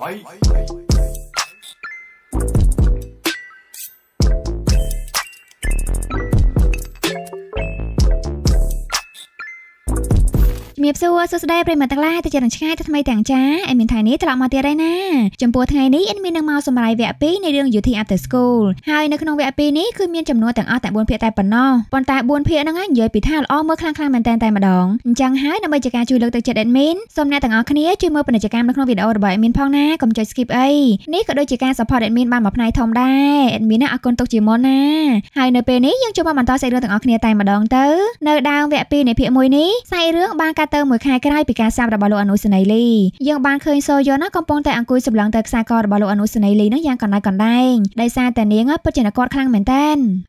Bye. Bye. ជំរាបសួរសួស្តីប្រិមត្តទាំងឡាយទៅជានឹងឆ្ងាយទៅថ្មីទាំងចាអេមានថ្ងៃនេះត្រឡប់មកទៀតហើយណាចំពោះថ្ងៃនេះអេមាននឹងមកសម្រាយវគ្គ2នៃរឿង UT After School ហើយនៅក្នុងវគ្គ2នេះគឺមានចំនួនទាំងអស់តែ4ភាគតែប៉ុណ្ណោះប៉ុន្តែ4ភាគហ្នឹងឯងនិយាយពីថាល្អមើលខ្លាំងៗមែនតែម្ដងអញ្ចឹងហើយដើម្បីជាការជួយលើកទឹកចិត្ត admin សូមអ្នកទាំងអស់គ្នាជួយមើលពាណិជ្ជកម្មនៅក្នុងវីដេអូរបស់ admin ផងណាកុំចុច skip អីនេះក៏ដូចជាការ support admin បានមួយផ្នែកធំដែរ admin ណាអរគុណទុកជាមុនណាហើយនៅពេលនេះយើងជួបមកបន្តសាច់រឿងទាំងអស់គ្នាតែម្ដងទៅនៅដើមវគ្គ2នៃភាគ1នេះសាច់រឿងបានកាត់ទៅមួយខែក្រោយពីការសាបរបស់លោកអនុសេនីយ៍លីយើងបានឃើញសូយ៉ុនណាកំពុងតែអង្គុយសម្លឹងទៅខ្សែករបស់លោកអនុសេនីយ៍លីនឹងយ៉ាងកណ្ដៅកណ្ដែងដោយសារតែនាងពិតជាគាត់ខ្លាំងមែនតើ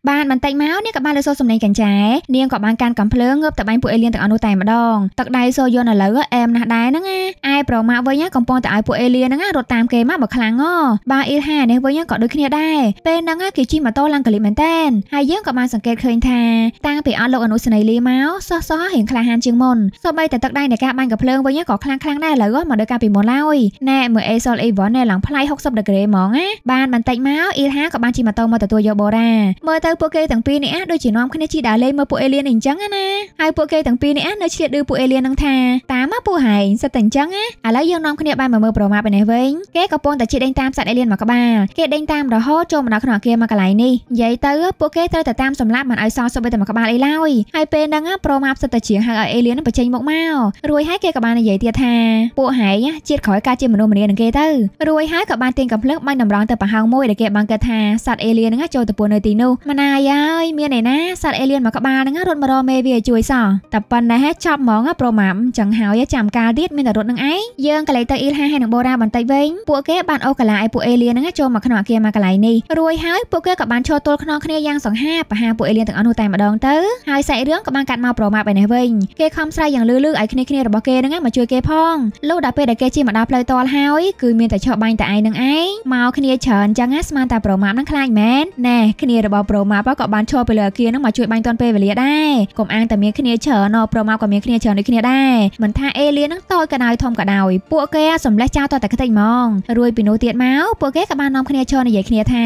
បានបន្តិចមកនាងក៏បានលើសូសំលេងកញ្ចែនាងក៏បានកាន់កំភ្លើងងើបទៅបាញ់ពួកអេលៀនទាំងអស់នោះតែម្ដងទឹកដៃសូយ៉ុនឥឡូវអែមណាស់ដែរហ្នឹងណាឯប្រមាក់វិញកំពុងតែឲ្យពួកអេលៀនហ្នឹងរត់តាមគេមកបើខ្លាំងហ៎បើអ៊ីលហានេះវិញក៏ដូចគ្នាដែរពេលហ្នឹងគេជិះម៉ូតូឡើងកលិបមែនតើហើយយើងក៏បានសង្កេតឃើញថាតាំងពីអត់លោកអនុសេនីយ៍លីមកសោះសោះរៀងក្លាហានជាងមុនសូម្បីតែទឹកដៃនៃការបាញ់កាភ្លើងវិញក៏ខ្លាំងខ្លាំងដែរឥឡូវមកដល់ការពីមុនឡើយណែមើលអេសូលអេវ៉ាន់ណែឡើងផ្លៃ60ដឺក្រេហ្មងណាបានបន្តិចមកអ៊ីលហាក៏បានជិះម៉ូតូមកទទួលយកបូរ៉ាមើលទៅពួកគេទាំងពីរនេះអាចដូចជានាំគ្នាជិះដើរលេងមើលពួកអេលៀនអីអញ្ចឹងណាហើយពួកគេទាំងពីរនេះអាចនៅឆ្លៀតឌឺពួកអេលៀននឹងថាតាមមកពួកហែងសិតតែអញ្ចឹងណាឥឡូវយើងនាំគ្នាបានមកមើលប្រមាបឯនេះវិញគេកំពុងតែជិះដេញតាមសត្វអេលៀនមកក្បាលគេដេញតាមរហូតចូលមកដល់ក្នុងអគារមកកន្លែងនេះនិយាយទៅពួកគេត្រូវតែតាមសម្លាប់មិនឲ្យសល់សុបិតែមកក្បាលអីឡើយហើយពេលហ្នឹងប្រមាបសិតតែជាងហៅឲ្យអេលៀននឹងបញ្ចេញមកមករួចហើយគេក៏បាននិយាយទៀតថាពួកហែងជាតិក្រោយការជាមនុស្សម្នានឹងគេទៅរួចហើយក៏បានទាញកំភ្លើងបាញ់តម្រង់ទៅប្រហោងមួយដែលគេបានគិតថាសត្វអេលៀនហ្នឹងចូលទៅពួននៅទីនោះម៉ណាយហើយមានឯណាសត្វអេលៀនមកក្បាលហ្នឹងរត់មករកមេវាជួយសោះតែប៉ុណ្ណេះចប់ហ្មង ប្រមាំចឹងហើយចាំកាលទៀតមានតែរត់នឹងឯងយើងក៏លេទៅអ៊ីលហាហើយនឹងបូរ៉ាបន្តិចវិញពួកគេបានអូកាឡាឲ្យពួកអេលៀនហ្នឹងចូលមកក្នុងអគារមកកន្លែងនេះរួចហើយពួកគេក៏បានឈរទល់ខ្នងគ្នាយ៉ាងសង្ហាប្រហាពួកអេលៀនទាំងអស់នោះតែម្ដងទៅហើយសាច់រឿងក៏បានកាត់មកប្រមាំឯនេះវិញគេខំស្រែកយ៉ាងលឺលឺឲ្យគ្នាគ្នារបស់គេហ្នឹងមកជួយគេផងលុះដល់ពេលដែលគេជិះមកដល់ផ្លូវតលហើយគឺមានតែឆក់បាញ់តែឯងនឹងឯងមកគ្នាច្រើនចឹងណាស្មានតែប្រមាបនឹងខ្លាចមែនណែគ្នារបស់ប្រមាបក៏បានឈរទៅលើអាគារហ្នឹងមកជួយបាញ់តាន់ពេលវេលាដែរកុំអាងតែមានគ្នាច្រើនប្រមាបក៏មានគ្នាច្រើនដូចគ្នាដែរមិនថាអេលៀនហ្នឹងតូចក៏ដោយធំក៏ដោយពួកគេសម្លេះចោលតតែខ្ទេចហ្មងរួយពីនោះទៀតមកពួកគេក៏បាននាំគ្នាឈរនិយាយគ្នាថា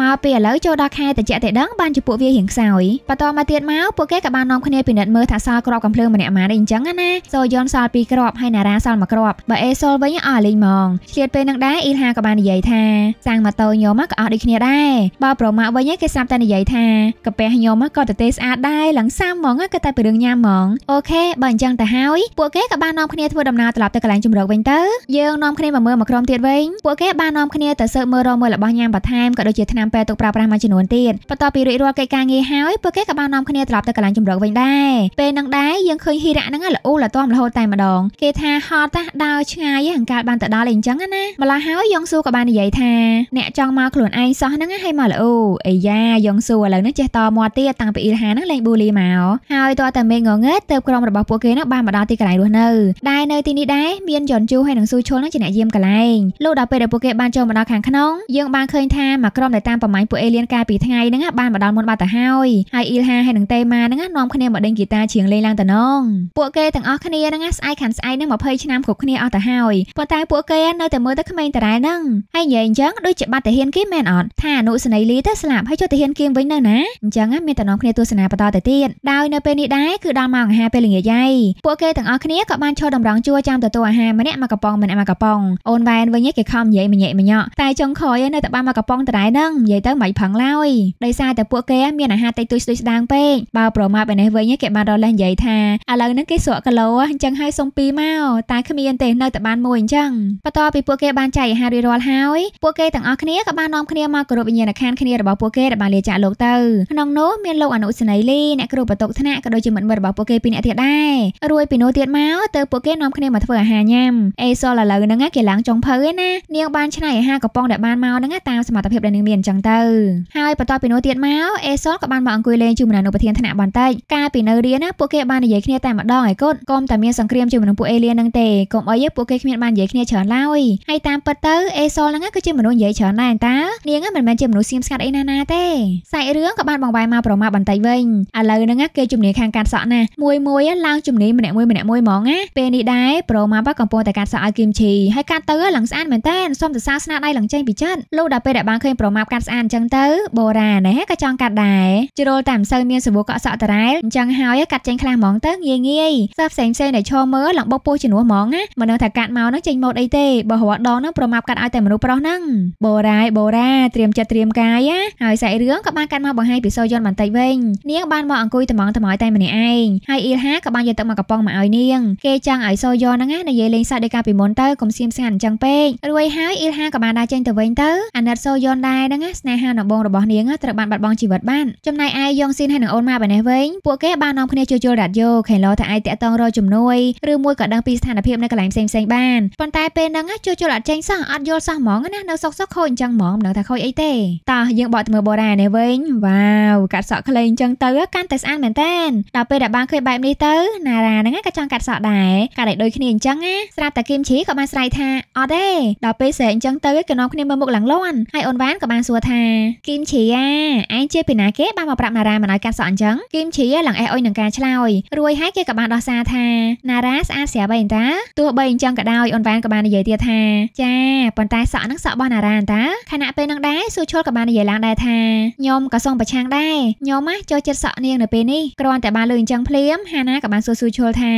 មកពេលឥឡូវចូលដល់ខែតិចតិដឹងបានជាពួកវារៀងខ្សោយបន្តមកទៀតមកពួកគេក៏បាននាំគ្នាពិនិត្យមើលថាសាលក្របកំភ្លើងម្នាក់ម៉ានេះអញ្ចឹងណាណាសូយ៉ុនសល់2គ្រាប់ហើយណារ៉ាសល់1គ្រាប់បើអេសូលវិញអស់លីងហ្មងឆ្លៀតពេលនឹងដែរអ៊ីលហាក៏បាននិយាយថាសាំងម៉ូតូញោមក៏អស់ដូចគ្នាដែរបើប្រម៉ាក់វិញគេសាប់តែនិយាយថាកាពះញោមក៏ទៅទេស្អាតដែរឡើងសាំហ្មងក៏តែពីរឿងញ៉ាំហ្មងអូខេបើអញ្ចឹងទៅហើយពួកគេក៏បាននាំគ្នាធ្វើដំណើរត្រឡប់ទៅកន្លែងជំរកវិញទៅយើងនាំគ្នាមកមើលមកក្រុមទៀតវិញពួកគេបាននាំគ្នាទៅស៊ើបមើលរកមើលរបស់ញ៉ាំបន្ថែមក៏ដូចជាថ្នាំពេទ្យទុកប្រើប្រាស់មួយចំនួនទៀតបន្ទាប់ពីរួចរាល់កិច្ចការងារហើយពួកគេក៏បាននាំគ្នាត្រឡប់ទៅកន្លែងជំរកវិញដែរពេលនឹងដែរយើងឃើញហ៊ីរ៉ានឹងល្អអ៊ូលទាំរហូតតែម្ដងគេថាហត់តាដើរឆ្ងាយហង្កាលបានទៅដល់អីអញ្ចឹងណាម្ល៉េះហើយយ៉ងស៊ូក៏បាននិយាយថាអ្នកចង់មកខ្លួនឯងសោះហ្នឹងហើយមកលអ៊ូអីយ៉ាយ៉ងស៊ូឥឡូវហ្នឹងចេះតមាត់ទៀតតាំងពីអ៊ីរហាហ្នឹងលេងប៊ូលីមកហើយតើតែមេងងើតទៅក្រុមរបស់ពួកគេហ្នឹងបានមកដល់ទីកន្លែងរស់នៅដែលនៅទីនេះដែរមានយ៉នជូហើយនិងស៊ូឈុលហ្នឹងជាអ្នកយាមកន្លែងលុះដល់ពេលដែលពួកគេបានចូលមកដល់ខាងក្នុងយើងបានឃើញថាមកក្រុមដែលតាមប្រមាញ់ពួកអេលៀនកាលពីថ្ងៃហ្នឹងបានមកដល់មុនបាត់ទៅហើយហើយអ៊ីលហាហើយនិងតេម៉ាហ្នឹងនាំគ្នាមកដេញហ្គីតាច្រៀងលេងឡើងតំណងពួកគេទាំងទាំងអស់គ្នាហ្នឹងស្អែកខានស្អែកនឹង20ឆ្នាំគ្រប់គ្នាអស់ទៅហើយប៉ុន្តែពួកគេនៅតែមើលទៅក្មេងតារ៉ែហ្នឹងហើយនិយាយអញ្ចឹងដូចជាបាត់តាហ៊ានគីមែនអត់ថាអនុសនីលីទៅស្លាប់ហើយចុះតាហ៊ានគីវិញនៅណាអញ្ចឹងមានតំណងគ្នាទស្សនាបន្តទៅទៀតដោយនៅពេលនេះដែរគឺដល់ម៉ោងអាហារពេលល្ងាចហើយពួកគេទាំងអស់គ្នាក៏បានឈរតម្រង់ជួរចាំទទួលអាហារម្នាក់មកកំប៉ុងម្នាក់មកកំប៉ុងអូនវ៉ែនវិញគេខំនិយាយម្ញាក់ម្ញក់តែចុងក្រោយនៅតែបានមកកំប៉ុងតារ៉ែហ្នឹងនិយាយទៅមិនផឹងឡើយដោយសារតែពួកគេមានអាហារតិចតួចស្ដេចស្ដាងពេកបើប្រមាថឯនេះវិញគេបានរលះនិយាយថាឥឡូវហ្នឹងគេសក់គីឡូអញ្ចឹងហើយសុំពីរមកតែគ្មានទេនៅតែបានមួយអញ្ចឹងបន្ទាប់ពីពួកគេបានចែកអាហាររួចរាល់ហើយពួកគេទាំងអស់គ្នាក៏បាននាំគ្នាមកគោរពវិញ្ញាណក្ខន្ធគ្នារបស់ពួកគេដែលបានលាចាកលោកទៅក្នុងនោះមានលោកអនុសេនីយ៍លីអ្នកគ្រូបន្ទុកថ្នាក់ក៏ដូចជាមិត្តមិត្តរបស់ពួកគេពីរនាក់ទៀតដែររួចពីនោះទៀតមកទៅពួកគេនាំគ្នាមកធ្វើអាហារញ៉ាំអេសលឥឡូវហ្នឹងគេឡើងចុងភៅឯណានាងបានឆ្នៃអាហារកំប៉ុងដែលបានមកហ្នឹងតាមសមត្ថភាពដែលនាងមានអញ្ចឹងទៅហើយបន្តពីនោះទៀតមកអេសលក៏បានមកអង្គុយលេងជាមួយនឹងប្រធានថ្នាក់បន្តិចកាលពីនៅរៀនណាពួកគេបាននិយាយគ្នាតែម្ដងឯកូនតកុំតែមានសង្គ្រាមជាមួយនឹងពួកអេលៀនហ្នឹងទេកុំអីពួកគេគ្មានបាននិយាយគ្នាច្រើនឡើយហើយតាមពិតទៅអេសលហ្នឹងគឺជាមនុស្សនិយាយច្រើនណាស់តានាងមិនមែនជាមនុស្សស្ងៀមស្ងាត់អីណាណាទេសាច់រឿងក៏បានបង្វែរមកប្រមាបន្តិចវិញឥឡូវហ្នឹងគេជំនាញខាងការសក់ណាស់មួយមួយឡើងជំនាញម្នាក់មួយម្នាក់មួយហ្មងណាពេលនេះដែរប្រមាកំពុងតែការសក់ឲ្យគីមឈីហើយកាត់ទៅឡើងស្អាតមែនតើសុំសរសើរស្នាដៃឡើងចេញពីចិត្តលោកដល់ពេលដែលបានឃើញប្រមាកាត់ស្អាតអញ្ចឹងទៅបូរ៉ាណែក៏ចង់កាត់ដែរជ្រុលតែមិនសូវមានសវកកសក់តរ៉ែលអញ្ចឹងហើយកាត់ចេញខ្លះហ្មងទៅងាយងាយសិស្សផ្សេងផ្សេងដែលឈរមើលឡើងបុកពោះជំនួសហ្មងណាមិនដឹងថាកាត់មកហ្នឹងចេញម៉ូដអីទេបើរវល់ដងហ្នឹងប្រមាប់កាត់ឲ្យតែមនុស្សប្រុសហ្នឹងបូរ៉ាយបូរ៉ាត្រៀមចិត្តត្រៀមកាយណាហើយសាច់រឿងក៏បានកាត់មកបង្ហាញពីសូយន់បន្តិចវិញនាងបានមកអង្គុយត្មងត្មងតែម្នាក់ឯងហើយអ៊ីលហាក៏បានយកទឹកមកកំប៉ុងមកឲ្យនាងគេចង់ឲ្យសូយន់ហ្នឹងណានិយាយលេងសើចដោយការពីមុនទៅកុំសៀមស្ងាត់អញ្ចឹងពេករួចហើយអ៊ីលហាក៏បានដើរចេញទៅវិញទៅអាណិតសូយន់ដែរហ្នឹងណាស្នេហាដំបងរបស់នាងត្រូវបានបាត់បង់ជីវិតបានចំណែកឯយ៉ងស៊ីនហើយនឹងអូនម៉ាបែនេះវិញពួកគេបាននាំគ្នាជួជុលរ៉ាឌីយ៉ូខេឡូថាឯងតាក់តងរកជំនួយឬមួយក៏ដឹងពីស្ថានភាពនៅកន្លែងផ្សេងផ្សេងបានប៉ុន្តែពេលហ្នឹងជួជុលអត់ចេញសោះអត់យល់សោះហ្មងណានៅសុកសុកខូចអញ្ចឹងហ្មងមិនដឹងថាខូចអីទេតោះយើងបកទៅមើលបូរ៉ានេះវិញវ៉ាវកាត់សក់ក្លែងអញ្ចឹងទៅកាន់តែស្អាតមែនតើដល់ពេលដែលបានឃើញបែបនេះទៅណារ៉ាហ្នឹងក៏ចង់កាត់សក់ដែរកាត់ឲ្យដូចគ្នាអញ្ចឹងណាស្រាប់តែគីមឈីក៏បានស្រែកថាអត់ទេដល់ពេលស្រែកអញ្ចឹងទៅគេនាំគ្នាមើលមុខឡើងលាន់ហើយអូនវ៉ានក៏បានសួរថាគីមឈីអាឯងជាពីណាគេបានមកប្រាប់ណារ៉ាមិនឲ្យកាត់សក់អញ្ចឹងគីមឈីឡើងអេះអុយនឹងការឆ្លើយរួយហើយគេក៏បានដោះសារថាណារ៉ាស្អាតស្រាប់ហើយអីតាទោះបីអញ្ចឹងក៏ដោយអូនវ៉ានក៏បាននិយាយទៀតថាចាប៉ុន្តែសក់ហ្នឹងសក់របស់ណារ៉ាអីតាខណៈពេលនឹងដែរសួរឈុលក៏បាននិយាយឡើងដែរថាខ្ញុំក៏សងប្រឆាំងដែរខ្ញុំណាចូលចិត្តសក់នាងនៅពេលនេះគ្រាន់តែបានលើអញ្ចឹងភ្លាមហាណាក៏បានសួរសួរឈុលថា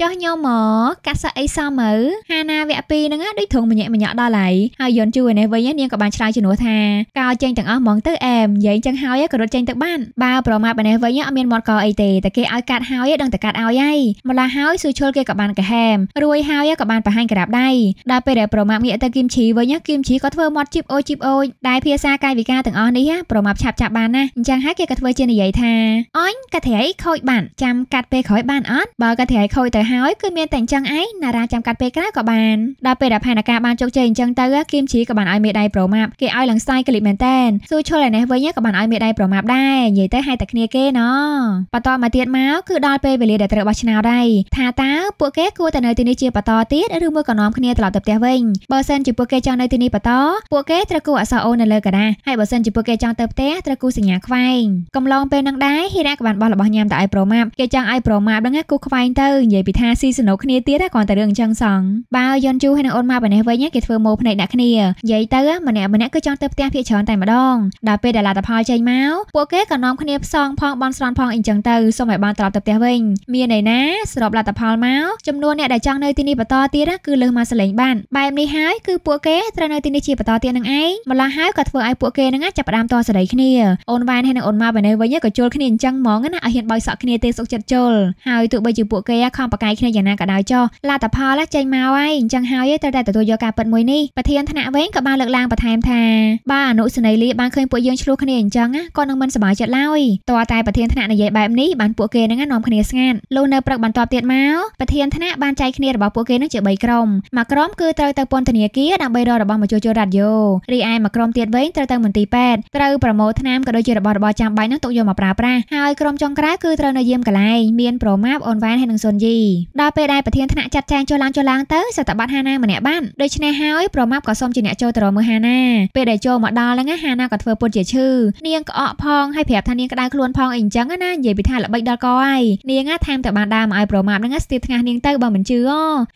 ចុះខ្ញុំមកកាសក់អីសមមើហាណាវគ្គពីរហ្នឹងដូចធំម្ញាក់ម្ញាក់ដល់ហើយហើយយន់ជួយនេះវិញនាងក៏បានឆ្លើយជំនួសថាកោចេញទាំងអស់ហ្មងទៅអែមនិយាយអញ្ចឹងហើយក៏រត់ចេញទៅបានបើប្រមាថបែនេះវិញអត់មានមាត់កអីទេតែគេឲ្យកាត់ហើយដឹងតែកាត់ឲ្យហើយម្ល៉េះហើយស៊ូឈុលគេក៏បានកាហែមរួយហើយក៏បានបង្ហាញក្រាបដៃដល់ពេលដែលប្រមាប់ងាកទៅគីមឈីវិញគីមឈីក៏ធ្វើមាត់ជីបអូជីបអូចដែលភាសាកាយវិការទាំងអស់នេះប្រមាប់ឆាប់ចាប់បានណាអញ្ចឹងហើយគេក៏ធ្វើជានិយាយថាអញកាត្រីខូចបានចាំកាត់ពេលក្រោយបានអត់បើកាត្រីខូចទៅហើយគឺមានតែអញ្ចឹងឯងណារាចាំកាត់ពេលក្រោយក៏បានដល់ពេលដែលផែនការបានជោគជ័យអញ្ចឹងទៅគីមឈីក៏បានឲ្យមេដៃប្រមាប់គេឲ្យឡើងស្ទាយក្លីបមែនតែនស៊ូឈុលឯនេះវិញក៏បានឲ្យមេដៃប្រមាប់ដែរនិយាយទៅហើយតែគ្នាគេណោះបន្តមកទៀតមកគឺដល់ពេលវេលាដែលត្រូវបោះឆ្នោតដែរថាតើពួកគេគួរតែនៅទីនេះជាបន្តទៀតឬមួយក៏នាំគ្នាត្រឡប់ទៅផ្ទះវិញបើសិនជាពួកគេចង់នៅទីនេះបន្តពួកគេត្រូវគូអក្សរអូននៅលើกระดาษហើយបើសិនជាពួកគេចង់ទៅផ្ទះត្រូវគូសញ្ញាខ្វែងកំឡងពេលនឹងដែរហេរ៉ាក៏បានបោះរបស់ញ៉ាំទៅឲ្យប្រម៉ាប់គេចង់ឲ្យប្រម៉ាប់ហ្នឹងគូខ្វែងទៅនិយាយពីថាស៊ីសនុកគ្នាទៀតគ្រាន់តែរឿងអញ្ចឹងសោះបើយន់ជូហើយនឹងអូនម៉ាប់នេះវិញគេធ្វើម៉ូភ្នែកដាក់គ្នានិយាយទៅម្នាក់ម្នាក់គឺចង់ទៅផ្ទះភាកច្រើនតែម្ដងដល់ពេលដែលលទ្ធផលចេញមកពួកគេក៏នាំគ្នាផ្សងផងបន់ស្រន់ផងអីចឹងទៅសូមឲ្យបានត្រឡប់ទៅផ្ទះវិញមានន័យណាសរុបលទ្ធផលមកចំនួនអ្នកដែលចង់នៅទីនេះបន្តទៀតគឺលើសមកសលេងបានបែបនេះហើយគឺពួកគេត្រូវនៅទីនេះជាបន្តទៀតនឹងឯងម្ល៉េះហើយក៏ធ្វើឲ្យពួកគេនឹងចាប់ផ្ដើមតសេរីគ្នាអូនវ៉ែនហើយនឹងអូនម៉ាបែនេះវិញក៏ជល់គ្នាអញ្ចឹងហ្មងណាឲ្យហ៊ានបោយសក់គ្នាទេសុខចិត្តជល់ហើយទោះបីជាពួកគេខំប្រកែកគ្នាយ៉ាងណាក៏ដោយចុះលទ្ធផលចេញមកហើយអញ្ចឹងហើយត្រូវតែទទួលយកការពិតមួយនេះប្រធានថ្នាក់វិញក៏បានលើកឡើងបន្ថែមថាបើអនុសនីលាបានឃើញពួកយើងឆ្លោះគ្នាអញ្ចឹងក៏នឹងមិនសប្បាយចិត្តឡើយតើតែប្រធានថ្នាក់និយាយបែបនេះបានពួកគេនឹងនាំគ្នាស្ងាត់លុះនៅព្រឹកបន្តិចបន្ទាប់ទៀតមកប្រធានថ្នាក់បានចែកគ្នារបស់ពួកគេនឹងជា3ក្រុមមួយក្រុមគឺត្រូវទៅពន្ធនាគារដើម្បីរករបស់មកជួសជុលរ៉ាឌីយ៉ូរីឯមួយក្រុមទៀតវិញត្រូវទៅមន្ទីរពេទ្យត្រូវប្រមូលថ្នាំក៏ដូចជារបស់របរចាំបាច់នឹងទុកយកមកប្រើប្រាស់ហើយក្រុមចុងក្រោយគឺត្រូវនៅយាមកន្លែងមានប្រមាបអូនវ៉ានហើយនឹងសុនយីដល់ពេលដែលប្រធានថ្នាក់ចាត់ចែងចុះឡើងចុះឡើងទៅសតបាត់ហាណាម្នាក់បានដូច្នេះហើយប្រមាបក៏សូមជាអ្នកចូលទៅរកមើលហាណាពេលដែលចូលមកដល់ហ្នឹងហាណាក៏ធ្វើពុតជាឈឺនាងក្អកផងហើយប្រាប់ថានាងក្តៅខ្លួនផងអីអញ្ចឹងណានិយាយពីថាល្បិចដល់កហើយនាងថាមតែបានដើរមកឲ្យប្រមាថហ្នឹងស្ទាថ្ងាស់នាងទៅបើមិនជឿ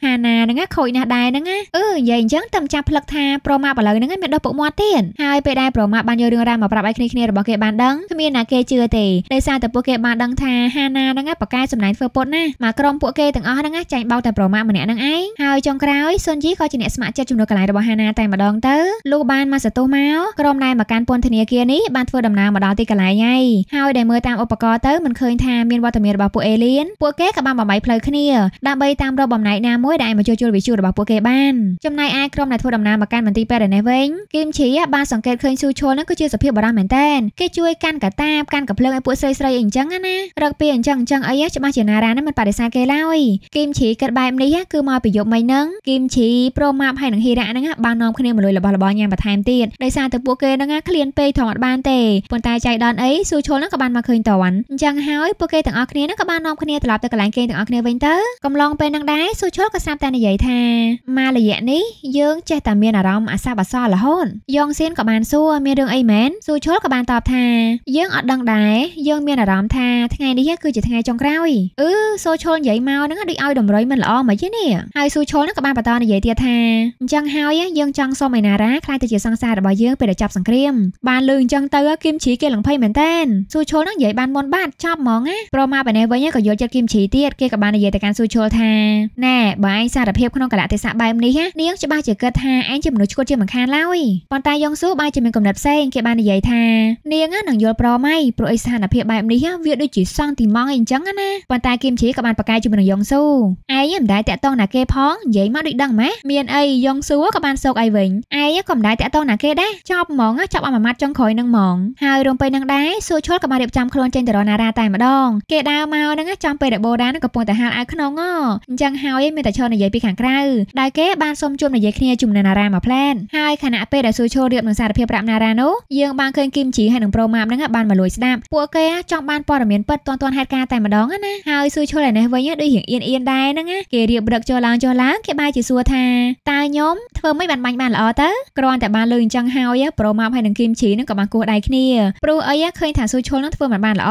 ហាណាហ្នឹងខូចណាស់ដែរហ្នឹងអឺនិយាយអញ្ចឹងតែម្ចាស់ផ្លឹកថាប្រមាថឥឡូវហ្នឹងមានដុសពុកមាត់ទៀតហើយពេលដែលប្រមាថបានយករឿងរ៉ាវមកប្រាប់ឲ្យគ្នាគ្នារបស់គេបានដឹងគ្មានណាគេជឿទេដោយសារតែពួកគេបានដឹងថាហាណាហ្នឹងបកកែសម្ដែងធ្វើពុតណាមកក្រុមពួកគេទាំងអស់ហ្នឹងចាញ់បោកតែប្រមាថម្នាក់ហ្នឹងឯងហើយចុងក្រោយសុនជីក៏ជាអ្នកស្ម័គ្រចិត្តជំនួសកន្លែងរបស់ហាណាតែម្ដងទៅលុះបានមកសតុះមកក្រុមដែលមកកាន់ពន្ធនាគារនេះបានធ្វើដំណើរមកដល់ទីកន្លែងហើយហើយដែលមើលតាមឧបករណ៍ទៅមិនឃើញថាមានវត្តមានរបស់ពួកអេលៀនពួកគេក៏ម៉ោង8ផ្លូវគ្នាដើម្បីតាមរកបំណែកណាមួយដែលអាចមកជួយជួលវិទ្យុរបស់ពួកគេបានចំណែកឯក្រុមដែលធ្វើដំណើរមកកាន់មន្ទីរពេទ្យនេះវិញគីមឈីបានសង្កេតឃើញស៊ូឈុលនឹងគឺជាសភាពបារម្ភមែនតើគេជួយកាន់កាតាបកាន់កាភ្លើងឲ្យពួកស្រីស្រីអីអញ្ចឹងណារកពីអញ្ចឹងអញ្ចឹងអីច្បាស់ជាណារ៉ានឹងមិនបដិសេធគេឡើយគីមឈីគិតបែបនេះគឺមកពីយប់មិញហ្នឹងគីមឈីប្រូម៉ាប់ហើយនឹងហ៊ីរ៉ាហ្នឹងបាននាំគ្នាមកលួយរបស់របរញ៉ាំបន្ថែមទៀតដោយសារតែពួកគេហ្នឹងឃ្លានពេកធំអត់បានទេប៉ុន្តែចៃដនអីស៊ូឈុលហ្នឹងក៏បានមកឃើញតន់អញ្ចឹងហើយពួកគេទាំងអស់គ្នាហ្នឹងក៏បាននាំគ្នាត្រឡប់ទៅកន្លែងគេគេទាំងអស់គ្នាវិញទៅកំឡុងពេលនឹងដែរស៊ូឈុលក៏ស្រាប់តែនិយាយថាមករយៈនេះយើងចេះតែមានអារម្មណ៍អាសាបអសររហូតយ៉ងសៀនក៏បានសួរមានរឿងអីមែនស៊ូឈុលក៏បានតបថាយើងអត់ដឹងដែរយើងមានអារម្មណ៍ថាថ្ងៃនេះគឺជាថ្ងៃចុងក្រោយអឺស៊ូឈុលនិយាយមកហ្នឹងដូចឲ្យតម្រុយមិនល្អមកយីនេះហើយស៊ូឈុលហ្នឹងក៏បានបន្តនិយាយទៀតថាអញ្ចឹងហើយយើងចង់សុំឯណារ៉ាខ្លាចទៅជាសង្សាររបស់យើងពេលដែលចាប់សង្គ្រាមបានលឺអញ្ចឹងទៅគីមឈីគេឡើងភ័យមែនតើស៊ូឈុលហ្នឹងនិយាយបានមុនបាត់ចប់ហ្មងណាប្រមាបនេះវិញក៏យល់ចិត្តគីមឈីទៀតទៀតគេក៏បាននិយាយទៅកាន់ស៊ូឈុលថាណែបើឯងសារភាពក្នុងកលៈទេសៈបែបនេះណានាងច្បាស់ជាគិតថាឯងជាមនុស្សឈួតជាមិនខានឡើយប៉ុន្តែយ៉ងស៊ូបែរជាមានគំនិតផ្សេងគេបាននិយាយថានាងនឹងយល់ព្រមហើយព្រោះឯស្ថានភាពបែបនេះវាដូចជាសង់ទីម៉ងអីអញ្ចឹងណាប៉ុន្តែគីមជីក៏បានប្រកែកជាមួយនឹងយ៉ងស៊ូឯងមិនដែលតាក់ទងណាគេផងនិយាយមកដូចដឹងម៉េចមានអីយ៉ងស៊ូក៏បានសោកឯងវិញឯងក៏មិនដែលតាក់ទងណាគេដែរចប់ហ្មងចប់អាម៉ាម៉ាត់ចុងក្រោយនឹងហ្មងហើយរំពេញនឹងដែរស៊ូឈុលក៏បានរៀបចំខ្លួនចេញទៅរកណារ៉ាតែម្ដងគេដើរមកហ្នឹងចំពេលដែលបូរ៉ានឹងកំពុងតែហាលអាវខ្នងអញ្ចឹងហើយមានតែឈរនិយាយពីខាងក្រៅដែលគេបានសុំជួបនិយាយគ្នាជំនាណារ៉ាមួយផ្លែនហើយខណៈពេលដែលស៊ូឈូរៀបនឹងសារភាពប្រាប់ណារ៉ានោះយើងបានឃើញគីមជីហើយនឹងប្រូម៉ាបនឹងបានមកលួយស្ដាប់ពួកគេចង់បានព័ត៌មានពិតទាន់ទាន់ហេតុការណ៍តែម្ដងណាហើយស៊ូឈូឯនេះវិញដូចរៀងអៀនអៀនដែរហ្នឹងគេរៀបរឹកចូលឡើងចូលឡើងគេបែរជាសួរថាតើខ្ញុំធ្វើមិនបានបាញ់បានល្អទៅគ្រាន់តែបានលើអញ្ចឹងហើយប្រូម៉ាបហើយនឹងគីមជីនឹងក៏បានគោះដៃគ្នាព្រោះអីឃើញថាស៊ូឈូនឹងធ្វើមិនបានល្អ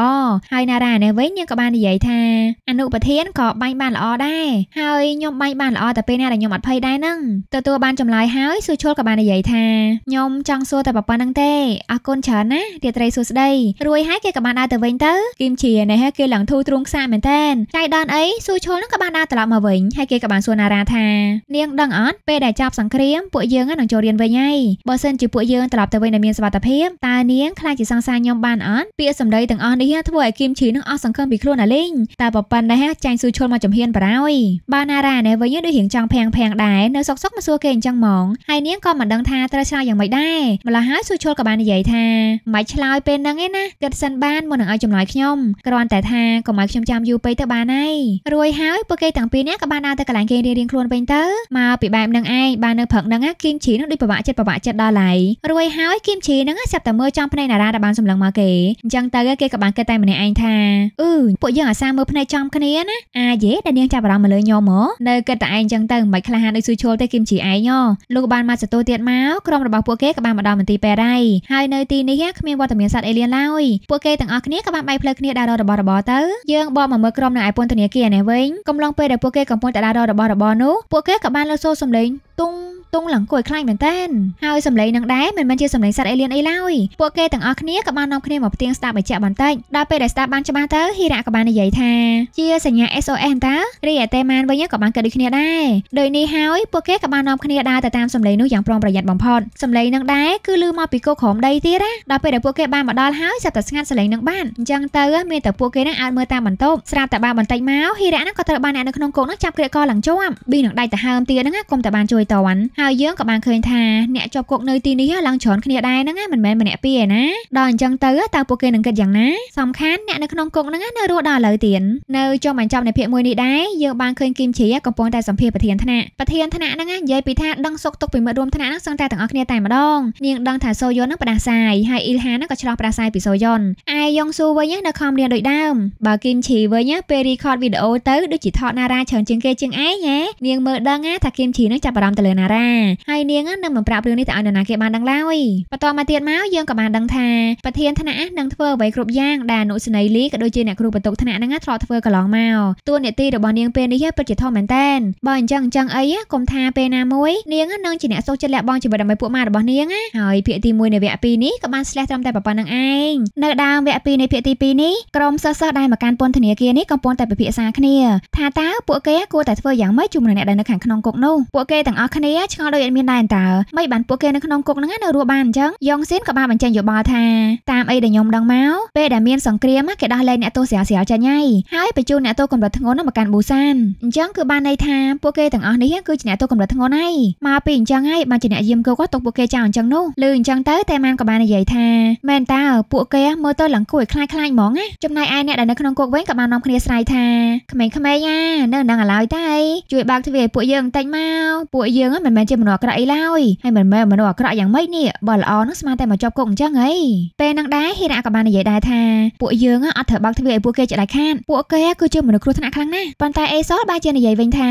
ហើយណារ៉ាឯនេះវិញយើងក៏បាននិយាយថាអនុប្រប្រធានក៏បាញ់បានល្អដែរហើយខ្ញុំបាញ់បានល្អតែពេលណាដែលខ្ញុំអត់ភ័យដែរហ្នឹងទទួលបានចម្លើយហើយស៊ូឈុលក៏បាននិយាយថាខ្ញុំចង់សួរតែប៉ុណ្្នឹងទេអរគុណច្រើនណារាត្រីសួស្តីរួយហើយគេក៏បានដើរទៅវិញទៅគីមជានេះគេឡើងធូរទ្រូងខ្សាមែនតែនចៃដនអីស៊ូឈុលហ្នឹងក៏បានដើរត្រឡប់មកវិញហើយគេក៏បានសួរណារ៉ាថានាងដឹងអត់ពេលដែលចាប់សង្គ្រាមពួកយើងនឹងចូលរៀនវិញហើយបើសិនជាពួកយើងត្រឡប់ទៅវិញដែលមានសុវត្ថិភាពតើនាងខ្លាចជាសង្សារខ្ញុំបានអត់ពាក្យសម្ដីទាំងអស់នេះធ្វើឲ្យគីមឈីនឹងអស់សង្ឃឹមពីខ្លួនអាលីងតែប៉ុណ្ណេះចាញ់ស៊ូឈុលមកចំហៀនបារោយបើណារ៉ានេះវិញដូចរៀងចង់ភាំងភាំងដែរនៅ សុកសុកមកសួរគេអញ្ចឹងហ្មងហើយនាងក៏មិនដឹងថាត្រូវឆ្លើយយ៉ាងម៉េចដែរម្ល៉េះហើយស៊ូឈុលក៏បាននិយាយថាមិនឆ្លើយពេលហ្នឹងឯណាគិតសិនបានមុននឹងឲ្យចម្លើយខ្ញុំគ្រាន់តែថាកុំឲ្យខ្ញុំចាំយូរពេកទៅបានហើយរួយហើយពួកគេទាំងពីរនេះក៏បានដើរទៅកន្លែងគេរៀងៗខ្លួនវិញទៅមកពីបែបហ្នឹងឯងបាននៅព្រឹកហ្នឹងគីមជីនឹងដូចពិបាកចិត្តពិបាកចិត្តដល់ឡៃរួយហើយគីមជីនឹងចាប់តែមើលចំភ្នែកណារ៉ាដែលបានសម្លឹងមកគេអញ្ចឹងទៅគេក៏បានគិតតែម្នាក់ឯងថាអឺពួកយើងអាសាមើលភ្នែកចំគ្នាណាអាយេដែលនាងចាប់អារម្មណ៍មកលើញោមហ៎នៅគិតតែឯងចឹងទៅមិនខ្លះហានដូចស៊ូឈលទេគឹមជីឯងហ៎លោកបានមកសតូទៀតមកក្រុមរបស់ពួកគេក៏បានមកដល់មន្ទីរពេរ៉ៃហើយនៅទីនេះគ្មានវត្តមានសត្វអេលៀនឡើយពួកគេទាំងអស់គ្នាក៏បានបែកផ្លូវគ្នាដាររបស់របរទៅយើងបកមកមើលក្រុមនៅឯពន្ធនាគារនេះវិញកំឡុងពេលដែលពួកគេកំពុងតែដាររបស់របរនោះពួកគេក៏បានលើសូសំលេងទុងទង់ឡើងគួរឲ្យខ្លាចមែនតើហើយសម្លេងនឹងដែរមិនមែនជាសម្លេងសត្វអេលៀនអីឡើយពួកគេទាំងអស់គ្នាក៏បាននាំគ្នាមកផ្ទៀងស្ដាប់បញ្ជាក់បន្តិចដល់ពេលដែលស្ដាប់បានច្បាស់ទៅហ៊ីរ៉ាក៏បាននិយាយថាជាសញ្ញា SOS តើរីអេតេម៉ានវិញក៏បានគិតដូចគ្នាដែរដោយនេះហើយពួកគេក៏បាននាំគ្នាដើរទៅតាមសម្លេងនោះយ៉ាងប្រុងប្រយ័ត្នបំផុតសម្លេងនឹងដែរគឺលឺមកពីគោក្រោមដីទៀតណាដល់ពេលដែលពួកគេបានមកដល់ហើយចាប់តែស្ងាត់សម្លេងនឹងបានអញ្ចឹងទៅមានតែពួកគេនឹងអើមើលតាមបន្ទប់ស្រាប់តែបានបន្តិចមកហ៊ីរ៉ានឹងក៏ត្រូវបានអ្នកនៅក្នុងគោកនោះចាប់ក្រាកកឡើងជាប់ប៊ីនឹងដៃទៅហើមទៀតហ្នឹងកុំតែបានជួយតន់ហើយយើងក៏បានឃើញថាអ្នកជាប់គុកនៅទីនេះឡើងច្រើនគ្នាដែរហ្នឹងមិនមែនម្នាក់ពីរឯណាដល់អញ្ចឹងទៅតើពួកគេនឹងគិតយ៉ាងណាសំខាន់អ្នកនៅក្នុងគុកហ្នឹងនៅរស់ដល់ឥឡូវទៀតនៅចុងបញ្ចប់នៃភាគមួយនេះដែរយើងបានឃើញគីមជ្រីកំពុងតែសម្ភារប្រធានថ្នាក់ប្រធានថ្នាក់ហ្នឹងនិយាយពីថាដឹងសុកទុកពីមិត្តរួមថ្នាក់ហ្នឹងសឹងតែទាំងអស់គ្នាតែម្ដងនាងដឹងថាសូយុនហ្នឹងផ្ដាសាយហើយអ៊ីលហាហ្នឹងក៏ឆ្លងផ្ដាសាយពីសូយុនឯយ៉ុងស៊ូវិញនៅខំរៀនដូចដើមបើគីមជ្រីវិញពេលរីខតវីដេអូទៅដូចជាថតណារ៉ាច្រើនជាងគេជាងឯងហ៎នាងមើលដឹងថាគីមជ្រីហ្នឹងចាប់អារម្មណ៍ទៅលើណារ៉ាហើយនាងនឹងមិនប្រាប់រឿងនេះទៅឲ្យនរណាគេបានដឹងឡើយបន្តមកទៀតមកយើងក៏បានដឹងថាប្រធានថ្នាក់នឹងធ្វើអ្វីគ្រប់យ៉ាងដែលអនុសេនីយ៍លីក៏ដូចជាអ្នកគ្រូបន្ទុកថ្នាក់ហ្នឹងធ្លាប់ធ្វើកន្លងមកតួនាទីរបស់នាងពេលនេះពិតជាធំមែនតើបើអញ្ចឹងអញ្ចឹងអីកុំថាពេលណាមួយនាងនឹងជាអ្នកសុខចិត្តលះបង់ជីវិតដើម្បីពួកម៉ារបស់នាងហើយភាគទី1នៃវគ្គ2នេះក៏បានស្លេះត្រឹមតែប៉ុណ្្នឹងឯងនៅដើមវគ្គ2នៃភាគទី2នេះក្រុមសិស្សសិស្សដែលមកកាន់ពន្ធនាគារនេះកំពុងតែពិភាក្សាគ្នាថាតើពួកគេគួរតែធ្វើយ៉ាងម៉េចជាមួយនឹងអ្នកដែលនៅខាងក្នុងគុកនោះពួកគេទាំងអស់គ្នាឆ្ឆ្ងល់ដូចអត់មានដែរតើមិនបានពួកគេនៅក្នុងគុកហ្នឹងណារស់បានអញ្ចឹងយ៉ងស៊ីនក៏បានបញ្ចេញយោបល់ថាតាមអីដែលខ្ញុំដឹងមកពេលដែលមានសង្គ្រាមគេដោះលែងអ្នកទោសស្រាលស្រាលចាញ់ហើយហើយបញ្ជូនអ្នកទោសកម្រិតធ្ងន់មកកាន់បូសានអញ្ចឹងគឺបានន័យថាពួកគេទាំងអស់នេះគឺជាអ្នកទោសកម្រិតធ្ងន់ហើយមកពីអញ្ចឹងហើយបានជាអ្នកយាមគុកក៏ទុកពួកគេចោលអញ្ចឹងនោះឬអញ្ចឹងទៅតែម៉ានក៏បាននិយាយថាមែនតើពួកគេមើលទៅឡើងគួរឲ្យខ្លាចខ្លាចហ្មងណាចំណែកឯអ្នកដែលនៅក្នុងគុកវិញក៏បាននាំគ្នាស្រ័យថាក្មេងៗណានៅនឹងឥឡូវតែជួយបើកទ្វារឲ្យពួកយើងបន្តិចមកពួកយើងមិនមែនជាមនុស្សអាក្រក់អីឡើយហើយមិនមែនមនុស្សអាក្រក់យ៉ាងម៉េចនេះបើល្អនោះស្មានតែមកជាប់គុកអញ្ចឹងហីពេលហ្នឹងដែរហ៊ីរ៉ាក៏បាននិយាយដែរថាពួកយើងអត់ត្រូវបើកទ្វារឲ្យពួកគេជាដាច់ខាតពួកគេគឺជាមនុស្សគ្រោះថ្នាក់ខ្លាំងណាស់ប៉ុន្តែអេសលបានជានិយាយវិញថា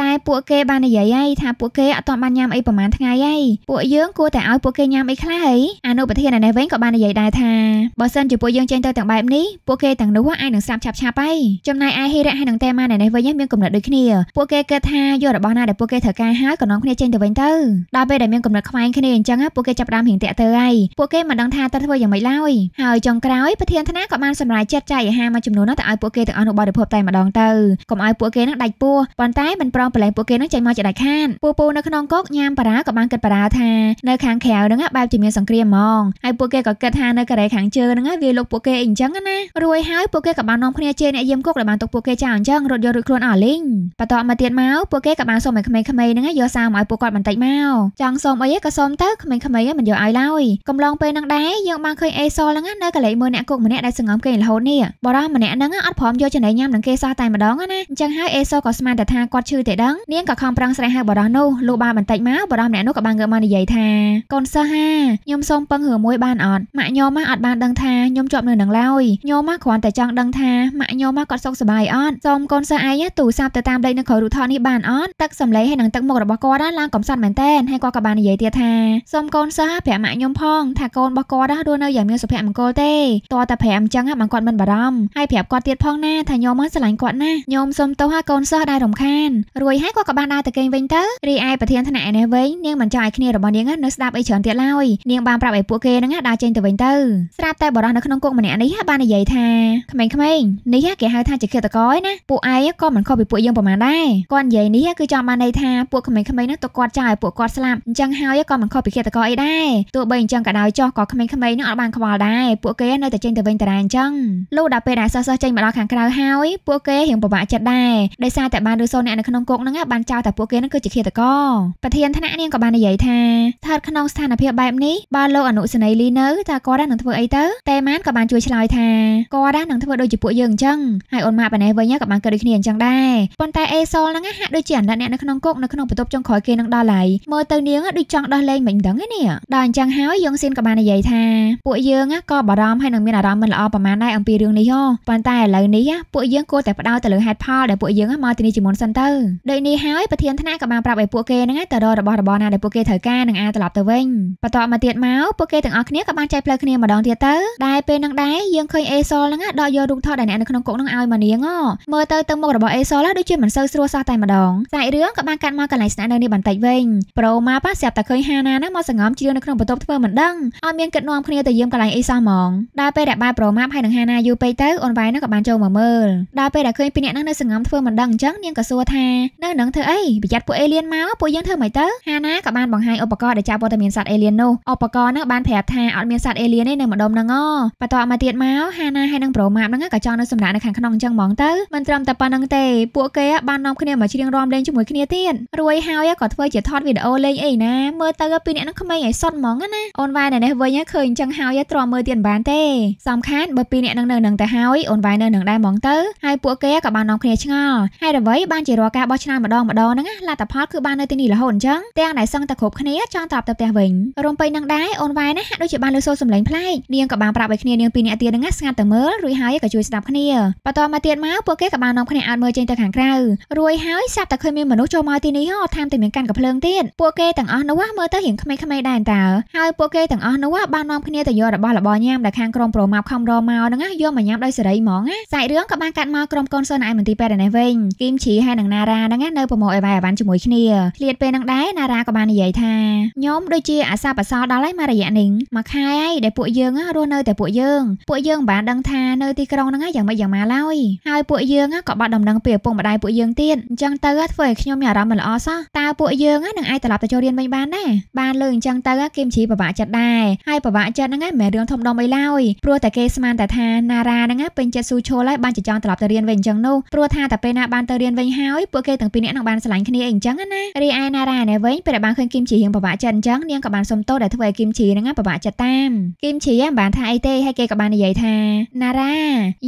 តែពួកគេបាននិយាយហើយថាពួកគេអត់ទាន់បានញ៉ាំអីប្រហែលថ្ងៃហើយពួកយើងគួរតែឲ្យពួកគេញ៉ាំអីខ្លះហីអនុប្រធានឯនេះវិញក៏បាននិយាយដែរថាបើសិនជាពួកយើងចេញទៅទាំងបែបនេះពួកគេទាំងនោះអាចនឹងសាប់ឆាប់ឆាប់ហើយចំណែកឯហ៊ីរ៉ាហើយនឹងតេម៉ាឯនេះវិញមានគំនិតដូចគ្នាពួកគេគិតថាយករបស់ណាដែលពួកគេត្រូវការហើយក៏នាំគ្នាចេញទៅទៅវិញទៅដល់ពេលដែលមានកំណត់ខ្វែងគ្នាអញ្ចឹងពួកគេចាប់ផ្ដើមរៀងតាក់ទើហើយពួកគេមិនដឹងថាត្រូវធ្វើយ៉ាងម៉េចឡើយហើយចុងក្រោយប្រធានថ្នាក់ក៏បានសម្រេចចិត្តចែកអាហារមួយចំនួនទៅឲ្យពួកគេទាំងអស់នោះបរិភោគតែម្ដងទៅកុំឲ្យពួកគេនឹងដាច់ពោះប៉ុន្តែមិនប្រងប្រឡែងពួកគេនឹងចេញមកជាដាច់ខាតពូពូនៅក្នុងគុកញ៉ាំបារាក៏បានគិតបារាថានៅខាងក្រៅនឹងបែបជាមានសង្គ្រាមហ្មងហើយពួកគេក៏គិតថានៅកូរ៉េខាងជើងនឹងវាលុកពួកគេអីអញ្ចឹងណារួចហើយពួកគេក៏បាននាំគ្នាជេរអ្នកយាមគុកដែលបានទុកពួកគេចោលអញ្ចឹងរត់យករួចខ្លួនអស់លីងបន្ទាប់មកទៀតមកពួកគេក៏បានសុំឲ្យក្មេងៗនឹងយកសារមកឲ្យពួកពួកគាត់បន្តិចមកចង់សូមអីក៏សូមទៅក្មេងៗមិនយកឲ្យឡើយកំឡងពេលនឹងដែរយើងបានឃើញអេសលហ្នឹងនៅកន្លែងមើលអ្នកគុកម្នាក់ដែលសង្ងំគេរហូតនេះបរិះម្នាក់ហ្នឹងអត់ព្រមយកចំណីញ៉ាំនឹងគេសោះតែម្ដងណាអញ្ចឹងហើយអេសលក៏ស្មានតែថាគាត់ឈឺតែដឹងនាងក៏ខំប្រឹងស្រែកហៅបរិះនោះលុះបានបន្តិចមកបរិះម្នាក់នោះក៏បានងើបមកនិយាយថាកូនសិស្សហាខ្ញុំសូមពឹងរឿងមួយបានអត់ម៉ាក់ញោមអត់បានដឹងថាខ្ញុំជាប់នៅនឹងឡើយញោមគ្រាន់តែចង់ដឹងថាម៉ាក់ញោមគាត់សុខសប្បាយអត់សូមកូនសិស្សឯងទូរស័ព្ទទៅតាមលេខនៅក្រៅរូថតនេះបានអត់ទឹកសម្លេងហើយនឹងទឹកមុខរបស់គាត់ឡើងកំសត់មែនតែនហើយគាត់ក៏បាននិយាយទៀតថាសូមកូនសិស្សប្រាប់ម៉ាក់ខ្ញុំផងថាកូនរបស់គាត់រស់នៅយ៉ាងមានសុភមង្គលទេតើតែប្រាំអញ្ចឹងបងគាត់មិនបារម្ភហើយប្រាប់គាត់ទៀតផងណាថាខ្ញុំមិនស្រឡាញ់គាត់ណាខ្ញុំសូមទោសហើយកូនសិស្សដែលរំខានរួយហើយគាត់ក៏បានដើរទៅគេងវិញទៅរីឯប្រធានថ្នាក់ឯនេះវិញនាងមិនចង់ឲ្យគ្នារបស់នាងនៅស្ដាប់អីច្រើនទៀតឡើយនាងបានប្រាប់ឲ្យពួកគេហ្នឹងដើរចេញទៅវិញទៅស្រាប់តែបរិះនៅក្នុងគុកម្នាក់នេះបាននិយាយថាក្មេងៗនេះគេហៅថាជាឃាតករឯណាពួកឯងក៏មិនខុសពីពួកយើងប្រហែលដែរគាត់និយាយនេះគឺចង់បានន័យថាពួកក្មេងៗហ្នឹងទុកគាត់ចង់ឲ្យពួកគាត់ស្លាប់អញ្ចឹងហើយក៏មិនខុសពីឃាតករអីដែរទោះបីអញ្ចឹងក៏ដោយចុះក៏ក្មេងៗនឹងអត់បានខ្វល់ដែរពួកគេនៅតែចេញទៅវិញតារាអញ្ចឹងលុះដល់ពេលដែលសិស្សសិស្សចេញមកដល់ខាងក្រៅហើយពួកគេរៀងពិបាកចិត្តដែរដោយសារតែបានឬសូនអ្នកនៅក្នុងគុកហ្នឹងបានចោទថាពួកគេហ្នឹងគឺជាឃាតករប្រធានថ្នាក់នាងក៏បាននិយាយថាស្ថិតក្នុងស្ថានភាពបែបនេះបើលោកអនុសេនីយ៍លីនៅតើគាត់នឹងធ្វើអីទៅតេម៉ានក៏បានជួយឆ្លើយថាគាត់នឹងធ្វើដូចជាពួកយើងអញ្ចឹងហើយអូនម៉ាប៉ាណេះវិញក៏បានគិតដូចគ្នាអញ្ចឹងដែរប៉ុន្តែអេសូលហ្នឹងហាក់ដូចជាអាណិតអ្នកនៅក្នុងគុកនៅក្នុងបន្ទប់ចុងក្រោយគេនឹងដល់ហើយមើលទៅនាងដូចចង់ដោះលែងមិនដឹងទេនេះដល់អញ្ចឹងហើយយើងស៊ីនក៏បាននិយាយថាពួកយើងក៏បារម្ភហើយនឹងមានអារម្មណ៍មិនល្អប្រហែលដែរអំពីរឿងនេះហ៎ប៉ុន្តែឥឡូវនេះពួកយើងគួរតែផ្ដោតទៅលើហេតុផលដែលពួកយើងមកទីនេះជាមុនសិនទៅដូចនេះហើយប្រធានថ្នាក់ក៏បានប្រាប់ឲ្យពួកគេហ្នឹងទៅរករបស់របរណាដែលពួកគេត្រូវការនឹងអាចត្រឡប់ទៅវិញបន្ទាប់មកទៀតមកពួកគេទាំងអស់គ្នាក៏បានចែកផ្លូវគ្នាម្ដងទៀតទៅដែលពេលហ្នឹងដែរយើងឃើញអេសលហ្នឹងដកយករូបថតដែលអ្នកនៅក្នុងគុកហ្នឹងឲ្យមកនាងមើលទៅទៅមុខរបស់អេសលដូចជាមិនសូវស្រួលសោះតែម្ដងសាច់រឿងក៏បានកាត់មកកន្លែងស្នាក់នៅនេះបន្តិចវិញប្រូម៉ាប៉ាស្រាប់តែឃើញហាណាហ្នឹងមកសង្ងំជ្រៀងនៅក្នុងបន្ទប់ធ្វើមិនដឹងឲ្យមានគិតនាំគ្នាទៅយាមកន្លែងអីសោះហ្មងដល់ពេលដែលបាយប្រូម៉ាប់ហើយនឹងហាណាយូរពេកទៅអូនវ៉ៃហ្នឹងក៏បានចូលមកមើលដល់ពេលដែលឃើញពីអ្នកហ្នឹងនៅសង្ងំធ្វើមិនដឹងអញ្ចឹងនាងក៏សួរថានៅនឹងធ្វើអីប្រយ័ត្នពួកអេលៀនមកពួកយើងធ្វើមិនទៅហាណាក៏បានបង្ហាញឧបករណ៍ដែលចាប់វត្តមានសត្វអេលៀននោះឧបករណ៍ហ្នឹងបានប្រាប់ថាអត់ មានសត្វអេលៀនទេនៅម្ដុំហ្នឹងអូបន្ទាប់មកទៀតមកហាណាហើយនឹងប្រូម៉ាប់ហ្នឹងក៏ចង់នៅសម្រាប់នៅខាងក្នុងអញ្ចឹងហ្មងទៅមិនត្រឹមតែប៉ុណ្្នឹងទេពួកគេបាននាំគ្នាមកច្រៀងរាំលេងជាមួយគ្នាទៀតរួយហើយក៏ធ្វើជាថតវីដេអូលេងអីណាមើលទៅពីអ្នកនឹងក្មេងឲ្យសុតហ្មងណាអូនវ៉ៃនៅនេះវិញឃើញអញ្ចឹងហើយទ្រាំមើលទៀតបានទេសំខាន់បើពីអ្នកនឹងនៅនឹងទៅហើយអូនវ៉ៃនៅនឹងដែរហ្មងទៅហើយពួកគេក៏បាននាំគ្នាឆ្ងល់ហើយអ្វីបានជារាល់ការបោះឆ្នោតម្ដងម្ដងហ្នឹងលទ្ធផលគឺបាននៅទីនេះរហូតអញ្ចឹងទាំងដែលសឹងតែគ្រប់គ្នាចង់ត្រឡប់ទៅផ្ទះវិញរំពេញនឹងដែរអូនវ៉ៃណាហាក់ដូចជាបានលើសូរសំឡេងប្លែកនាងក៏បានប្រាប់ឲ្យគ្នានាងពីរនាក់ទៀតហ្នឹងស្ងាត់ទៅមើលរួចហើយក៏ជួយស្ដាប់គ្នាបន្តមកទៀតមកពួកគេក៏បាននាំគ្នាអត់មើលចេញទៅខាងក្រៅរួចហើយសាប់តែឃើញមានមនុស្សចូលមកទីនេះហ៎តាមតែមានកាន់កភ្លើងទៀតពួកគេទាំងអស់នោះមើលទៅរៀងក្មេងៗដែរតើហើយពួកគេទាំងអស់នោះបាននាំគ្នាទៅយករបស់របរញ៉ាំដែលខាងក្រុមប្រម៉ាប់ខំរមកហ្នឹងយកមកញ៉ាំដោយសេរីហ្មងណាសាច់រឿងក៏បានកាត់មកក្រុមកូនសិស្សនៅឯមន្ទីរពេទ្យដែរវិញគីមឈីហើយនិងណារ៉ាហ្នឹងនៅប្រមូលអីវ៉ៃអីវ៉ាន់ជាមួយគ្នាឃ្លាតពេលហ្នឹងដែរណារ៉ាក៏បាននិយាយថាខ្ញុំដូចជាអាសាបសោដល់ហើយមករយៈនេះមួយខែហើយដែលពួកយើងរស់នៅតែពួកយើងពួកយើងមិនបានដឹងថានៅទីក្រុងហ្នឹងយ៉ាងម៉េចយ៉ាងម៉ាឡើយហើយពួកយើងក៏បាត់ដំណឹងពីឪពុកម្ដាយពួកយើងទៀតអញ្ចឹងទៅធ្វើឲ្យខ្ញុំមានអារម្មណ៍មិនល្អសោះតើពួកយើយើងហ្នឹងអាចត្រឡប់ទៅចូលរៀនវិញបានដែរបានលើអញ្ចឹងទៅគេមជ្រីពិបាកចិត្តដែរហើយពិបាកចិត្តហ្នឹងមិនមែនរឿងធំដុំអីឡើយព្រោះតែគេស្មានតែថាណារ៉ាហ្នឹងពេញចិត្តស៊ូឈលហើយបានចចង់ត្រឡប់ទៅរៀនវិញអញ្ចឹងនោះព្រោះថាតែពេលណាបានទៅរៀនវិញហើយពួកគេទាំងពីរនាក់នឹងបានស្រឡាញ់គ្នាអីអញ្ចឹងណារីឯណារ៉ានេះវិញពេលដែលបានឃើញគីមជ្រីរៀងពិបាកចិត្តអញ្ចឹងនាងក៏បានសុំទោសដែលធ្វើឲ្យគីមជ្រីហ្នឹងពិបាកចិត្តតាមគីមជ្រីមិនបានថាអីទេហើយគេក៏បាននិយាយថាណារ៉ា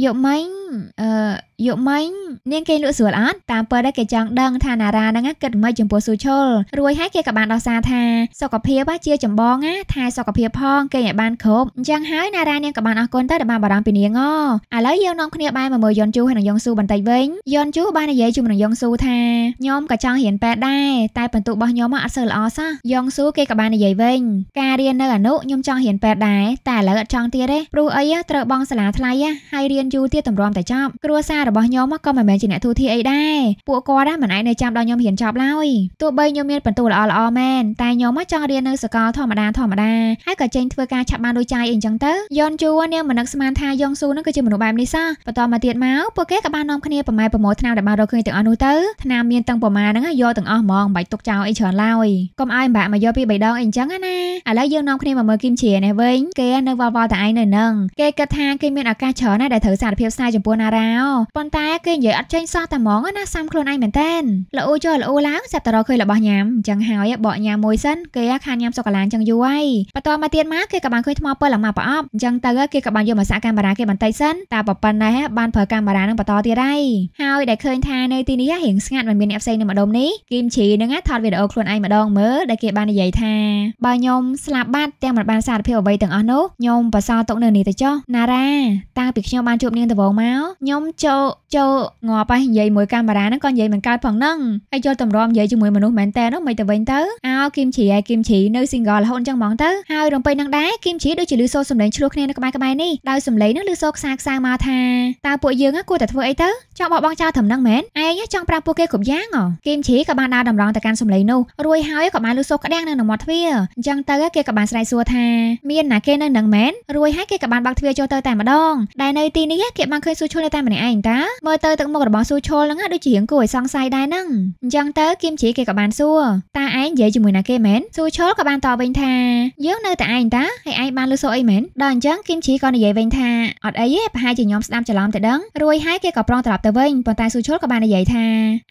យកមិញអឺយកមិញនាងគេលក់ស្រួលអត់តាមពិតគេចង់ដឹង ថាណារ៉ាហ្នឹងគិតមិនចំពោះស៊ូឈុលរួចហើយគេក៏បានដោះសារថាសុខភាពជាចម្បងណាថាសុខភាពផងគេឲ្យបានគ្រប់អញ្ចឹងហើយណារ៉ានាងក៏បានអរគុណទៅដែលបានបារម្ភពីនាងអូឥឡូវយើងនាំគ្នាបែរមកមើលយន់ជូហើយនឹងយងស៊ូបន្តិចវិញយន់ជូបាននិយាយជាមួយនឹងយងស៊ូថាខ្ញុំក៏ចង់រៀនពេទ្យដែរតែពិន្ទុរបស់ខ្ញុំអត់សូវល្អសោះយងស៊ូគេក៏បាននិយាយវិញការរៀននៅអនុខ្ញុំចង់រៀនពេទ្យដែរតែឥឡូវអត់ចង់ទៀតទេព្រោះអីត្រូវបងសាលាថ្លៃហើយរៀនយូរទៀតតម្រាំតែចប់គ្រួសាររបស់ខ្ញុំក៏មិនមែនជាអ្នកធូរធារអីដែរពួកគាត់មិនអាចនៅចាំដល់ខ្ញុំរៀនចប់ឡើយទោះបីខ្ញុំមានពិន្ទុល្អល្អមែនតែខ្ញុំចង់រៀននៅសាកលធម្មតាធម្មតាហើយក៏ចេញធ្វើការឆាប់បានដូចចាយអីចឹងទៅយនជួរនាងមិននឹកស្មានថាយ៉ងស៊ូនឹងគឺជាមនុស្សបែបនេះសោះបន្តមកទៀតមកពួកគេក៏បាននាំគ្នាប្រម៉ែប្រមូលថ្នាំដែលបានរកឃើញទាំងអស់នោះទៅថ្នាំមានទាំងប្រមាណហ្នឹងយកទាំងអស់ហ្មងបាច់ទុកចោលអីច្រើនឡើយកុំឲ្យម្បាក់មកយកពី3ដងអីចឹងណាឥឡូវយើងនាំគ្នាមកមើលគីមជ្រានេះវិញគេនៅវល់វល់តែឯងនៅនឹងគេគិតថាគេមានឱកាសច្រើនណាស់ដែលត្រូវសារភាពស្នេហ៍ចំពោះណារ៉ោប៉ុន្តែគេនិយាយអត់ចេញសោះតែហ្មងណាសាំខ្លួនឯងមែនតែនល្អូចុះល្អូឡើងសាប់តរឃើញរបស់ញ៉ាំអញ្ចឹងហើយបកញ៉ាំមួយសិនគេខានញ៉ាំសូកូឡាអញ្ចឹងយូរហើយបន្ទាប់មកទៀតមកគេក៏បានឃើញថ្មពិលអាម៉ាប្រអប់អញ្ចឹងទៅគេក៏បានយកមកសាក់កាមេរ៉ាគេបន្តិចសិនតែប៉ុណ្ណេះបានប្រើកាមេរ៉ានឹងបន្តទៀតហើយហើយដែលឃើញថានៅទីនេះរៀងស្ងាត់មិនមានអ្នកផ្សេងនៅម្ដុំនេះគីមជីនឹងថតវីដេអូខ្លួនឯងម្ដងមើលដែលគេបាននិយាយថាបើខ្ញុំស្លាប់បាត់ទាំងមិនបានសារភាពអ្វីទាំងអស់នោះខ្ញុំបសោទុកនៅនេះទៅចុះណារ៉ាតាំងពីខ្ញុំបានជួបនាងដំបូងមកខ្ញុំចូលចូលងាប់ហើយនិយាយមួយកាមេរ៉ាហ្នឹងក៏និយាយមិនកើតផងហ្នឹងហើយចូលតម្រាំនិយាយជាមួយមនុស្សមែនតើហ្នឹងមិនទៅវិញទៅអោគីមជ្រីឯគីមជ្រីនៅ single រហូតអញ្ចឹងហ្មងទៅហើយរំពេចនឹងដែរគីមជ្រីដូចជាលឺសូរសំឡេងឆ្លោះគ្នានៅក្បែរក្បែរនេះដោយសំឡេងហ្នឹងលឺសូរខ្សាខ្សាមកថាតើពួកយើងគួរតែធ្វើអីទៅចង់បោះបង់ចោលត្រឹមហ្នឹងមែនឯងចង់ប្រាប់ពួកគេគ្រប់យ៉ាងហ៎គីមជ្រីក៏បានដើរតម្រង់ទៅកាន់សំឡេងនោះរួយហើយក៏បានលឺសូរក្តាំងនៅក្នុងមាត់ទ្វារអញ្ចឹងទៅគេក៏បានស្រែកសួរថាមានណាគេនៅនឹងមែនរួយហើយគេក៏បានបើកទ្វារចូលទៅតែម្ដងដែលនៅទីនេះគេបានឃើញស៊ូឈុលនៅតែម្នាក់ឯងតាមើលទៅទឹកមុខរបស់ស៊ូឈុលហ្នឹងដូចជារៀងគួរឲ្យសង្ស័យដែរហ្នឹងអញ្ចឹងទៅគីមជ្រីគេក៏បានសួរតាឯងនិយាយជាមួយណាគេមែនស៊ូឈុលក៏បានតបវិញថាយើងនៅតែឯងតាហើយឯងបានលឺសូរអីមែនដល់អញ្ចឹងគីមជ្រីក៏និយាយវិញថាអត់អីទេប្រហែលជាខ្ញុំស្ដាប់ច្រឡំតែដឹងរួយហើយគេក៏ប្រងត្រឡប់ទៅទៅវិញប៉ុន្តែស៊ូឈុលក៏បាននិយាយថា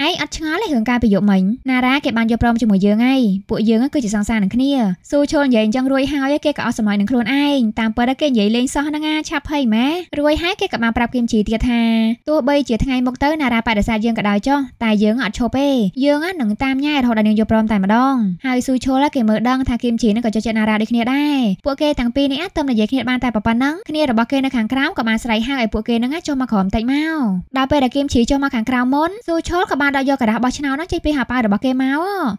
ឯងអត់ឆ្ងល់ទេរឿងការពីយប់មិញណារ៉ាគេបានយល់ព្រមជាមួយយើងហើយពួកយើងគឺជាសង្សារនឹងគ្នាស៊ូឈុលនិយាយអញ្ចឹងរួយហើយគេក៏អស់សម័យនឹងខ្លួនឯងតាមពិតគេនិយាយលេងសោះហ្នឹងអាឆាប់ភ័យម៉ែរួយហើយគេក៏បានប្រាប់គឹមជីទៀតថាទោះបីជាថ្ងៃមុខទៅណារ៉ាបដិសេធយើងក៏ដោយចុះតែយើងអត់ឈប់ទេយើងនឹងតាមញ៉ែរហូតដល់នាងយល់ព្រមតែម្ដងហើយស៊ូឈុលគេមើលដឹងថាគឹមជីនឹងក៏ចូលចិត្តណារ៉ាដូចគ្នាដែរពួកគេទាំងពីរនេះអាចទំនិយាយគ្នាបានតែប៉ុណ្ណឹងគ្នារបស់គេនៅខាងក្រៅក៏បានស្រែកហៅឲ្យពួកគេនឹងចុះមកក្រោមតិចមកដល់ពេលពេលដែលគីមឈីចុះមកខាងក្រៅមុនស៊ូឈុលក៏បានដកយកការ៉ាស់បោះឆ្នោតនោះចេញពីហាប៉ៅរបស់គេមក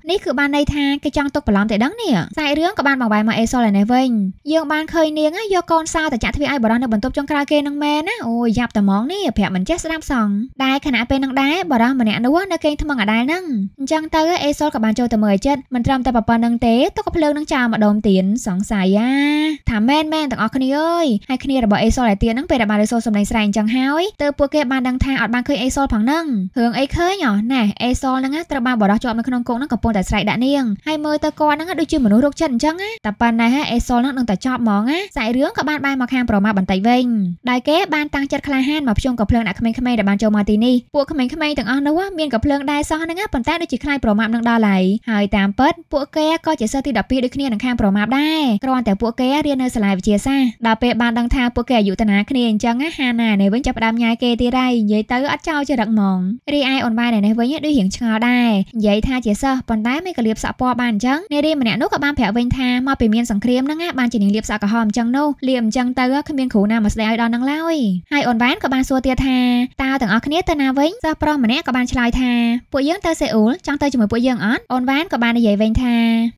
នេះគឺបានន័យថាគេចង់ទុកបន្លំតែដឹងនេះសាច់រឿងក៏បានបង្វែរមកអេសុលឯនេះវិញយើងបានឃើញនាង យកកូនសាវទៅចាក់ទ្វារឲ្យបរោះនៅបន្ទប់ចុងក្រោយគេនឹងមែនណាអូយយ៉ាប់តែមកនេះប្រាប់មិនចេះស្ដាប់សងដែរខណៈពេលនឹងដែរបរោះម្នាក់នោះនៅគេងថ្មងអដាលហ្នឹងអញ្ចឹងទៅអេសុលក៏បានចូលទៅមើលឲ្យចិត្តមិនត្រឹមតែប្រព័ន្ធនឹងទេទុកភ្លើងនឹងចោលម្ដុំទៀតសង្ស័យអាថាមែនមែនទាំងអស់គ្នាអើយហើយគ្នារបស់អេសុលឯទៀតហ្នឹងពេលដែលបានលើសូលសម្ដែងស្រែអញ្ចឹងហើយទើបពួកគេបានដឹងថាអត់បានឃើញអេសលផងហ្នឹងរឿងអីឃើញអ្ហ៎ណែអេសលហ្នឹងត្រូវបានបរោះជាប់នៅក្នុងគុកហ្នឹងកំពុងតែស្រែកដាក់នាងហើយមើលទៅគាត់ហ្នឹងដូចជាមនុស្សរោគចិត្តអញ្ចឹងណាតែប៉ុណ្ណេះអេសលហ្នឹងនឹងតែចប់ហ្មងណាសាច់រឿងក៏បានបែរមកខាងប្រមាបន្តិចវិញដែលគេបានតាំងចិត្តក្លាហានមកភ្ជុំកំភ្លើងដាក់ក្មេងៗដែលបានចូលមកទីនេះពួកក្មេងៗទាំងអស់នោះមានកំភ្លើងដែរសោះហ្នឹងប៉ុន្តែដូចជាខ្លាយប្រមានឹងដល់ហើយហើយតាមពិតពួកគេក៏ជាសិស្សទី12ដូចគ្នានឹងខាងប្រមាដែរគ្រាន់តែពួកគេរៀននៅសាលាវិទ្យាសាស្ត្រដល់ពេលបានដឹងថាពួកគេអាយុតនាគ្នាអញ្ចឹងណាហាណានេះវិញចាប់ផ្ដើមញ៉ាយគេទៀតហើយនិយាយទៅអត់ចោលចរិតហ្មងរីឯអូនបាយនៅនេះវិញដូចរៀងឆ្ងល់ដែរនិយាយថាជាសិស្សប៉ុន្តែមិនក៏លៀបសាក់ពណ៌បានអញ្ចឹងនារីម្នាក់នោះក៏បានប្រាប់វិញថាមកពីមានសង្គ្រាមហ្នឹងបានជានាងលៀបសាក់ក្រហមអញ្ចឹងនោះលៀបអញ្ចឹងទៅគ្មានគ្រូណាមកស្ដីឲ្យដល់ហ្នឹងឡើយហើយអូនបានក៏បានសួរទៀតថាតើទាំងអស់គ្នាទៅណាវិញសិស្សប្រុសម្នាក់ក៏បានឆ្លើយថាពួកយើងទៅសេអ៊ូលចង់ទៅជាមួយពួកយើងអត់អូនបានក៏បាននិយាយវិញថា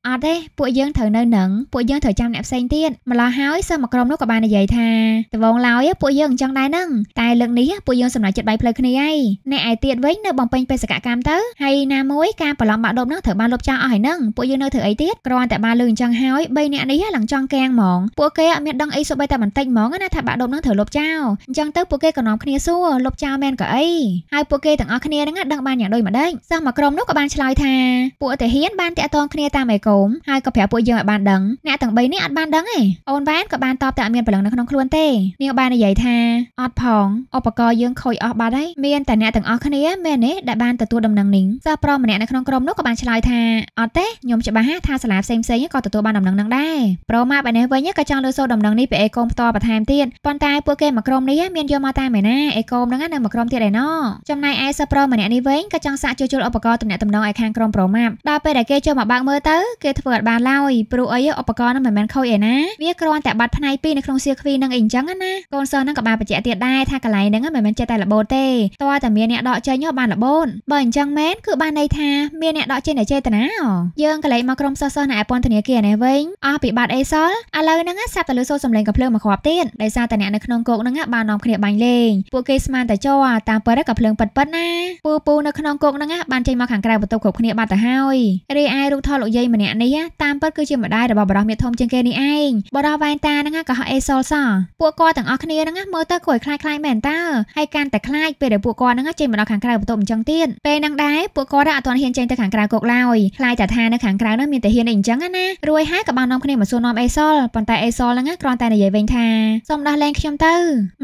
អត់ទេពួកយើងត្រូវនៅនឹងពួកយើងត្រូវចាំអ្នកផ្សេងទៀតម្ល៉េះហើយសិស្សមួយក្រុមនោះក៏បាននិយាយថាដវងឡើយពួកយើងអញ្ចឹងដែរហ្នឹងតែលើកនេះពួកយើងសម្រេចចិត្តបាយផ្លូវគ្នាហើយអ្នកឯទៀតវិញនៅបំពេញបេសកកម្មទៅហើយណាមួយការប្រឡំបាក់ដប់នោះត្រូវបានលុបចោលអស់ហើយនឹងពួកយើងនៅធ្វើអីទៀតគ្រាន់តែបានលឺអញ្ចឹងហើយ3អ្នកនេះឡើងចង់កៀងហ្មងពួកគេអត់មានដឹងអីសូម្បីតែបន្តិចហ្មងណាថាបាក់ដប់នោះត្រូវលុបចោលអញ្ចឹងទៅពួកគេក៏នាំគ្នាសួរលុបចោលមែនក៏អីហើយពួកគេទាំងអស់គ្នានឹងដឹងបានយ៉ាងដូចម្ដេចសិស្សមួយក្រុមនោះក៏បានឆ្លើយថាពួកតាហ៊ានបានតាក់ទងគ្នាតាមឯកូមហើយក៏ប្រាប់ពួកយើងឲ្យបានដឹងអ្នកទាំង3នេះអត់បានដឹងទេអូនវ៉ានក៏បានតបតែអត់មានប្រឡងនៅក្នុងខ្លួនទេនាងបាននិយាយថាអត់ផងឧបករណ៍យើងខូចអស់បាត់ហើយមានតែអ្នកទាំងអស់គ្នាមែនទេដែលបានទទួលដំណឹងនេះសិស្សប្រុសម្នាក់នៅក្នុងក្រុមនោះក៏បានឆ្លើយថាអត់ទេខ្ញុំច្បាស់ថាសាលាផ្សេងផ្សេងក៏ទទួលបានដំណឹងនឹងដែរប្រមាបែបនេះវិញក៏ចង់លើសូដំណឹងនេះពីអេកូមផ្ទាល់បន្ថែមទៀតប៉ុន្តែពួកគេមកក្រុមនេះមានយកមកតែមែនណាអេកូមហ្នឹងនៅមកក្រុមទៀតឯណោះចំណែកឯសិស្សប្រុសម្នាក់នេះវិញក៏ចង់សាកជួសជុលឧបករណ៍ទំនាក់ទំនងឲ្យខាងក្រុមប្រមាដល់ពេលដែលគេចូលមកបើកមើលទៅគេធ្វើអត់បានឡើយព្រោះអីឧបករណ៍ហ្នឹងមិនមែនខូចឯណាវាគ្រាន់តែបាត់ផ្នែកពីរនៅក្នុងសៀគ្វីនឹងអីអញ្ចឹងណាកូនសិស្សហ្នឹងក៏បានបញ្ជាក់ទៀតដែរថាកន្លែងហ្នឹងមិនមែនចេះតែល្បោទេតើតែមានអ្នកដកចេញហ៎បានល្បូនបើអញ្ចឹងមែនគឺបានន័យថាមានអ្នកដកចេញដោយចេតនាហ៎យើងក៏លេចមកក្រុមសិស្សសិស្សនៅឯពន្ធនាគារនេះវិញអស់ពីបាត់អេសលឥឡូវហ្នឹងសាប់តែលើសូរសំឡេងកំភ្លើងមកគ្រាប់ទៀតដោយសារតែអ្នកនៅក្នុងគោកហ្នឹងបាននាំគ្នាបាញ់លេងពួកគេស្មានតែចោលតាមពិតក៏ភ្លើងប៉ិតប៉ិតណាពូពូនៅក្នុងគោកហ្នឹងបានចេញមកខាងក្រៅបន្ទប់គ្រប់គ្នាបាត់ទៅហើយរីឯរូបថតលោកយាយម្នាក់នេះតាមពិតគឺជាម្ដាយរបស់បរិះមេធំជាងគេនេះឯងបរិះវ៉ែនតាហ្នឹងក៏ហៅអេសលសោះពួកគាត់ទាំងអស់គ្នាហ្នឹងមើលទៅគួរឲ្យខ្លាចខ្លាចមែនតើហើយកាន់តែខ្លាចពេលដែលពួកគាត់ហ្នឹងចេញមកដល់ខាងក្រៅបន្ទប់អញ្ចឹងទៀតពេលហ្នឹងដែរពួកគាត់អត់ទាន់ហ៊ានចេញទៅខាងក្រៅគោកឡើយខ្លាចតែថានៅខាងក្រៅហ្នឹងមានតែហ៊ានអីអញ្ចឹងណារួយហើយក៏បាននាំគ្នាមកសួរនាំអេសុលប៉ុន្តែអេសុលហ្នឹងគ្រាន់តែនិយាយវិញថាសូមដោះលែងខ្ញុំទៅ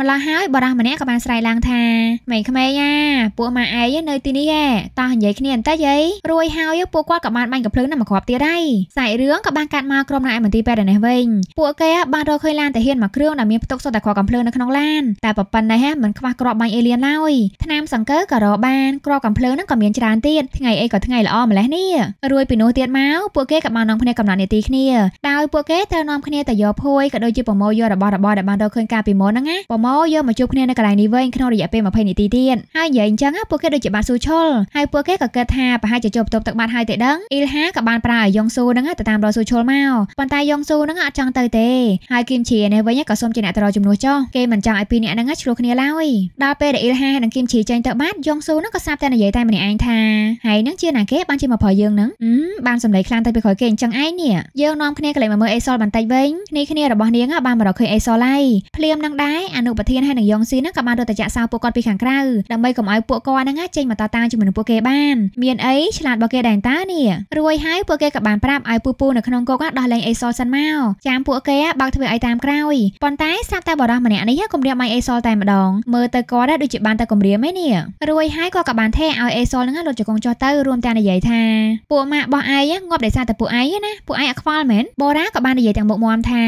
ម្ល៉េះហើយបរិះម្នាក់ក៏បានស្រែកឡើងថាម៉េចក្មេងអាពួកម៉ាឯងនៅទីនេះឯងតោះនិយាយគ្នាបន្តិចឯងរួយហើយពួកគាត់ក៏បានបាញ់កំភ្លើងនឹងមកគ្រាប់ទៀតដែរសាច់រឿងក៏បានកាត់មកក្រុមនៅឯមន្ទីរពេទ្យនេះវិញពួកគេបានរកឃើញឡានតាហានមួយគ្រឿងដែលមានផ្ទុកសុទ្ធតែគ្រាប់កំភ្លើងនៅក្នុងឡានតែប៉ុណ្ណេះមិនខ្វះគ្រាប់បាញ់អេលៀនឡើយយថ្នាំសង្កើក៏រកបានក្របកំភ្លើងនឹងក៏មានច្រើនទៀតថ្ងៃអីក៏ថ្ងៃល្អម្លេះនេះរួចពីនោះទៀតមកពួកគេក៏បាននាំគ្នាកំណត់នីតិគ្នាដោយពួកគេត្រូវនាំគ្នាទៅយកភួយក៏ដូចជាប្រមូលយករបស់របរដែលបានរកឃើញកាលពីមុនហ្នឹងណាប្រមូលយកមកជួបគ្នានៅកន្លែងនេះវិញក្នុងរយៈពេល20នាទីទៀតហើយនិយាយអញ្ចឹងពួកគេដូចជាបានស៊ូឈុលហើយពួកគេក៏គិតថាប្រហែលជាចូលបន្ទប់ទឹកបាត់ហើយទេដឹងអ៊ីលហាក៏បានប្រើឲ្យយ៉ងស៊ូហ្នឹងទៅតាមរកស៊ូឈុលមកប៉ុន្តែយ៉ងស៊ូហ្នឹងអត់ចង់ទៅទេហើយគីមឈីនេះវិញក៏សូមជាអ្នកទៅរកជំនួសចុះគេមិនចង់ឲ្យពីរនាក់ហ្នឹងឆ្លោះគ្នាឡើយដល់ពេលដែលអ៊ីលហានិងគីមឈីចេញទៅបាត់យ៉ុងស៊ូនឹងក៏សាប់តែនិយាយតែម្នាក់ឯងថាហើយនឹងជាណាគេបានជាមកប្រយើងនឹងបានសម្ដីខ្លាំងទៅពីក្រោយគេអញ្ចឹងឯងនេះយើងនាំគ្នាកលែកមកមើលអេសលបន្តិចវិញនេះគ្នារបស់នាងបានមករកឃើញអេសលហើយភ្លាមនឹងដែរអនុប្រធានហើយនឹងយ៉ុងស៊ីនឹងក៏បានរត់ទៅចាក់សោពួកគាត់ពីខាងក្រៅដើម្បីកុំឲ្យពួកគាត់ហ្នឹងចេញមកតតាំងជាមួយនឹងពួកគេបានមានអីឆ្លាតរបស់គេដែរតានេះរួយហើយពួកគេក៏បានប្រាប់ឲ្យពូពូនៅក្នុងគុកដោះលែងអេសលសិនមកចាំពួកគេបើកធ្វើឲ្យតាមក្រោយប៉ុន្តែសាប់តែបរោះម្នាក់នេះគំរាមឲ្យអេសលតែម្ដងមើលទៅគាត់ដូចជាបានតែគម្រាមឯនេះរួយហើយក៏ក៏បានថេឲ្យអេសលហ្នឹងលុតជង្គង់ចុះទៅរួមទាំងនិយាយថាពួកម៉ាក់របស់ឯងងាប់ដោយសារតែពួកឯងណាពួកឯងអខ្វល់មែនបូរ៉ាក៏បាននិយាយទាំងមុខមាំថា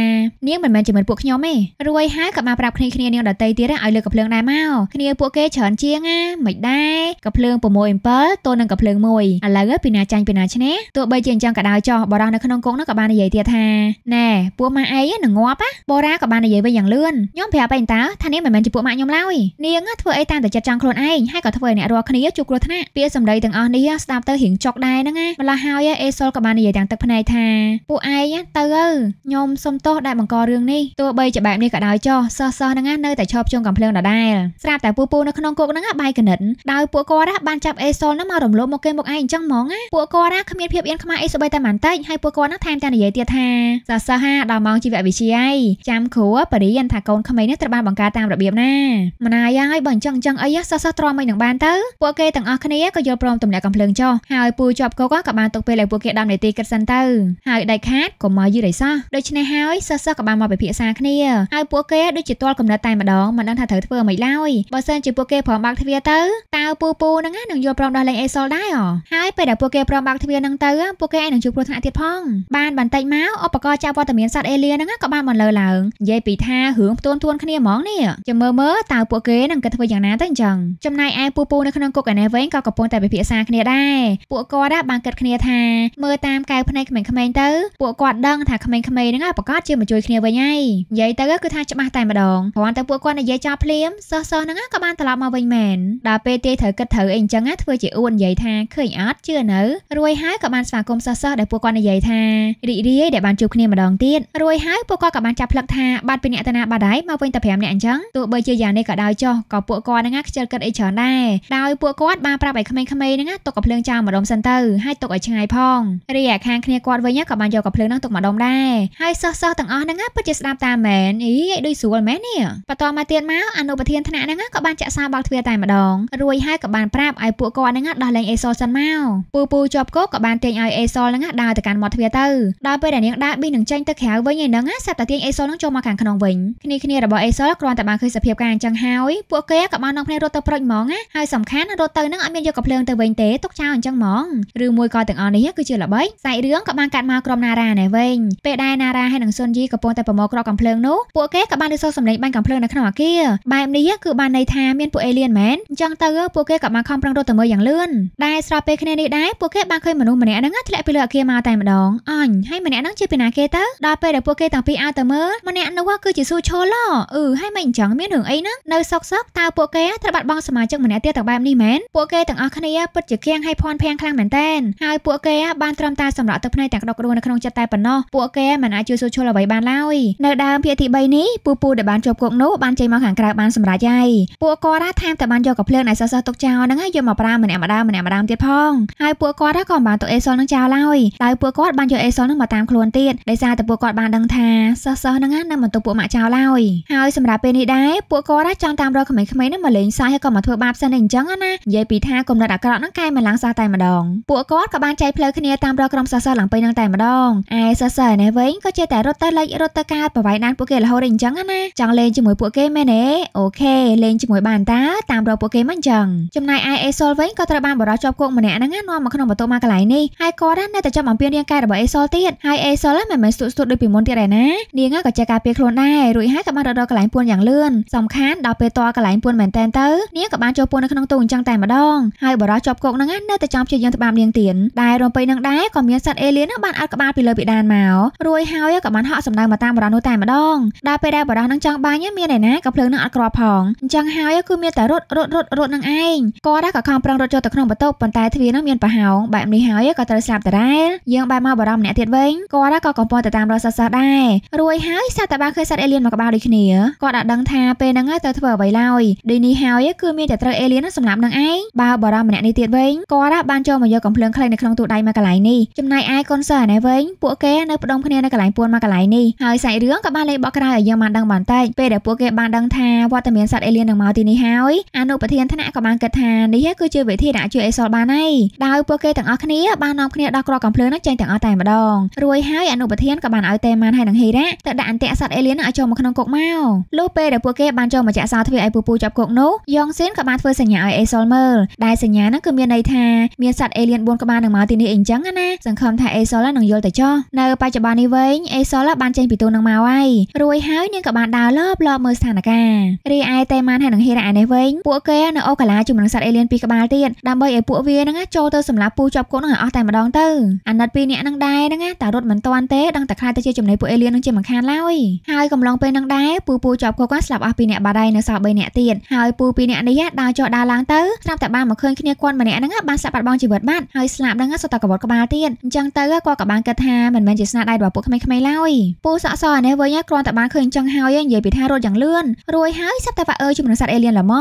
នាងមិនមែនជា មិនពួកខ្ញុំទេរួយហើយក៏បានប្រាប់គ្នាគ្នានាងដតីទៀតឲ្យលើកកំភ្លើងដែរមកគ្នា ពួកគេច្រើនជាងណាមិនដែរកំភ្លើង6-7ទល់នឹងកំភ្លើង1ឥឡូវពីណាចាញ់ពីណាឈ្នះទោះបីជាអញ្ចឹងក៏ដោយចុះបរោះនៅក្នុងគុកនោះក៏បាននិយាយទៀតថាណែពួកម៉ាក់ឯងនឹងងាប់ណាបូរ៉ាក៏បាននិយាយវិញយ៉ាងលឿនខ្ញុំប្រាប់ឯងតើថានាងមិនមែនជាពួកម៉ាក់ខ្ញុំឡើយនាងធ្វើអីតាមកាន់តែចិត្តចង់ខ្លួនឯងហើយក៏ធ្វើឲ្យអ្នករាល់គ្នាជួបគ្រោះថ្នាក់ពាក្យសម្ដីទាំងអស់នេះស្ដាប់ទៅរៀងចុកដែរហ្នឹងណាម្ល៉េះហើយអេសុលក៏បាននិយាយទាំងទឹកភ្នែកថាពួកឯងទៅអើខ្ញុំសុំទោសដែលបង្ករឿងនេះទោះបីជាបែបនេះក៏ដោយចុះសោះសោះហ្នឹងណានៅតែឈប់ជុំកំភ្លើងដដែលស្រាប់តែពូពូនៅក្នុងគុកហ្នឹងបាយកណិតដោយពួកគាត់បានចាប់អេសុលហ្នឹងមករំលោភមកគេមកឯងអញ្ចឹងហ្មងណាពួកគាត់គ្មានភាពអៀនខ្មាស់អីសម្បីតែបន្តិចហើយពួកគាត់ហ្នឹងថែមទាំងនិយាយទៀតថាសោះសោះហាដល់ម៉ោងជីវវិទ្យាឯងចាំគ្រូបរិញ្ញាថាកូនក្មេងនេះត្រូវបានបង្ការតាមរបៀបណាម្នាយហើយបើអញ្ចឹងអញ្ចឹងដឹងអីសោះសោះទ្រាំមិននឹងបានទៅពួកគេទាំងអស់គ្នាក៏យល់ព្រមទម្លាក់កំភ្លើងចុះហើយពូជាប់គុកក៏បានទុកពេលឲ្យពួកគេ10នាទីគិតសិនទៅហើយដៃខាតក៏មកយឺរៃសោះដូច្នេះហើយសិស្សសិស្សក៏បានមកពិភាក្សាគ្នាហើយពួកគេដូចជាទាល់កំណត់តែម្ដងមិនដឹងថាត្រូវធ្វើអ្វីឡើយបើសិនជាពួកគេព្រមបើកទ្វារទៅតើពូពូហ្នឹងនឹងយល់ព្រមដោះលែងអេសូលដែរហើយពេលដែលពួកគេព្រមបើកទ្វារហ្នឹងទៅពួកគេអាចនឹងជួបគ្រោះថ្នាក់ទៀតផងបានបន្តិចមកឧបករណ៍ចាប់វត្តមានសត្វអេលៀនហ្នឹងក៏បានបន្លឺឡើងនិយាយពីថារឿងផ្ទួនទួនគ្នាហ្មងនេះចាំមើលមើលតើពួកគេនឹងគិតធ្វើយ៉ាងណាទេអញ្ចឹងចំណែកឯពូពូនៅក្នុងគុកឯនេះវិញក៏កំពុងតែពិភាក្សាគ្នា ដែរពួកគាត់បានគិតគ្នាថាមើលតាមកែវភ្នែកក្មេងៗទៅពួកគាត់ដឹងថាក្មេងៗហ្នឹងប្រកាសជាមកជួយគ្នាវិញហើយនិយាយទៅគឺថាច្បាស់តែម្ដងគ្រាន់តែពួកគាត់និយាយចោលភ្លាមសិស្សសិស្សហ្នឹងក៏បានត្រឡប់មកវិញមែនដល់ពេលទាយត្រូវគិតត្រូវអីអញ្ចឹងធ្វើជាអួននិយាយថាឃើញអត់ជឿនៅរួយហើយក៏បានស្វាគមន៍សិស្សសិស្សដែលពួកគាត់និយាយថារីករាយដែលបានជួបគ្នាម្ដងទៀតរួយហើយពួកគាត់ក៏បានចាប់ផ្លឹកថាបាត់ពីអ្នកតាណាបាត់ហើយមកវិញតែ5អ្នកអញ្ចឹងទោះបីជាយ៉ាងនេះក៏ដោយចុះក៏ពួកគាត់ហ្នឹងហ្នឹងខ្ជិលគិតអីច្រើនដែរដោយពួកគាត់បានប្រាប់ឲ្យក្មេងៗហ្នឹងទុកកំភ្លើងចោលម្ដុំសិនទៅហើយទុកឲ្យឆ្ងាយផងរីឯខាងគ្នាគាត់វិញក៏បានយកកំភ្លើងហ្នឹងទុកម្ដុំដែរហើយសិស្សសិស្សទាំងអស់ហ្នឹងពិតជាស្ដាប់តាមមែនអីដូចស្រួលមែននេះបន្ទាប់មកទៀតមកអនុប្រធានថ្នាក់ហ្នឹងក៏បានចាក់សារបាល់ទ្វារតែម្ដងរួចហើយក៏បានប្រាប់ឲ្យពួកគាត់ហ្នឹងដោះលែងអេសូលសិនមកពូពូជាប់គោក៏បានទាញឲ្យអេសូលហ្នឹងដើរទៅកាន់មាត់ទ្វារទៅដល់ពេលដែលនាងដើរប៊ីនឹងចេញទៅក្រៅវិញឯហ្នឹងសាប់តែទាញអេសូលហ្នឹងចូលមកខាងក្នុងវិញគ្នាគ្នារបស់អេសូលគ្រាន់តែបានឃើញសភាពការអញ្ចឹងហើយពួកគេក៏បានក្នុងភ្នែករត់ទៅប្រុចហ្មងណាហើយសំខាន់រត់ទៅនឹងអត់មានយកកំភ្លើងទៅវិញទេទុកចោលអញ្ចឹងហ្មងឬមួយក៏ទាំងអស់នេះគឺជាល្បីសាច់រឿងក៏បានកាត់មកក្រុមណារ៉ានេះវិញពេលដែលណារ៉ាហើយនឹងសុនយីកំពុងតែប្រមូលក្រកំភ្លើងនោះពួកគេក៏បានលើសសំឡេងបាញ់កំភ្លើងនៅក្នុងអាគារបែបនេះគឺបានន័យថាមានពួកអេលៀនមែនអញ្ចឹងទៅពួកគេក៏បានខំប្រឹងរត់ទៅមើលយ៉ាងលឿនដែលស្របពេលគ្នានេះដែរពួកគេបានឃើញមនុស្សម្នាក់ហ្នឹងធ្លាក់ពីលើអាគារមកតែម្ដងអញហើយម្នាក់ហ្នឹងជាពីណាគេទៅដល់ពេលដែលពួកគេទាំងពីរឲ្យទៅមើលម្នាក់នោះគឺជាស៊ូឈលអឺហើយមិនអញ្ចឹងមានរឿងអីហ្នឹងនៅសុកសុកតើពួកគេះត្រូវបាត់បង់សមាជិកម្នាក់ទៀតទាំងបែបនេះមែនពួកគេទាំងអស់គ្នាពិតជាគៀងឲ្យភ័ន្តភាំងខ្លាំងមែនទែនហើយពួកគេបានត្រឹមតែសម្រក់ទឹកភ្នែកទាំងក្តុកក្តួលនៅក្នុងចិត្តតែប៉ុណ្ណោះពួកគេមិនអាចជួយសួរឈុលអ្វីបានឡើយនៅដើមភាគទី3នេះពូពូដែលបានជាប់គុកនោះបានចេញមកខាងក្រៅបានសម្រេចហើយពួកគាត់ថែមតែបានយកកាភ្លើងដែលសសើរទុកចោលហ្នឹងយកមកប្រើម្នាក់ម្ដងម្នាក់ម្ដងទៀតផងហើយពួកគាត់ក៏បានទុកអេសលនឹងចោលឡើយដោយពួកគាត់បានយកអេសលនឹងមកតាមខ្លួនទៀតដោយសារតែពួកគាត់បានដឹងថាសសើរហ្នឹងនឹងមិនទុកពួកម៉ាក់ចោលឡើយហើយសម្រាប់ពេលនេះដែរពួកគាត់ចង់តាមរកក្មេងៗហ្នឹងមកលេលេងសើចហើយក៏មកធ្វើបាបសិនអីអញ្ចឹងណានិយាយពីថាគំនិតអាក្រក់ហ្នឹងកែមិនឡើងសោះតែម្ដងពួកគាត់ក៏បានចែកផ្លូវគ្នាតាមរកក្រុមសិស្សឡើងពេញហ្នឹងតែម្ដងឯសិស្សសិស្សឯនេះវិញក៏ចេះតែរត់ទៅលេចរត់ទៅកើតប្រវាយដានពួកគេរហូតអីអញ្ចឹងណាចង់លេងជាមួយពួកគេមែនទេអូខេលេងជាមួយបានតាតាមរកពួកគេមកអញ្ចឹងចំណាយឯអេសុលវិញក៏ត្រូវបានបរិះជាប់គុកម្នាក់ហ្នឹងនាំមកក្នុងបន្ទប់មកកន្លែងនេះហើយគាត់នៅតែចាំអំពីរាងកាយរបស់អេសុលទៀតហើយអេសុលមិនមែនស្ទុះស្ទុះដូចពីមុនទៀតឯណានាងក៏ចេះការពារខ្លួនដែររួចហើយក៏បានរត់ដល់កន្លែងពួនយ៉ាងលឿនសំខាន់ដល់ពេលតរកន្លែងពួនមែនតនទៅនាងក៏បានចូលពួននៅក្នុងទូអញ្ចឹងតែម្ដងហើយបរោះជាប់គុកហ្នឹងនៅតែចង់ព្យាយាមត្បាមនាងទៀតដែលរំពេចនឹងដែរក៏មានសត្វអេលៀនហ្នឹងបានអត់ក្បាលពីលើពីដានមករួយហើយក៏បានហក់សម្ដៅមកតាមបរោះនោះតែម្ដងដល់ពេលដែលបរោះហ្នឹងចង់បាញ់មានឯណាក៏ភ្លើងនឹងអត់ក្របផងអញ្ចឹងហើយគឺមានតែរត់រត់រត់រត់នឹងឯងគាត់ក៏ខំប្រឹងរត់ចូលទៅក្នុងបន្ទប់ប៉ុន្តែទ្វារហ្នឹងមានប្រហោងបែបនេះហើយក៏ត្រូវស្លាប់តារ៉ែលយើងបែបមកបរោះម្នាក់ទៀតវិញគាត់ក៏កំពុងតែតាមរកសត្វសស់ដែររួយហើយសត្វតាបានឃើញសត្វអេលៀនមកក្បាលដូចគ្នាគាត់អាចដឹងថាពេលហ្នឹងទៅធ្វើអ្វីឡើយដូចនេះនេះហើយគឺមានតែត្រូវអេលៀនសម្លាប់នឹងឯងបើបារម្ភម្នាក់នេះទៀតវិញគាត់បានចូលមកយកកំភ្លើងខ្លីនៅក្នុងទូដៃមកកន្លែងនេះចំណែកឯកូនសិស្សឯនេះវិញពួកគេនៅផ្ដុំគ្នានៅកន្លែងពួនមកកន្លែងនេះហើយសាច់រឿងក៏បានលេខបកក្រោយឲ្យយើងបានដឹងបន្តិចពេលដែលពួកគេបានដឹងថាវត្តមានសត្វអេលៀននឹងមកទីនេះហើយអនុប្រធានថ្នាក់ក៏បានគិតថានេះគឺជាវិធីដែលជួយអេសលបានហើយដោយពួកគេទាំងអស់គ្នាបាននាំគ្នាដោះគ្រាប់កំភ្លើងនោះចេញទាំងអស់តែម្ដងរួយហើយអនុប្រធានក៏បានឲ្យតេម៉ានហើយនឹងហេរ៉ាទៅដាក់អន្ទាក់សត្វអេលៀននោះឲ្យចូលមកក្នុងគុកមកលុះពេលដែលពួកគេបានចូលមកចាក់សោទ្វារឲ្យពូពូចាប់គុកនោះនោះយ៉ងស៊ិនក៏បានធ្វើសញ្ញាឲ្យអេសុលមើលដែលសញ្ញាហ្នឹងគឺមានន័យថាមានសត្វអេលៀន4ក្បាលនឹងមកទីនេះអីចឹងណាសង្ឃឹមថាអេសុលនឹងយល់ទៅចុះនៅបច្ចុប្បន្ននេះវិញអេសុលបានចេញពីទូនឹងមកហើយរួយហើយនាងក៏បានដើរលបលបមើលស្ថានភាពរីឯតេម៉ានហើយនឹងហេរ៉ានេះវិញពួកគេនៅអូកាឡាជាមួយនឹងសត្វអេលៀន2ក្បាលទៀតដើម្បីឲ្យពួកវាហ្នឹងចូលទៅសម្លាប់ពូជាប់គុកនឹងឲ្យអស់តែម្ដងទៅអាណិត2នាក់ហ្នឹងដែរហ្នឹងតែរត់មិនទាន់ទេដឹងតែខ្លាចទៅជាចំណៃពួកអេលៀននឹងជាមិនខានឡើយហើយកំឡុងពេលហ្នឹងដែរពូពូជាប់គុកស្លាប់អស់2នាក់បាត់ហើយនៅសល់3នាក់ទៀតហើយដោយពូពីរនាក់នេះដើរចុះដើរឡើងទៅស្រាប់តែបានមកឃើញគ្នាគាត់ម្នាក់ហ្នឹងបានសាក់បាត់បង់ជីវិតបាត់ហើយស្លាប់ហ្នឹងសុទ្ធតែកវត់ក្បាលទៀតអញ្ចឹងទៅគាត់ក៏បានគិតថាមិនមែនជាស្នាដៃរបស់ពួកក្មេងៗឡើយពូសក់សអនេះវិញគ្រាន់តែបានឃើញអញ្ចឹងហើយនិយាយពីថារត់យ៉ាងលឿនរួយហើយសាប់តែវ៉ាអើជំនុំសត្វអេលៀនល្មម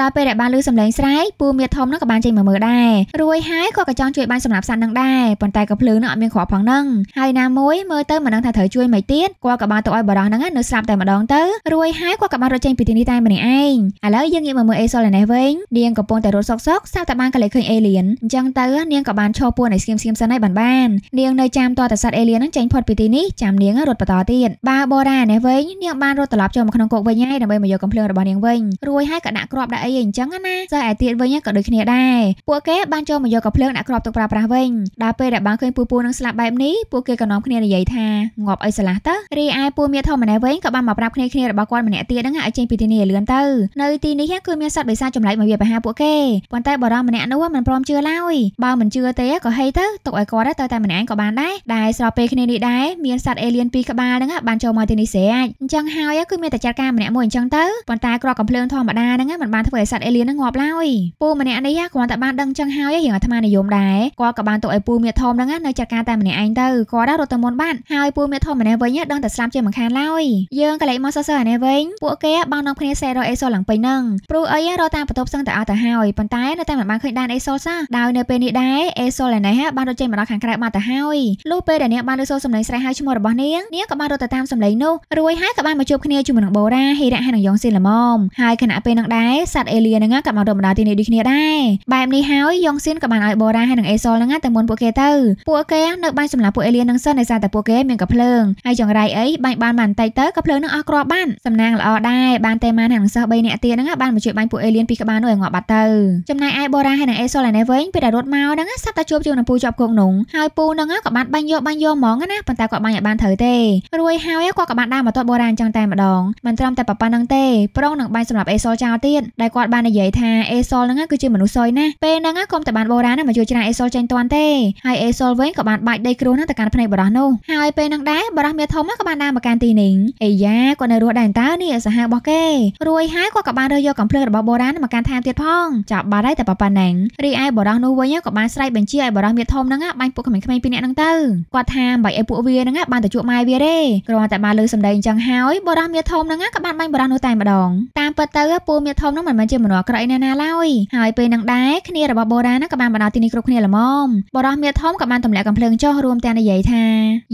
ដល់ពេលដែលបានលឺសំឡេងស្រែកពូមៀធំហ្នឹងក៏បានចេញមកមើលដែររួយហើយក៏ក៏ចង់ជួយបានសម្រាប់សត្វហ្នឹងដែរប៉ុន្តែក៏ភ្លើងហ្នឹងអត់មានគ្រាប់ផងហ្នឹងហើយណាមួយមើលទៅមិនដឹងថាត្រូវជួយមិនទៀតគាត់ក៏បានទៅឲ្យបារោះហ្នឹងនៅស្លាប់តែម្ដងទៅរួយហើយគាត់ក៏បានរត់ចេញពីទីនេះតែម្នាក់ឯងឥឡូវឥឡូវយើងងាកមកមើលអេសលឯនេះវិញនាងកំពុងតែរត់សុកសុកស្រាប់តែបានកលេចឃើញអេលៀនអញ្ចឹងទៅនាងក៏បានឈរពួរនៅស្ងៀមស្ងៀមសិនហើយបានបាននាងនៅចាំតតែសត្វអេលៀននឹងចេញផុតពីទីនេះចាំនាងរត់បន្តទៀតបើបូរ៉ាឯនេះវិញនាងបានរត់ត្រឡប់ចូលមកក្នុងគុកវិញហើយដើម្បីមកយកកំភ្លើងរបស់នាងវិញរួចហើយក៏ដាក់ក្របដាក់អីអញ្ចឹងណាសិស្សឯទៀតវិញក៏ដូចគ្នាដែរពួកគេបានចូលមកយកកំភ្លើងដាក់ក្របទុកប្រើប្រាស់វិញដល់ពេលដែលបានឃើញពូពូនឹងស្លាប់បែបនេះពួកគេក៏នាំគ្នានិយាយថាងាប់អីឆ្លាស់ទៅរីឯពូមៀធម្មណែវិញក៏បានមកប្រាប់គ្នាគ្នារបស់គាត់ម្នាក់ទៀតហ្នឹងឲ្យចេញពីទីនេះឲ្យលឿនទៅនៅទីទីនេះគឺមានសត្វបិសាចចម្លែកមកវាបហាពួកគេប៉ុន្តែបារម្ភម្នាក់នោះមិនព្រមជឿឡើយបើមិនជឿទេក៏ហីទៅទុកឲ្យគាត់ទៅតែម្នាក់ឯងក៏បានដែរដែលស្របពេលគ្នានេះដែរមានសត្វអេលៀនពីរក្បាលហ្នឹងបានចូលមកទីនេះស្រេចអញ្ចឹងហើយគឺមានតែចាត់ការម្នាក់មួយអញ្ចឹងទៅប៉ុន្តែគ្រាប់កំភ្លើងធម្មតាហ្នឹងមិនបានធ្វើឲ្យសត្វអេលៀនហ្នឹងងាប់ឡើយពូម្នាក់នេះគ្រាន់តែបានដឹងចឹងហើយរៀងអាត្មានិយមដែរគាត់ក៏បានទុកឲ្យពូមៀធំហ្នឹងនៅចាត់ការតែម្នាក់ឯងទៅគាត់រត់ទៅមុនបាត់ហើយពូមៀធំម្នាក់វិញដឹងតែស្លាប់ជាមិនខានឡើយយើងក៏លេចមកសើសើអានេះវិញពួកគេបាននាំគ្នាសេរ៉ូអេសូឡើងពេញហ្នឹងដឹងព្រោះអីរកតាមបន្ទប់សឹងតែអត់ទៅហើយប៉ុន្តែនៅតែមិនបានឃើញដានអេសូលសោះដោយនៅពេលនេះដែរអេសូលឯណេះបានរត់ចេញមកដល់ខាងក្រៅបាត់ទៅហើយលុះពេលដែលនាងបានលើសូលសំឡេងស្រែហៅឈ្មោះរបស់នាងនាងក៏បានរត់ទៅតាមសំឡេងនោះរួចហើយក៏បានមកជួបគ្នាជាមួយនឹងបូរ៉ាហេរ៉ាហើយនឹងយ៉ងស៊ីឡាម៉មហើយខណៈពេលនឹងដែរសត្វអេលៀនឹងក៏បានរត់មកដល់ទីនេះដូចគ្នាដែរបែបនេះហើយយ៉ងស៊ីនក៏បានឲ្យបូរ៉ាហើយនឹងអេសូលនឹងទៅមុនពួកគេទៅពួកគេនៅបានសម្លាប់ពួកអេលៀននឹងសិនដោយសារតែពួកគេមានកភ្លើងហើយចង្រៃអីបាញ់បានបានបន្តិចទៅកភ្លើងនឹងអស់គ្រាប់បានសំណាងល្អដែរបានតែមានហាងសិស្ស3នាក់ទៀតហ្នឹងហ្នឹងបានមកជួយបាញ់ពួកអេលៀនពីក្បាលនោះឲ្យងាប់បាត់ទៅចំណែកឯបូរ៉ាហើយនឹងអេសូលឯនេះវិញពេលដែលរត់មកហ្នឹងសត្វតែជួបជាមួយនឹងពូជាប់គុកនោះហើយពូហ្នឹងក៏បានបាញ់យកបាញ់យកហ្មងណាប៉ុន្តែគាត់បាញ់ឲ្យបានត្រូវទេរួយហើយគាត់ក៏បានដើរមកទាត់បូរ៉ាអញ្ចឹងតែម្ដងមិនត្រឹមតែប៉ុណ្្នឹងទេប្រុងនឹងបាញ់សម្រាប់អេសូលចោលទៀតដែលគាត់បាននិយាយថាអេសូលហ្នឹងគឺជាមនុស្សសុយណាស់ពេលហ្នឹងក៏មិនតែបានបូរ៉ាហ្នឹងមកជួយច្រានអេសូលចេញតាន់ទេហើយអេសូលវិញក៏បានបាច់ដីគ្រោះហ្នឹងទៅកាន់ភ្នែកបរោះនោះហើយពេលហ្នឹងដែរបរោះមាធំក៏បានដើរមកកាន់ទីនេះអេយ៉ាគាត់នៅរស់ដែរតើនេះសាហាវរបស់គេរួយហើយគាត់ក៏បានរើសយកកំភ្លើងរបស់បុរាណមកកាន់ឋានទៀតផងចាប់បាត់ហើយតែប៉ប៉ាណែងរីឯបុរសនោះវិញក៏បានស្រែកបញ្ជាឲ្យបុរសមាសធំហ្នឹងបាញ់ពួកក្មេងៗពីរនាក់ហ្នឹងទៅគាត់ថាបើឲ្យពួកវាហ្នឹងបានទៅជក់ម៉ែវាទេគ្រាន់តែបានលើសម្ដីអញ្ចឹងហើយបុរសមាសធំហ្នឹងក៏បានបាញ់បុរសនោះតែម្ដងតាមពិតទៅពូមាសធំហ្នឹងមិនមែនជាមនុស្សអាក្រក់ឯណាណាឡើយហើយពេលនឹងដែរគ្នារបស់បុរាណក៏បានបណ្ដោះទីនេះគ្រប់គ្នាល្មមបុរសមាសធំក៏បានទម្លាក់កំភ្លើងចុះរួមទាំងនិយាយថា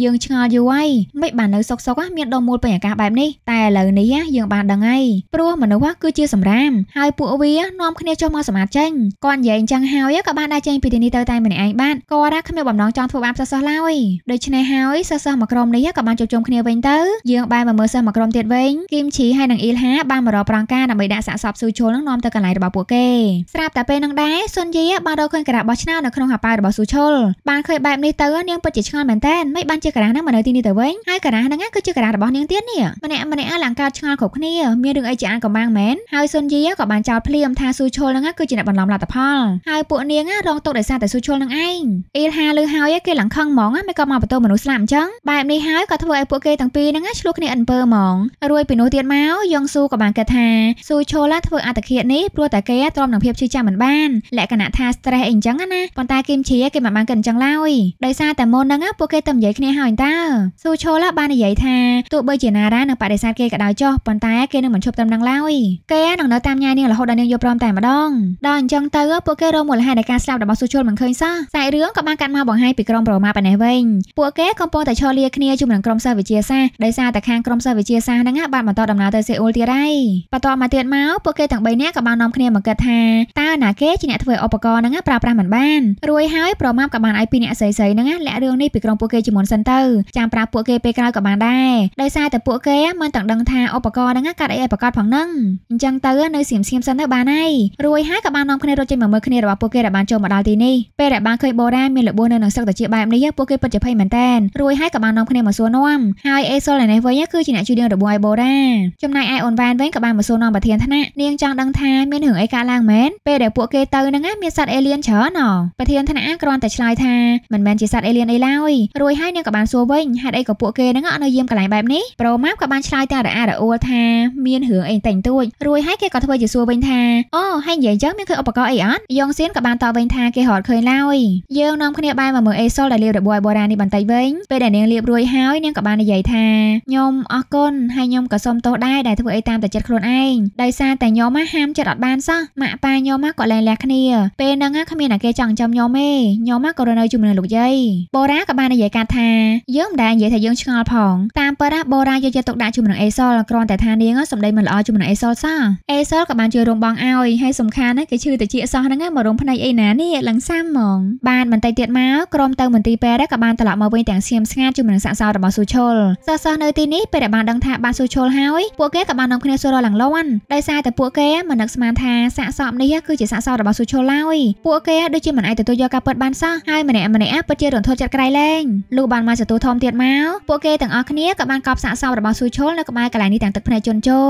យើងឆ្ងល់យូរហើយមិនបាននៅសុកសុកមានដុំមូលពេញអាកាសបែបនេះតែឥឡូវនេះយើងបានដឹងហើយព្រោះមនុស្សគឺជាសម្រាមហើយពួកវានាំគ្នាចុះមកសម្អាតចេញគាត់និយាយអញ្ចឹងហើយក៏បានដើរចេញពីទីនេះទៅតែម្នាក់ឯងបានគាត់គ្មានបំណងចង់ ធ្វើបាបសិស្សឡើយដូច្នេះហើយសិស្សៗមួយក្រុមនេះក៏បានជួបជុំគ្នាវិញទៅ យើងបែរមកមើលសិស្សមួយក្រុមទៀតវិញគីមឈីហើយនិងអ៊ីលហាបានមករកប្រងការដើម្បីដាក់សាកសពស៊ូជុលនឹងនាំទៅកន្លែងរបស់ពួកគេស្រាប់តែពេលនឹងដែរសុនយីបានរកឃើញការ៉ាបោះឆ្នោតនៅក្នុងហប៉ៅរបស់ស៊ូជុលបានឃើញបែបនេះទៅនាងពិតជាឆ្ងល់មែនតើមិនបានជាការ៉ាហ្នឹងមកនៅទីនេះទៅវិញហើយការ៉ាហ្នឹងគឺជាការ៉ារបស់នាងទៀតនេះម្នាក់ម្នាក់ឡើងកើតឆ្ងល់គ្រប់គ្នាមានរឿងអីជាអានកំបាំងមែនហើយសុនយាក៏បានចោទភ្លាមថាស៊ូឈុលនឹងគឺជាអ្នកបន្លំលទ្ធផលហើយពួកនាងរងទុកដោយសារតែស៊ូឈុលនឹងឯងអ៊ីលហាលឺហើយគេឡើងខឹងហ្មងមិនក៏មកបន្ទោមនុស្សស្លាប់អញ្ចឹងបែបនេះហើយក៏ធ្វើឲ្យពួកគេទាំងពីរហ្នឹងឆ្លោះគ្នាអន្ពើហ្មងរួចពីនោះទៀតមកយ៉ងស៊ូក៏បានគិតថាស៊ូឈុលធ្វើអត្តឃាតនេះព្រោះតែគេទ្រាំនឹងភាពឈឺចាប់មិនបានលក្ខណៈថា stress អីអញ្ចឹងណាប៉ុន្តែគីមជ្រាគេមិនបានគិតអញ្ចឹងឡើយដោយសារតែមុនហ្នឹងពួកគេតែនិយាយគ្នាហើយតើស៊ូឈុលបាននិយាយថាទោះបីជាណារ៉ានឹងបដិសេធគេក៏ដោយចុះប៉ុន្តែគេនឹងមិនឈប់ត្រឹមហ្នឹងឡើយគេនឹងនៅតាមញ៉ាយនាងរហូតដល់នាងយល់ព្រមតែម្ដងដល់អញ្ចឹងទៅពួកគេរកមូលហេតុនៃការស្លាប់របស់សុជុលមិនឃើញសោះសាច់រឿងក៏បានកាត់មកបង្ហាញពីក្រុមប្រមាបនេះវិញពួកគេកំពុងតែឈរលាគ្នាជាមួយនឹងក្រុមសិស្សវិទ្យាសាស្ត្រដោយសារតែខាងក្រុមសិស្សវិទ្យាសាស្ត្រហ្នឹងបានបន្តដំណើរទៅសេអ៊ូលទៀតហើយបន្ទាប់មកទៀតមកពួកគេទាំង3នាក់ក៏បាននាំគ្នាមកគិតថាតើណាគេជាអ្នកធ្វើឧបករណ៍ហ្នឹងប្រើប្រាស់មិនបានរួយហើយប្រមាបក៏បានឲ្យពីអ្នកស្រីស្រីហ្នឹងលាក់រឿងនេះពីក្រុមពួកគេជាមុនសិនទៅចាំប្រាប់ពួកគេពេលក្រោយក៏បានដែរដោយសារតែពួកគេមិនទាំងដឹងថាឧបករណ៍ហ្នឹងកាត់អីឲ្យប្រកាសផងហ្នឹងអញ្ចឹងងទៅនៅសៀមសៀមសិនទៅបានហើយរួចហើយក៏បាននាំគ្នារត់ចេញមកមើលគ្នារបស់ពួកគេដែលបានចូលមកដល់ទីនេះពេលដែលបានឃើញបូរ៉ាមានលបួននៅនឹងសឹកតាជាបែបនេះពួកគេពិតជាភ័យមែនតើរួចហើយក៏បាននាំគ្នាមកសួរនាំហើយអេសុលនេះវិញគឺជាអ្នកជួយនាងរបួសឲ្យបូរ៉ាចំណែកឯអូនវ៉ានវិញក៏បានមកសួរនាំប្រធានថ្នាក់នាងចង់ដឹងថាមានរឿងអីកើតឡើងមែនពេលដែលពួកគេទៅហ្នឹងមានសត្វអេលៀនច្រើនអប្រធានថ្នាក់គ្រាន់តែឆ្លើយថាមិនមែនជាសត្វអេលៀនអីឡើយរួចហើយនាងក៏បានសួរវិញហេតុអីក៏ពួកគេហ្នឹងអត់នៅយាមកន្លែងបែបនេះប្រូម៉ាប់ក៏បានឆ្លើយតែរអារអួលថាមានរឿងអីតែងទួចរួចហើយគេក៏ធ្វើជាសួរវិញថាអូហើយនិយាយចឹងមានឃើញឧបករណ៍អីអត់យងសៀនក៏បានតបវិញថាគេហត់ឃើញឡើយយើងនាំគ្នាបែរមកមើលអេសុលដែលលាបរបួយបុរាណនេះបន្តិចវិញពេលដែលនាងលាបរួចហើយនាងក៏បាននិយាយថាខ្ញុំអរគុណហើយខ្ញុំក៏សូមទោសដែរដែលធ្វើអីតាមតែចិត្តខ្លួនឯងដោយសារតែខ្ញុំហាមចិត្តអត់បានសោះម៉ាក់ប៉ាខ្ញុំក៏លែងលះគ្នា ពេលហ្នឹងគ្មានអ្នកគេចង់ចាំខ្ញុំទេខ្ញុំក៏រនៅជាមួយនឹងលោកយាយបូរ៉ាក៏បាននិយាយកាត់ថាយើងមិនដែលនិយាយថាយើងឆ្ងល់ផងតាមពិតណាបូរ៉ាយកចិត្តទុកដាក់ជាមួយនឹងអេសុលគ្រាន់តែថានាងសម្ដីមិនល្អជាមួយនឹងអេសុលសោះអេសុលក៏បានជួយរំបងឲ្យហើយសំខាន់ណាគេឈឺតិចសោះហ្នឹងមករំភ្នែកអីណានេះឡើងសាមហ្មងបានបន្តិចទៀតមកក្រុមទៅមន្ទីរពេទ្យក៏បានត្រឡប់មកវិញទាំងស្ងៀមស្ងាត់ជាមួយនឹងសាក់សោរបស់ស៊ូឈុលសិស្សសិស្សនៅទីនេះពេលដែលបានដឹងថាបានស៊ូឈុលហើយពួកគេក៏បាននាំគ្នាសួររឡើងលាន់ដោយសារតែពួកគេមិននឹកស្មានថាសាក់សពនេះគឺជាសាក់សោរបស់ស៊ូឈុលឡើយពួកគេដូចជាមិនអាចទទួលយកការពិតបានសោះហើយម្នាក់ម្នាក់ពិតជារន្ធត់ចិត្តក្រៃលែងលុះបានមកទទួលធំទៀតមកពួកគេទាំងអស់គ្នាក៏បានកប់សាក់សោរបស់ស៊ូឈុលនៅក្បែរកន្លែងនេះទាំងទឹកភ្នែកជន់ជោ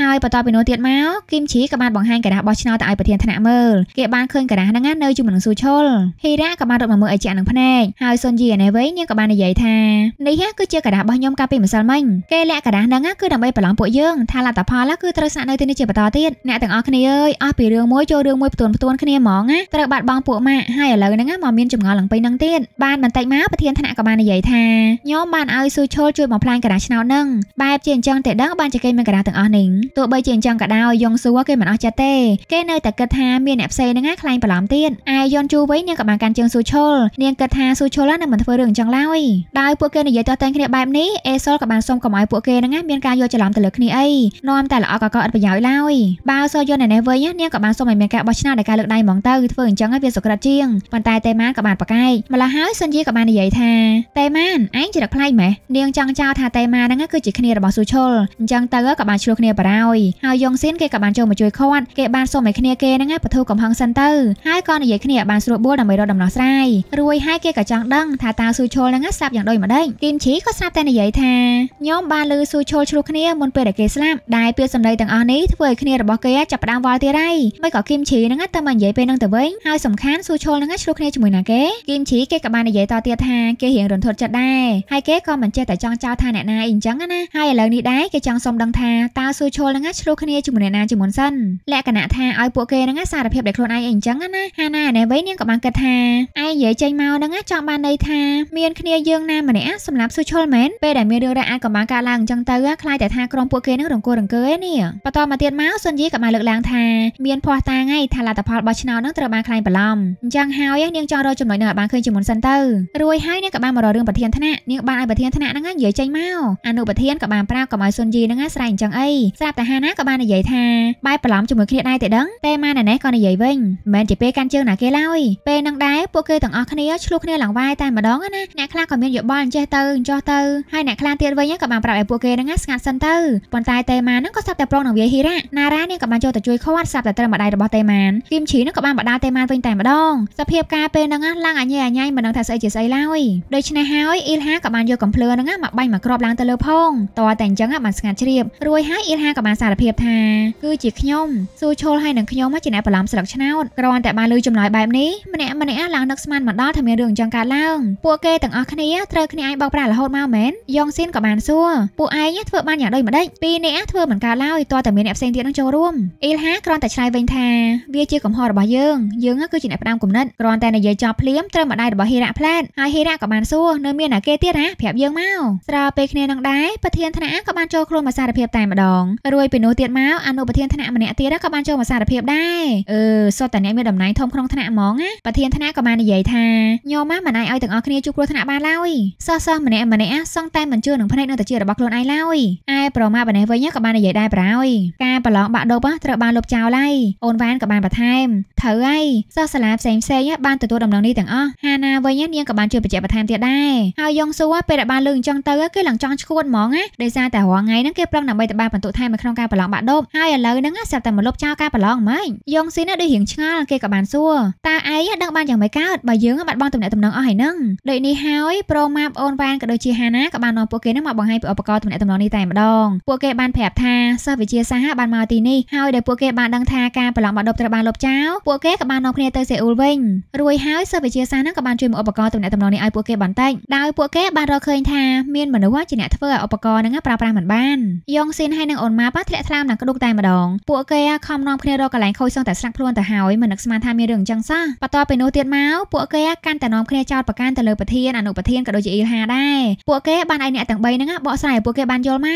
ហើយបន្តពីនោះទៀតមកមកគីមជីក៏បានបង្ហាញกระดาษបោះឆ្នោតទៅឲ្យប្រធានថ្នាក់មើលគេបានឃើញกระดาษហ្នឹងនៅជាមួយនឹងស៊ូឈុលហីរ៉ាក៏បានរត់មកមើលអីចាក់នឹងភ្នែកហើយសុនជីនេះវិញនាងក៏បាននិយាយថានេះគឺជាกระดาษរបស់ខ្ញុំកាលពីម្សិលមិញគេលាក់กระดาษហ្នឹងគឺដើម្បីប្រឡងពួកយើងថាលទ្ធផលគឺត្រូវស្នាក់នៅទីនេះជាបន្តទៀតអ្នកទាំងអស់គ្នាអើយអស់ពីរឿងមួយចូលរឿងមួយផ្ទួនផ្ទួនគ្នាហ្មងណាត្រូវបាត់បង់ពួកម៉ាក់ហើយឥឡូវហ្នឹងមកមានចម្ងល់ឡើងពេញហ្នឹងទៀតបានបន្តិចមកប្រធានថ្នាក់ក៏បាននិយាយថាខ្ញុំបានឲ្យស៊ូឈុលជួយបំផ្លាញกระดาษឆ្នោតហ្នឹងបែបជាអញ្ចឹងតែដឹងបានជាគេមានកระดาษទាំងអស់នេះទោះបីជាអញ្ចឹងក៏ដោយឡើយយ៉ងសួរគេមិនអស់ចិត្តទេ គេនៅតែគិតថាមានអ្នកផ្សេងហ្នឹងណាខ្លាញ់បន្លំទៀតឯយន់ជូវិញនាងក៏បានកាន់ជើងស៊ូឈុលនាងគិតថាស៊ូឈុលនឹងមិនធ្វើរឿងអញ្ចឹងឡើយដោយពួកគេនិយាយទាស់តែងគ្នាបែបនេះអេសុលក៏បានសុំកុំឲ្យពួកគេហ្នឹងណាមានការយល់ច្រឡំទៅលើគ្នាអីនាំតែល្អកកអត់ប្រយោជន៍ឡើយបើសូយន់ឯនេះវិញនាងក៏បានសុំឲ្យមានការបោះឆ្នោតដោយការលើកដៃហ្មងទៅធ្វើអញ្ចឹងឲ្យវាសុក្រិតជាងប៉ុន្តែតេម៉ានក៏បានប្រកែកម្ល៉េះហើយសិនជាក៏បាននិយាយថាតេម៉ានឯងច្រកខ្លាញ់ម៉េះនាងចង់ចោលថាតេម៉ានហ្នឹងគឺជាគ្នារបស់ស៊ូឈុលអញ្ចឹងទៅក៏បានឆ្លោះគ្នាបារោយហើយយ៉ងសៀនគេក៏បានចូលមកជួយគាត់គេបានសុំឲ្យគ្នាគេហ្នឹងបធូរកំហឹងសិនទៅហើយក៏និយាយគ្នាបានស្រួលបួលដើម្បីរកដំណោះស្រាយរួយហើយគេក៏ចង់ដឹងថាតើស៊ូឈុលហ្នឹងស្លាប់យ៉ាងដូចម្ដេចគីមឈីក៏ស្រាប់តែនិយាយថាខ្ញុំបានលឺស៊ូឈុលឆ្លោះគ្នាមុនពេលដែលគេស្លាប់ដែលពាក្យសម្ដីទាំងអស់នេះធ្វើឲ្យគ្នារបស់គេចាប់ផ្ដើមវល់ទៀតហើយមិនក៏គីមឈីហ្នឹងតែមកនិយាយពេលហ្នឹងទៅវិញហើយសំខាន់ស៊ូឈុលហ្នឹងឆ្លោះគ្នាជាមួយណាគេគីមឈីគេក៏បាននិយាយតទៀតថាគេរៀងរន្ធត់ចិត្តដែរហើយគេក៏មិនចេះតែចង់ចោទថាអ្នកណាអីអញ្ចឹងណាហើយឥឡូវនេះដែរគេចង់សុំដឹងថាតើស៊ូឈុលហ្នឹងឆ្លោះគ្នាជាមួយអ្នកណាជាមុនសិនលក្ខណៈថាឲ្យពួកគេហ្នឹងសារភាពដែលខ្លួនឯងអីអញ្ចឹងណាហាណាណែវិញនាងក៏បានគិតថាឯងនិយាយចេញមកហ្នឹងចង់បានន័យថាមានគ្នាយើងណាម្នាក់សម្រាប់សុឈលមែនពេលដែលមានរឿងរ៉ាវអាចក៏បានកើតឡើងអញ្ចឹងទៅខ្លាចតែថាក្រុមពួកគេនឹងរង្គោះរង្គើឯនេះបន្តមកទៀតមកសុនយីក៏បានលើកឡើងថាមានភ័ស្តុតាងឯថាលទ្ធផលបោះឆ្នោតនឹងត្រូវបានខ្លែងបន្លំអញ្ចឹងហើយនាងចង់រកចំណុចនឹងឲ្យបានឃើញជាមុនសិនទៅរួយហើយនាងក៏បានមករករឿងប្រធានថ្នាក់នាងបានឲ្យប្រធានថ្នាក់ហ្នឹងនិយាយចេញមកអនុប្រធានក៏បានប្រាប់កុំឲ្យសុនយីហ្នឹងស្រែកអញ្ចឹងអីស្រាប់តែហាណាក៏បាននិយាយយាយថាបែបប្រឡំជាមួយគ្នាដែរទេដឹងតែម៉ាណែនេះក៏និយាយវិញមិនមែនជាពេលកាន់ជើងណាគេឡើយពេលនឹងដែរពួកគេទាំងអស់គ្នាឆ្លោះគ្នាឡើងវាយតែម្ដងណាអ្នកខ្លះក៏មានយោបល់អញ្ចេះទៅអញ្ចោះទៅហើយអ្នកខ្លះទៀតវិញក៏បានប្រាប់ឲ្យពួកគេហ្នឹងស្ងាត់សិនទៅប៉ុន្តែតេម៉ាហ្នឹងក៏ស្បតែប្រុងនឹងវាយហ៊ីរ៉ាណារ៉ានេះក៏បានចូលទៅជួយខាត់ស្បតែត្រឹមម្ដាយរបស់តេម៉ាគីមឈីហ្នឹងក៏បានបដាតេម៉ាវិញតែម្ដង សភាពការពេលហ្នឹងឡើងអញ្ញែអញ្ញៃមិនដឹងថាស្អីជាស្អីឡើយដូច្នេះហើយអ៊ីលហាក៏បានយកកំភ្លើហ្នឹងមកបាញ់មកក្របឡើងទៅលើផងតតែអញ្ចឹងបានស្ងាត់ជ្រាបរួយហើយអ៊ីលហាក៏បានសារភាពថាណាគឺជាខ្ញុំសួរឈុលហើយនឹងខ្ញុំជាអ្នកបន្លំស្លឹកឆ្នោតគ្រាន់តែបានលើចម្លើយបែបនេះម្នាក់ម្នាក់ឡើងនឹកស្មានមកដល់ថាមានរឿងអញ្ចឹងកើតឡើងពួកគេទាំងអស់គ្នាត្រូវគ្នាឯងបោកប្រាស់រហូតមកមែនយ៉ងស៊ីនក៏បានសួរពួកឯងធ្វើបានយ៉ាងដូចម្ដេចពីរនាក់ធ្វើមិនកើតឡើយតើតែមានអ្នកផ្សេងទៀតនឹងចូលរួមអ៊ីលហាគ្រាន់តែឆ្លើយវិញថាវាជាកំហុសរបស់យើងយើង គឺជាអ្នកផ្ដាំគំនិតគ្រាន់តែនិយាយចប់ភ្លាមត្រូវម្ដាយរបស់ហេរ៉ាផ្លែតហើយហេរ៉ាក៏បានសួរនៅមានអាគេទៀតណាប្រាប់យើងមកស្រើពេលគ្នានឹងដែរប្រធានថ្នាក់ក៏បានចូលខ្លួនមកសារភាពតែម្ដងរួយពីនោះទៀតមកនោះអនុប្រធានថ្នាក់ម្នាក់ទៀតក៏បានចូលមកសារភាពដែរអឺសុទ្ធតែអ្នកមានតំណែងធំក្នុងថ្នាក់ហ្មងណាប្រធានថ្នាក់ក៏បាននិយាយថាញោមមិនអាយឲ្យទាំងអស់គ្នាជួបគ្រោះថ្នាក់បានឡើយសោះសោះម្នាក់ម្នាក់សង់តែមិនជឿនឹងភ្នែកនៅតែជារបស់ខ្លួនឯងឡើយឯប្រមាបណេះវិញក៏បាននិយាយដែរប្រហើយការប្រឡងបាក់ដប់ត្រូវបានលុបចោលហើយអូនវ៉ានក៏បានបន្ថែមត្រូវហើយសិស្សសាលាផ្សេងផ្សេងបានទទួលដំណឹងនេះទាំងអស់ហាណាវិញនាងក៏បានជួយបញ្ជាក់បន្ថែមទៀតដែរហើយយ៉ងស៊ូពេលដែលបានលើអញ្ចឹងទៅគេឡើងចង់ឈួតហ្មងណាដោយសារតែរងថ្ងៃហ្នឹងគេប្រឹងដើម្បីតបាបន្ទុកថែមនៅក្នុងការប្រឡងបាក់ដប់ហើយឥឡូវហ្នឹងស្រាប់តែមកលុបចោលការប្រឡងហ្មងយ៉ងស៊ីណាដូចរៀងឆ្ងល់គេក៏បានសួរតើឯងដឹងបានយ៉ាងម៉េចកើតបើយើងបាត់បង់ទំនាក់ទំនងអស់ហើយហ្នឹងដូចនេះហើយប្រូម៉ាបអូនវ៉ានក៏ដូចជាហាណាក៏បាននាំពួកគេហ្នឹងមកបង្ហាញពីឧបករណ៍ទំនាក់ទំនងនេះតែម្ដងពួកគេបានប្រាប់ថាសិស្សវិទ្យាសាស្ត្របានមកទីនេះហើយដែលពួកគេបានដឹងថាការប្រឡងបាត់ដប់ត្រូវបានលុបចោលពួកគេក៏បាននាំគ្នាទៅសេអ៊ូលវិញរួចហើយសិស្សវិទ្យាសាស្ត្រហ្នឹងក៏បានជួយមកឧបករណ៍ទំនាក់ទំនងនេះឲ្យពួកគេបន្តិចដោយពួកគេបានរកឃើញថាមានមនុស្សជាអ្នកធ្វើឲ្យឧបករណ៍ហ្នឹងប្រើប្រាស់មិនបានយ៉ងស៊ីនហើយនិងអូនម៉ាបធ្លាក់ថ្លើមនឹងក្ដុកតែម្ដងពួកគេខំនាំគ្នារកកន្លែងខូចសឹងតែស្លាក់ខ្លួនទៅហើយមិននឹកស្មានថាមានរឿងអញ្ចឹងសោះបន្ទាប់ពីនោះទៀតមកពួកគេកាន់តែនាំគ្នាចោតប្រកាន់ទៅលើប្រធានអនុប្រធានក៏ដូចជាអ៊ីលហាដែរពួកគេបានឲ្យអ្នកទាំង3ហ្នឹងបកស្រាយឲ្យពួកគេបានយល់មក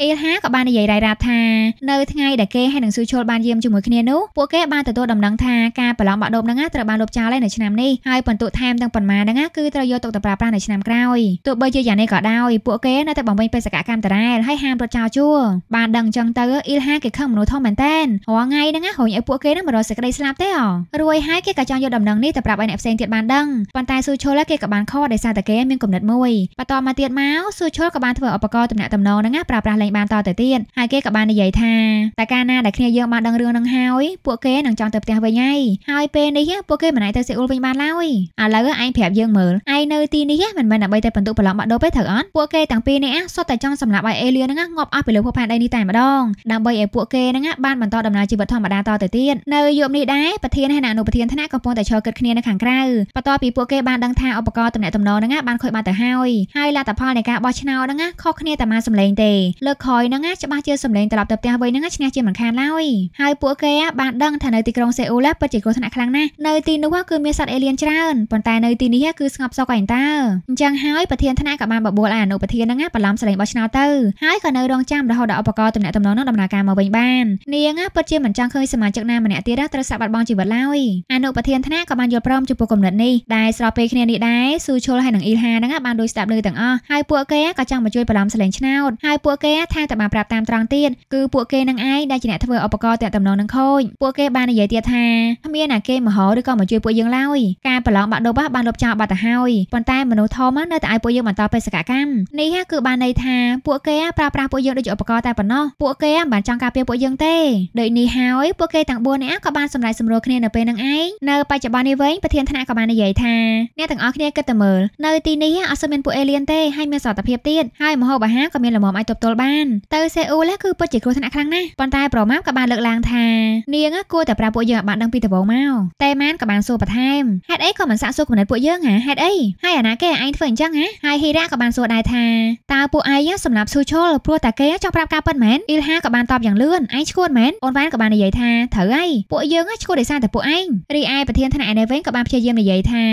អ៊ីលហាក៏បាននិយាយរាយរ៉ាប់ថា នៅថ្ងៃដែលគេហើយនឹងស៊ូឈុលបានយាមជាមួយគ្នានោះពួកគេបានទទួលដំណឹងថាការប្រឡំបាក់ដបហ្នឹងត្រូវបានលុបចោលហើយនៅឆ្នាំនេះហើយបន្ទុកថែមទាំងប៉ុន្មានហ្នឹងគឺត្រូវយកទុកទៅប្រើប្រាស់នៅឆ្នាំក្រោយទោះបីជាយ៉ាងនេះក៏ដោយពួកគេនៅតែបំពេញបេសកកម្មតារ៉ែលហើយហាមរត់ចោលជួបានដឹងអញ្ចឹងទៅអ៊ីលហាគេខឹងមនុស្សធំមែនតែនរាល់ថ្ងៃហ្នឹងណារញឲ្យពួកគេហ្នឹងមករកសេចក្តីស្លាប់ទេអរួយហើយគេក៏ចង់យកដំណឹងនេះទៅប្រាប់ឲ្យអ្នកផ្សេងទៀតបានដឹងប៉ុន្តែស៊ូឈុលគេក៏បានខកដោយសារតែគេមានគំនិតមួយបន្តមកទៀតមកស៊ូឈុលក៏បានធ្វើឧបករណ៍ទំនាក់ទំនងហ្នឹងណាប្រើប្រាស់លេងបានតទៅទៀតហើយគេក៏បាននិយាយថាតែកាលណាដែលគ្នាយើងបានដឹងរឿងហ្នឹងហើយពួកគេនឹងចង់ទៅផ្ទះវិញហើយហើយពេលនេះពួកគេមិនអាចទៅសេអ៊ូលវិញបានឡើយឥឡូវឯងប្រាប់យើងមើលឯងនៅទីនេះមិនមែនដើម្បីតែបន្ទុកប្រឡំបាក់ដូបទេត្រូវអត់ពួកគេទាំងពីរនេះសុទ្ធតែចង់សម្លាប់ឲ្យអេលៀនហ្នឹងងាប់អស់ពីលើភពផែនដីនេះតែម្ដងដើម្បីឲ្យពួកគេហ្នឹងបានបន្តដំណើរជីវិតធម្មតាតទៅទៀតនៅយប់នេះដែរប្រធានហើយនិងអនុប្រធានថ្នាក់កំពុងតែឈរគិតគ្នានៅខាងក្រៅបន្ទាប់ពីពួកគេបានដឹងថាឧបករណ៍ទំនាក់ទំនងហ្នឹងបានខូចបាត់ទៅហើយហើយលទ្ធផលនៃការបោះឆ្នោតហ្នឹងខុសគ្នាតែមួយសម្លេងទេលើកក្រោយហ្នឹងច្បាស់ជាសម្លេងត្រឡប់ទៅផ្ទះវិញហ្នឹងឈ្នះជាមិនខានឡើយហើយពួកគេបានដឹងថានៅទីក្រុងសេអ៊ូលពិតជាគ្រោះថ្នាក់ខ្លាំងណាស់នៅទីនោះគឺមានសត្វអេលៀនច្រើនប៉ុន្តែនៅទីនេះគឺស្ងប់សុខអីតើអញ្ចឹងហើយប្រធានថ្នាក់ក៏បានបបួលអនុប្រធានហ្នឹងបន្លំសម្លេងបោះឆ្នោតទៅហើយក៏នៅរងចាំរហូតដល់ឧបករណ៍ទំនាក់ទំនងហ្នឹងដំណើរការមកមកវិញបាននាងពិតជាមិនចង់ឃើញសមាជិកណាម្នាក់ទៀតត្រូវសាក់បាត់បង់ជីវិតឡើយអនុប្រធានថ្នាក់ក៏បានយល់ព្រមចំពោះគំនិតនេះដែលស្របពេលគ្នានេះដែរស៊ូឈុលហើយនិងអ៊ីលហាហ្នឹងបានដូចស្ដាប់ឮទាំងអស់ហើយពួកគេក៏ចង់មកជួយប្រឡំសលេងឆ្នោតហើយពួកគេថាតែបានប្រាប់តាមត្រង់ទៀតគឺពួកគេនឹងឯងដែលជាអ្នកធ្វើឧបករណ៍តាក់តំណងនឹងខូចពួកគេបាននិយាយទៀតថាគ្មានអាគេមហោឬក៏មកជួយពួកយើងឡើយការប្រឡងបាក់ដប់បានលុបចោលបាត់ទៅហើយប៉ុន្តែមនុស្សធំនៅតែឲ្យពួកយើងបន្តបេសកកម្មនេះគឺបានន័យថាពួកគេប្រើប្រាស់ពួកយើងដូចជាឧបករណ៍តែប៉ុណ្ណោះពួកគេបានចង់ការពារពួកយើងទេដូចនេះហើយពួកគេទាំង4នាក់ក៏បានសម្រេចសម្រួលគ្នានៅពេលនឹងឯងនៅបច្ចុប្បន្ននេះវិញប្រធានថ្នាក់ក៏បាននិយាយថាអ្នកទាំងអស់គ្នាគិតតែមើលនៅទីនេះអត់សូវមានពួកអេលៀនទេហើយមានសន្តិភាពទៀតហើយមហូបអាហារក៏មានលំមអាចទប់ទល់បានទៅសេអ៊ូលគឺពិតជាគ្រោះថ្នាក់ខ្លាំងណាស់ប៉ុន្តែប្រមាមក៏បានលើកឡើងថានាងគួរតែប្រាប់ពួកយើងឲ្យបានដឹងពីដំបូងមកតេម៉ានក៏បានសួរបន្ថែមហេតុអីក៏មិនសាកសួរគំនិតពួកយើងហ่าហេតុអីហើយអាណាគេឯងធ្វើអញ្ចឹងហ่าហើយហ៊ីរ៉ាក៏បានសួរដែរថាតើពួកឯងសម្រាប់ស៊ូឈុលព្រោះតែគេចង់ប្រាប់ការពិតមែនអ៊ីលហាក៏បានតបយ៉ាងយ៉ាងលឿនឯងឈួតមែនអូនវ៉ានក៏បាននិយាយថាត្រូវហើយពួកយើងឈួតដោយសារតែពួកឯងរីឯប្រធានថ្នាក់ឯនេះវិញក៏បានព្យាយាមនិយាយថា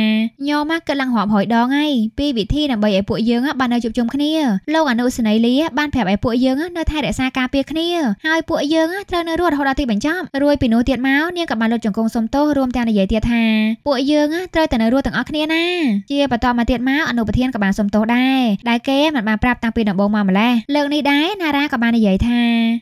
ញោមគិតឡើងរាប់រយដងហើយពីវិធីដើម្បីឲ្យពួកយើងបាននៅជួបជុំគ្នាលោកអនុសេនីយ៍លាបានប្រាប់ឲ្យពួកយើងនៅថែរក្សាការពារគ្នាហើយពួកយើងត្រូវនៅរត់រហូតដល់ទីបញ្ចប់រួយពីនោះទៀតមកនាងក៏បានលុតជង្គង់សុំទោសរួមទាំងនិយាយទៀតថាពួកយើងត្រូវតែនៅរត់ទាំងអស់គ្នាណាជាបន្តមកទៀតមកអនុប្រធានក៏បានសុំទោសដែរដែលគេមិនបានប្រាប់តាំងពីដំបូងមកម្លេះលើកនេះដែរណារ៉ាក៏បាននិយាយថា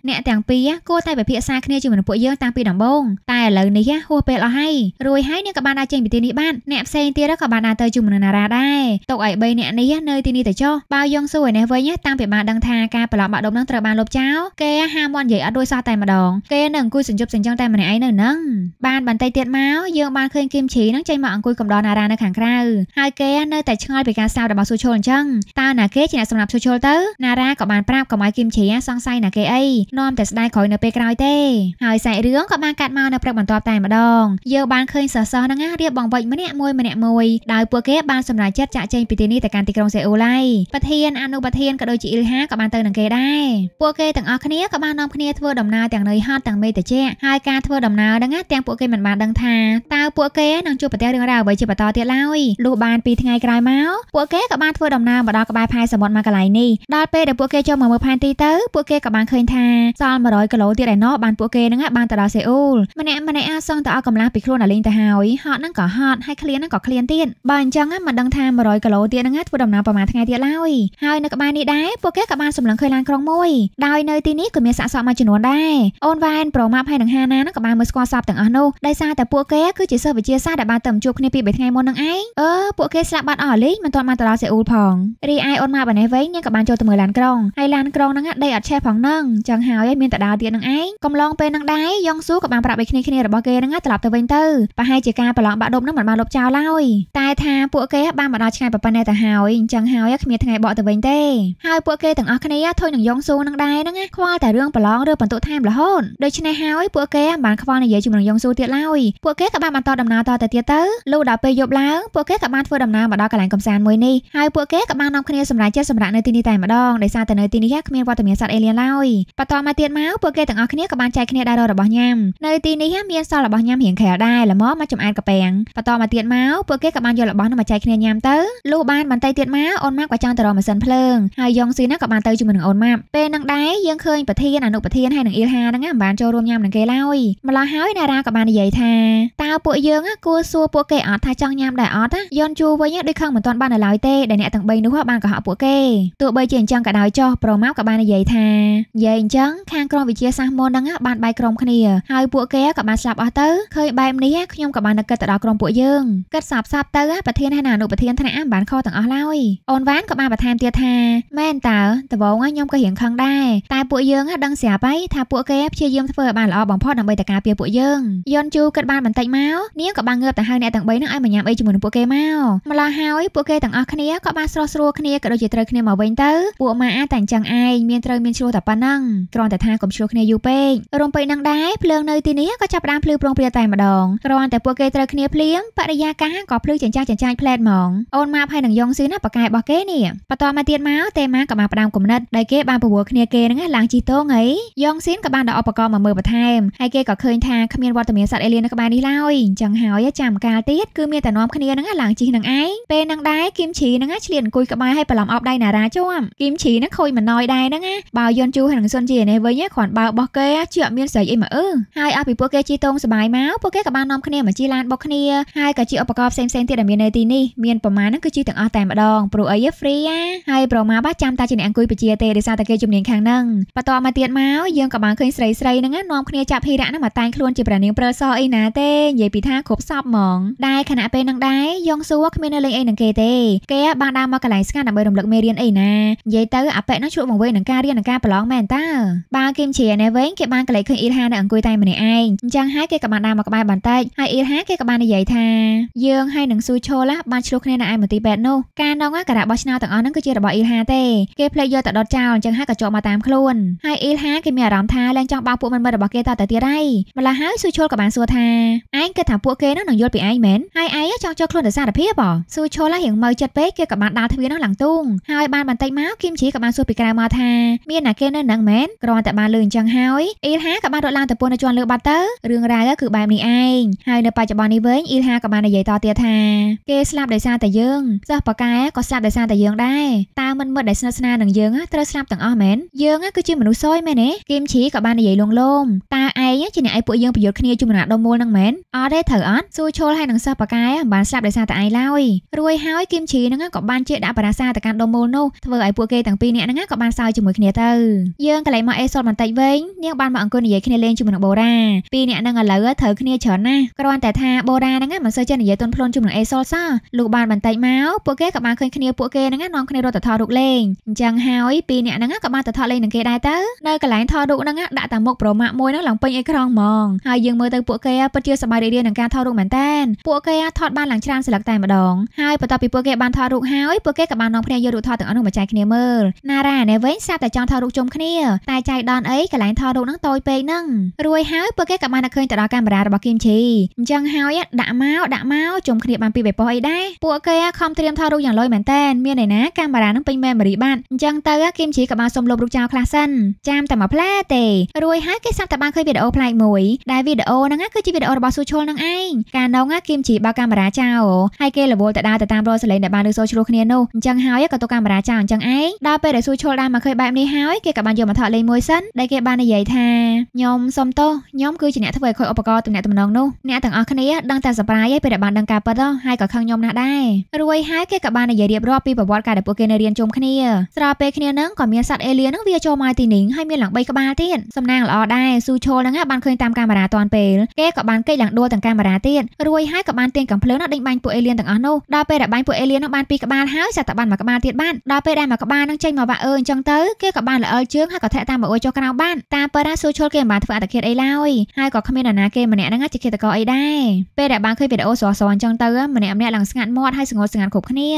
អ្នកទាំងពីរគួរតែពិភាក្សាគ្នាជាមួយនឹងពួកយើងតាំងពីដំបូងតែឥឡូវនេះហួសពេលអស់ហើយរួយហើយអ្នកក៏បានដើរចេញពីទីនេះបានអ្នកផ្សេងទៀតក៏បានដើរទៅជាមួយនឹងណារ៉ាដែរទុកឲ្យ3អ្នកនេះនៅទីនេះទៅចុះបើយើងសួរឯនេះវិញតាំងពីបានដឹងថាការប្រឡប់បាក់ដុំនឹងត្រូវបានលុបចោលគេហាមាត់និយាយអត់ដូចសោះតែម្ដងគេនឹងអង្គុយសញ្ជប់សញ្ជឹងតែម្នាក់ឯងនៅនឹងបានបន្តិចទៀតមកយើងបានឃើញគីមឈីនឹងចេញមកអង្គុយកំដរណារ៉ានៅខាងក្រៅហើយគេនៅតែឆ្ងល់ពីការស្ដាប់របស់ស៊ូឈុលអញ្ចឹងតើណាគេជាអ្នកសម្រាប់ស៊ូឈុលទៅណារ៉ាក៏បានប្រាប់កុំឲ្យគីមឈីសង្ស័យណាគេអីនាំតែស្ដដៃក្រោយនៅពេលក្រោយទេ ហើយសាច់រឿងក៏បានកាត់មកនៅព្រឹកបន្ទាប់តែម្ដងយើងបានឃើញសិស្សៗហ្នឹងរៀបបង្វិចម្នាក់មួយម្នាក់មួយដោយពួកគេបានសម្រេចចិត្តចាក់ចេញពីទីនេះទៅកាន់ទីក្រុងសេអ៊ូលហើយប្រធានអនុប្រធានក៏ដូចជាអ៊ីលហាក៏បានទៅនឹងគេដែរពួកគេទាំងអស់គ្នាក៏បាននាំគ្នាធ្វើដំណើរទាំងនៅហត់ទាំងមេតជៈហើយការធ្វើដំណើរហ្នឹងទាំងពួកគេមិនបានដឹងថាតើពួកគេនឹងជួបប្រទះរឿងរ៉ាវអ្វីជាបន្តទៀតឡើយលុះបានពីថ្ងៃក្រោយមកពួកគេក៏បានធ្វើដំណើរមកដល់ក្បែរផែសមុទ្រមកកន្លែងនេះដល់ពេលដែលពួកគេចូលមកមើលផែនទីទៅពួកគេក៏បានឃើញថាសល់100គីឡូទៀតឯណោះបានពួកគេនឹងបានទៅដល់សេអ៊ូលម្នាក់ម្នាក់អាសងទៅអស់កម្លាំងពីខ្លួនអាលីងទៅហើយហត់ហ្នឹងក៏ហត់ហើយឃ្លានហ្នឹងក៏ឃ្លានទៀតបើអញ្ចឹងមិនដឹងថា100គីឡូទៀតហ្នឹងធ្វើដំណើរប្រហែលថ្ងៃទៀតឡើយហើយនៅក្បែរនេះដែរពួកគេក៏បានសម្លឹងឃើញឡានក្រុងមួយដោយនៅទីនេះក៏មានសាកសពមួយចំនួនដែរអូនវ៉ែនប្រមាប់ហើយនឹងហាណាហ្នឹងក៏បានមើលស្គាល់សពទាំងអស់នោះដោយសារតែពួកគេគឺជាសិស្សវិទ្យាសាស្ត្រដែលបានទៅជួបគ្នាពីបីថ្ងៃមុននឹងឯងអឺពួកគេស្លាប់បាត់អស់លីងមិនទាន់បានទៅដល់សេអ៊ូលផងរីឯអូនម៉ាបានេះវិញនាងក៏បានចូលទៅមើលឡានក្រុងហើយឡានក្រុងហ្នឹងដីអត់ឆេះផងហ្នឹងចឹងហើយមានតែក៏ដោយទៀតនឹងឯងកំឡងពេលនឹងដែរយ៉ងស៊ូក៏បានប្រាប់ឲ្យគ្នាគ្នារបស់គេហ្នឹងត្រឡប់ទៅវិញទៅប្រហែលជាការប្រឡងបាក់ដប់ហ្នឹងមិនបានលុបចោលឡើយតែថាពួកគេបានមកដល់ឆ្ងាយប៉ុណ្ណេះទៅហើយអញ្ចឹងហើយគ្មានថ្ងៃបកទៅវិញទេហើយពួកគេទាំងអស់គ្នាធុញនឹងយ៉ងស៊ូនឹងដែរហ្នឹងខ្វល់តែរឿងប្រឡងឬបន្ទុកថែមរហូតដូច្នេះហើយពួកគេមិនបានខ្វល់និយាយជាមួយនឹងយ៉ងស៊ូទៀតឡើយពួកគេក៏បានបន្តដំណើរតទៅទៀតទៅលុះដល់ពេលយប់ឡើងពួកគេក៏បានធ្វើដំណើរមកដល់កន្លែងកំសាន្តមួយនេះហើយពួកគេក៏បាននាំគ្នាសម្រាប់ចិត្តសម្រាប់នៅទីនេះតែម្ដងដោយសារតែនៅទីនេះគ្មានវត្តមានសត្វអេលៀនឡើយបន្តមកទៀតមកពួកគេទាំងអស់គ្នាក៏បានចែកគ្នាដែរររបស់ញ៉ាំនៅទីនេះមានសល់របស់ញ៉ាំរៀងក្រៅដែរល្មមមកចំអានកាប៉ែងបន្តមកទៀតមកពួកគេក៏បានយករបស់នោះមកចែកគ្នាញ៉ាំទៅលុះបានបន្តិចទៀតមកអូនម៉ាក់ក៏ចង់ទៅរកម៉ាស៊ីនភ្លើងហើយយ៉ងស៊ីណាក៏បានទៅជាមួយនឹងអូនម៉ាក់ពេលនឹងដែរយើងឃើញប្រធានអនុប្រធានហើយនឹងអ៊ីលហាហ្នឹងមិនបានចូលរួមញ៉ាំនឹងគេឡើយម្ល៉េះហើយណារ៉ាក៏បាននិយាយថាតើពួកយើងគួរសួរពួកគេអត់ថាចង់ញ៉ាំដែរអត់យន់ជួវិញដូចខឹងមិនទាន់បានឡើយទេដែលអ្នកទាំង3នោះបានកុហកពួកគេទោះបីជាអញ្ចឹងក៏ដោយចុះប្រម៉ាប់ក៏បាននិយាយថានិយាយអញ្ចឹងខាងក្រមវិទ្យាសាស្ត្រមនហ្នឹងបានបែកក្រុមគ្នាហើយ ពួកគេក៏បានស្លាប់អស់ទៅឃើញបែបនេះខ្ញុំក៏បាននឹកគិតទៅដល់ក្រុមពួកយើងគិតសាបសាបទៅប្រធានហើយណាអនុប្រធានថ្នាក់អាបានខកទាំងអស់ឡើយអូនវ៉ានក៏បានបន្ថែមទៀតថាមែនតើដបងខ្ញុំក៏រៀងខឹងដែរតែពួកយើងដឹងស្រាប់ហើយថាពួកគេព្យាយាមធ្វើឲ្យបានល្អបំផុតដើម្បីតែការពារពួកយើងយន់ជូគិតបានបន្តិចមកនាងក៏បានងើបទៅហៅអ្នកទាំង3ហ្នឹងឲ្យមកញ៉ាំអីជាមួយនឹងពួកគេមកម្ល៉េះហើយពួកគេទាំងអស់គ្នាក៏បានស្រស់ស្រួលគ្នាក៏ដូចជាត្រូវគ្នាមកវិញទៅពួកម៉ាអាតែអញ្ចឹងឯងមានត្រូវមានឈ្លោះតែប៉ុណ្ណឹងគ្រាន់តែថាកំឈួរគ្នាយូរពេករំពេចនឹងដែរភ្លើងនៅទីនេះក៏ចាប់ផ្ដើមភ្លឺប្រងព្រាតែម្ដងគ្រាន់តែពួកគេត្រូវគ្នាភ្លៀងបរិយាកាសក៏ភ្លឺចិញ្ចាចចិញ្ចាចផ្លែតហ្មងអូនម៉ាប់ហើយនឹងយ៉ងស៊ីណាប៉ាកែរបស់គេនេះបន្តមកទៀតមកតេម៉ាក៏បានផ្ដើមគំនិតដែលគេបានប្រវល់គ្នាគេហ្នឹងឡើងជីតងហីយ៉ងស៊ីនក៏បានដល់ឧបករណ៍មកមើលបន្ថែមហើយគេក៏ឃើញថាគ្មានវត្តមានសត្វអេលៀននៅក្បែរនេះឡើយអញ្ចឹងហើយចាំកាលទៀតគឺមានតែនាំគ្នាហ្នឹងឡើងជីនឹងឯងពេលហ្នឹងដែរគីមឈីហ្នឹងឆ្លៀតអង្គុយក្បែរហើយប្រឡំអប់ដៃណារ៉ាជាប់គីមឈីហ្នឹងខូចមិនណយដែរហ្នឹងបើយន់ជូហើយនឹងសុនជានេះវិញគ្រាន់បើរបស់គេជាអត់មានស្រីអីមកអឺហើយឲ្យពីពួកគេជីតងសបាយមកពួកគេក៏បាននាំគ្នាមកជីឡានបុកគ្នាហើយក៏ជីឧបករណ៍ផ្សេងផ្សេងទៀតដែលមាននៅទីនេះមានប្រមាណហ្នឹងគឺជីទាំងអស់តែម្ដងព្រោះអីហ្វ្រីអាហើយប្រមាបាចាំតែជាអ្នកអង្គុយបជាទេដោយសារតែគេជំនាញខាងហ្នឹងបន្ទាប់មកទៀតមកយើងក៏បានឃើញស្រីស្រីហ្នឹងនាំគ្នាចាប់ភីរៈហ្នឹងមកតែងខ្លួនជាព្រះនាងប្រើសអីណាទេនិយាយពីថាគ្រប់សពហ្មងដែរខណៈពេលហ្នឹងដែរយងសួរគ្មាននៅលេងអីនឹងគេទេគេបានដើរមកកន្លែងស្ងាត់ដើម្បីរំលឹកមេរៀនអីណានិយាយទៅអប៉ិហ្នឹងជួយបង្វេងនឹងការរៀននឹងការប្រឡងមែនតើបើគគីមជ្រានេះវិញគេបានកលែកឃើញអ៊ីលហានៅអង្គុយតែម្នាក់ឯងអញ្ចឹងហើយគេក៏បានដើរមកក្បែរបន្តិចហើយអ៊ីលហាគេក៏បាននិយាយថាយើងហើយនឹងស៊ូឈោឡាបានឆ្លោះគ្នានៅឯមន្ទីរពេទ្យនោះការនងការៈបោះឆ្នោតទាំងអស់ហ្នឹងគឺជារបស់អ៊ីលហាទេគេភ្លេចយកទៅដុតចោលអញ្ចឹងហើយក៏ជាប់មកតាមខ្លួនហើយអ៊ីលហាគេមានអារម្មណ៍ថាលែងចង់បោកពួកមិនមិត្តរបស់គេតទៅទៀតហើយម្ល៉េះហើយស៊ូឈោលក៏បានសួរថាឯងគិតថាពួកគេនោះនឹងយល់ពីឯងមែនហើយឯងចង់ចូលខ្លួនទៅសារភាពហ៎ស៊ូឈោលរៀងមើលចិត្តពេកគេក៏បានដាល់ទ្វារនោះឡើងទូងហើយបានបន្តិចមកគីមជ្រីក៏បានសួរពីក្រៅមកថាមានអ្នកគេនៅនឹងមែនគ្រាន់តែបានលើអញ្ចឹងហើយអ៊ីលហាក៏បានរត់ឡើងទៅពួននៅជាន់លើបាត់ទៅរឿងរ៉ាវគឺបែបនេះឯងហើយនៅបច្ចុប្បន្ននេះវិញអ៊ីលហាក៏បាននិយាយតទៀតថាគេស្លាប់ដោយសារតែយើងសិស្សប៉ាកែក៏ស្លាប់ដោយសារតែយើងដែរតើមិនមិត្តដែលស្និទ្ធស្នាលនឹងយើងត្រូវស្លាប់ទាំងអស់មែនយើងគឺជាមនុស្សសយមែនទេគីមឈីក៏បាននិយាយលងលោមតើឯងជាអ្នកឲ្យពួកយើងប្រយុទ្ធគ្នាជំនាដុំមូលនឹងមែនអត់ទេត្រូវអត់ស៊ូឈុលហើយនឹងសិស្សប៉ាកែបានស្លាប់ដោយសារតែឯងឡើយរួយហើយគីមឈីនឹងក៏បានជាដាក់បារាសាទៅកាន់ដុំមូលនោះធ្វើឲ្យពួកគេទាំងពីរនាក់ហ្នឹងក៏បានសើចជាមួយគ្នាទៅយើងកន្លែងមកអេសតបន្បន្តិចវិញនាងបានមកអង្គុយនិយាយគ្នាលេងជាមួយនឹងបូរ៉ាពីរអ្នកនឹងឥឡូវត្រូវគ្នាច្រើនណាស់គ្រាន់តែថាបូរ៉ាហ្នឹងមិនសូវចេះនិយាយទន់ភ្លន់ជាមួយនឹងអេសុលសោះលុះបានបន្តិចមកពួកគេក៏បានឃើញគ្នាពួកគេហ្នឹងនាំគ្នារត់ទៅថតរូបលេងអញ្ចឹងហើយពីរអ្នកហ្នឹងក៏បានទៅថតលេងនឹងគេដែរទៅនៅកន្លែងថតរូបហ្នឹងដាក់តែមុខប្រមាក់មួយហ្នឹងឡើងពេញអេក្រង់ហ្មងហើយយើងមើលទៅពួកគេពិតជាសប្បាយរីករាយនឹងការថតរូបមែនតើពួកគេថតបានឡើងច្រើនស្លឹកតែម្ដងហើយបន្ទាប់ពីពួកគេបានថតរូបហើយពួកគេក៏បាននាំគ្នាយករូបថតទាំងអស់នោះមកចែកគ្នាមើលណារ៉ានេះវិញសាប់តែចង់ថតរូបជុំគ្នាតែចៃដនអីកន្លែងថតរូបហ្នឹងតូចពេកហ្នឹងរួចហើយពួកគេក៏បានតែឃើញទៅដល់កាមេរ៉ារបស់គីមឈីអញ្ចឹងហើយ ដាក់មកដាក់មកជុំគ្នាបានពីបេប៉ុសអីដែរពួកគេខំត្រៀមថតរូបយ៉ាងលុយមែនតើមានន័យណាកាមេរ៉ាហ្នឹងពេញ memory បាត់អញ្ចឹងទៅគីមឈីក៏បានសុំលុបរូបចោលខ្លះសិនចាំតែមួយផ្លែទេរួចហើយគេសាប់តែបានឃើញវីដេអូប្លែកមួយ ដែលវីដេអូហ្នឹងគឺជាវីដេអូរបស់ស៊ូឈុលហ្នឹងឯងកាលនោះគីមជីបើកកាមេរ៉ាចោលហើយគេរវល់ទៅដើរទៅតាមរលសលេងដែលបានលើសូឆ្លោះគ្នានោះអញ្ចឹងហើយក៏ទុកកាមេរ៉ាចោលអញ្ចឹងឯងដល់ពេលដែលស៊ូឈុលដើរមកឃើញបែបនេះហើយគេក៏បានយកមកថតលេងមួយសិនដែលគេបាននិយាយថាខ្ញុំសុំទោសខ្ញុំគឺជាអ្នកធ្វើឲ្យខូចឧបករណ៍ទំនាក់ទំនងនោះអ្នកទាំងអស់គ្នាដឹងតែសប្រាយហើយពេលដែលបានដឹងការពិតហើយក៏ខឹងខ្ញុំណាស់ដែររួយហើយគេក៏បាននិយាយរៀបរាប់ពីប្រវត្តិការដែលពួកគេនៅរៀនជុំគ្នាស្របពេលគ្នានឹងក៏មានសត្វអេលៀននឹងវាចូលមកទីនេះហើយមានឡើង3ក្បាលទៀតសំណាងល្អដែរស៊ូឈលនឹងបានឃើញតាមកាមេរ៉ាតាន់ពេលគេក៏បានគេចឡើងដួលទាំងកាមេរ៉ាទៀតរួយហើយក៏បានទាញកំភ្លើងនោះដេញបាញ់ពួកអេលៀនទាំងអស់នោះដល់ពេលដែលបាញ់ពួកអេលៀននោះបាន2ក្បាលហើយសត្វតបានមួយក្បាលទៀតបានដល់ពេលដែលមួយក្បាលនឹងចេញមកវាក់អើអញ្ចឹងទៅគេក៏បានល្អិលជើងហើយក៏ធាក់តាមមកអួយចុះក្រៅបានតាប៉ារ៉ាស៊ូឈុលគេមិនបានធ្វើអត្តឃាតអីឡើយហើយក៏គ្មាននរណាគេម្នាក់ហ្នឹងជាឃាតករអីដែរពេលដែលបានឃើញវីដេអូស្រស់ស្អាតអញ្ចឹងទៅម្នាក់ម្នាក់ឡើងស្ងាត់មាត់ហើយស្ងល់ស្ងាត់គ្រប់គ្នា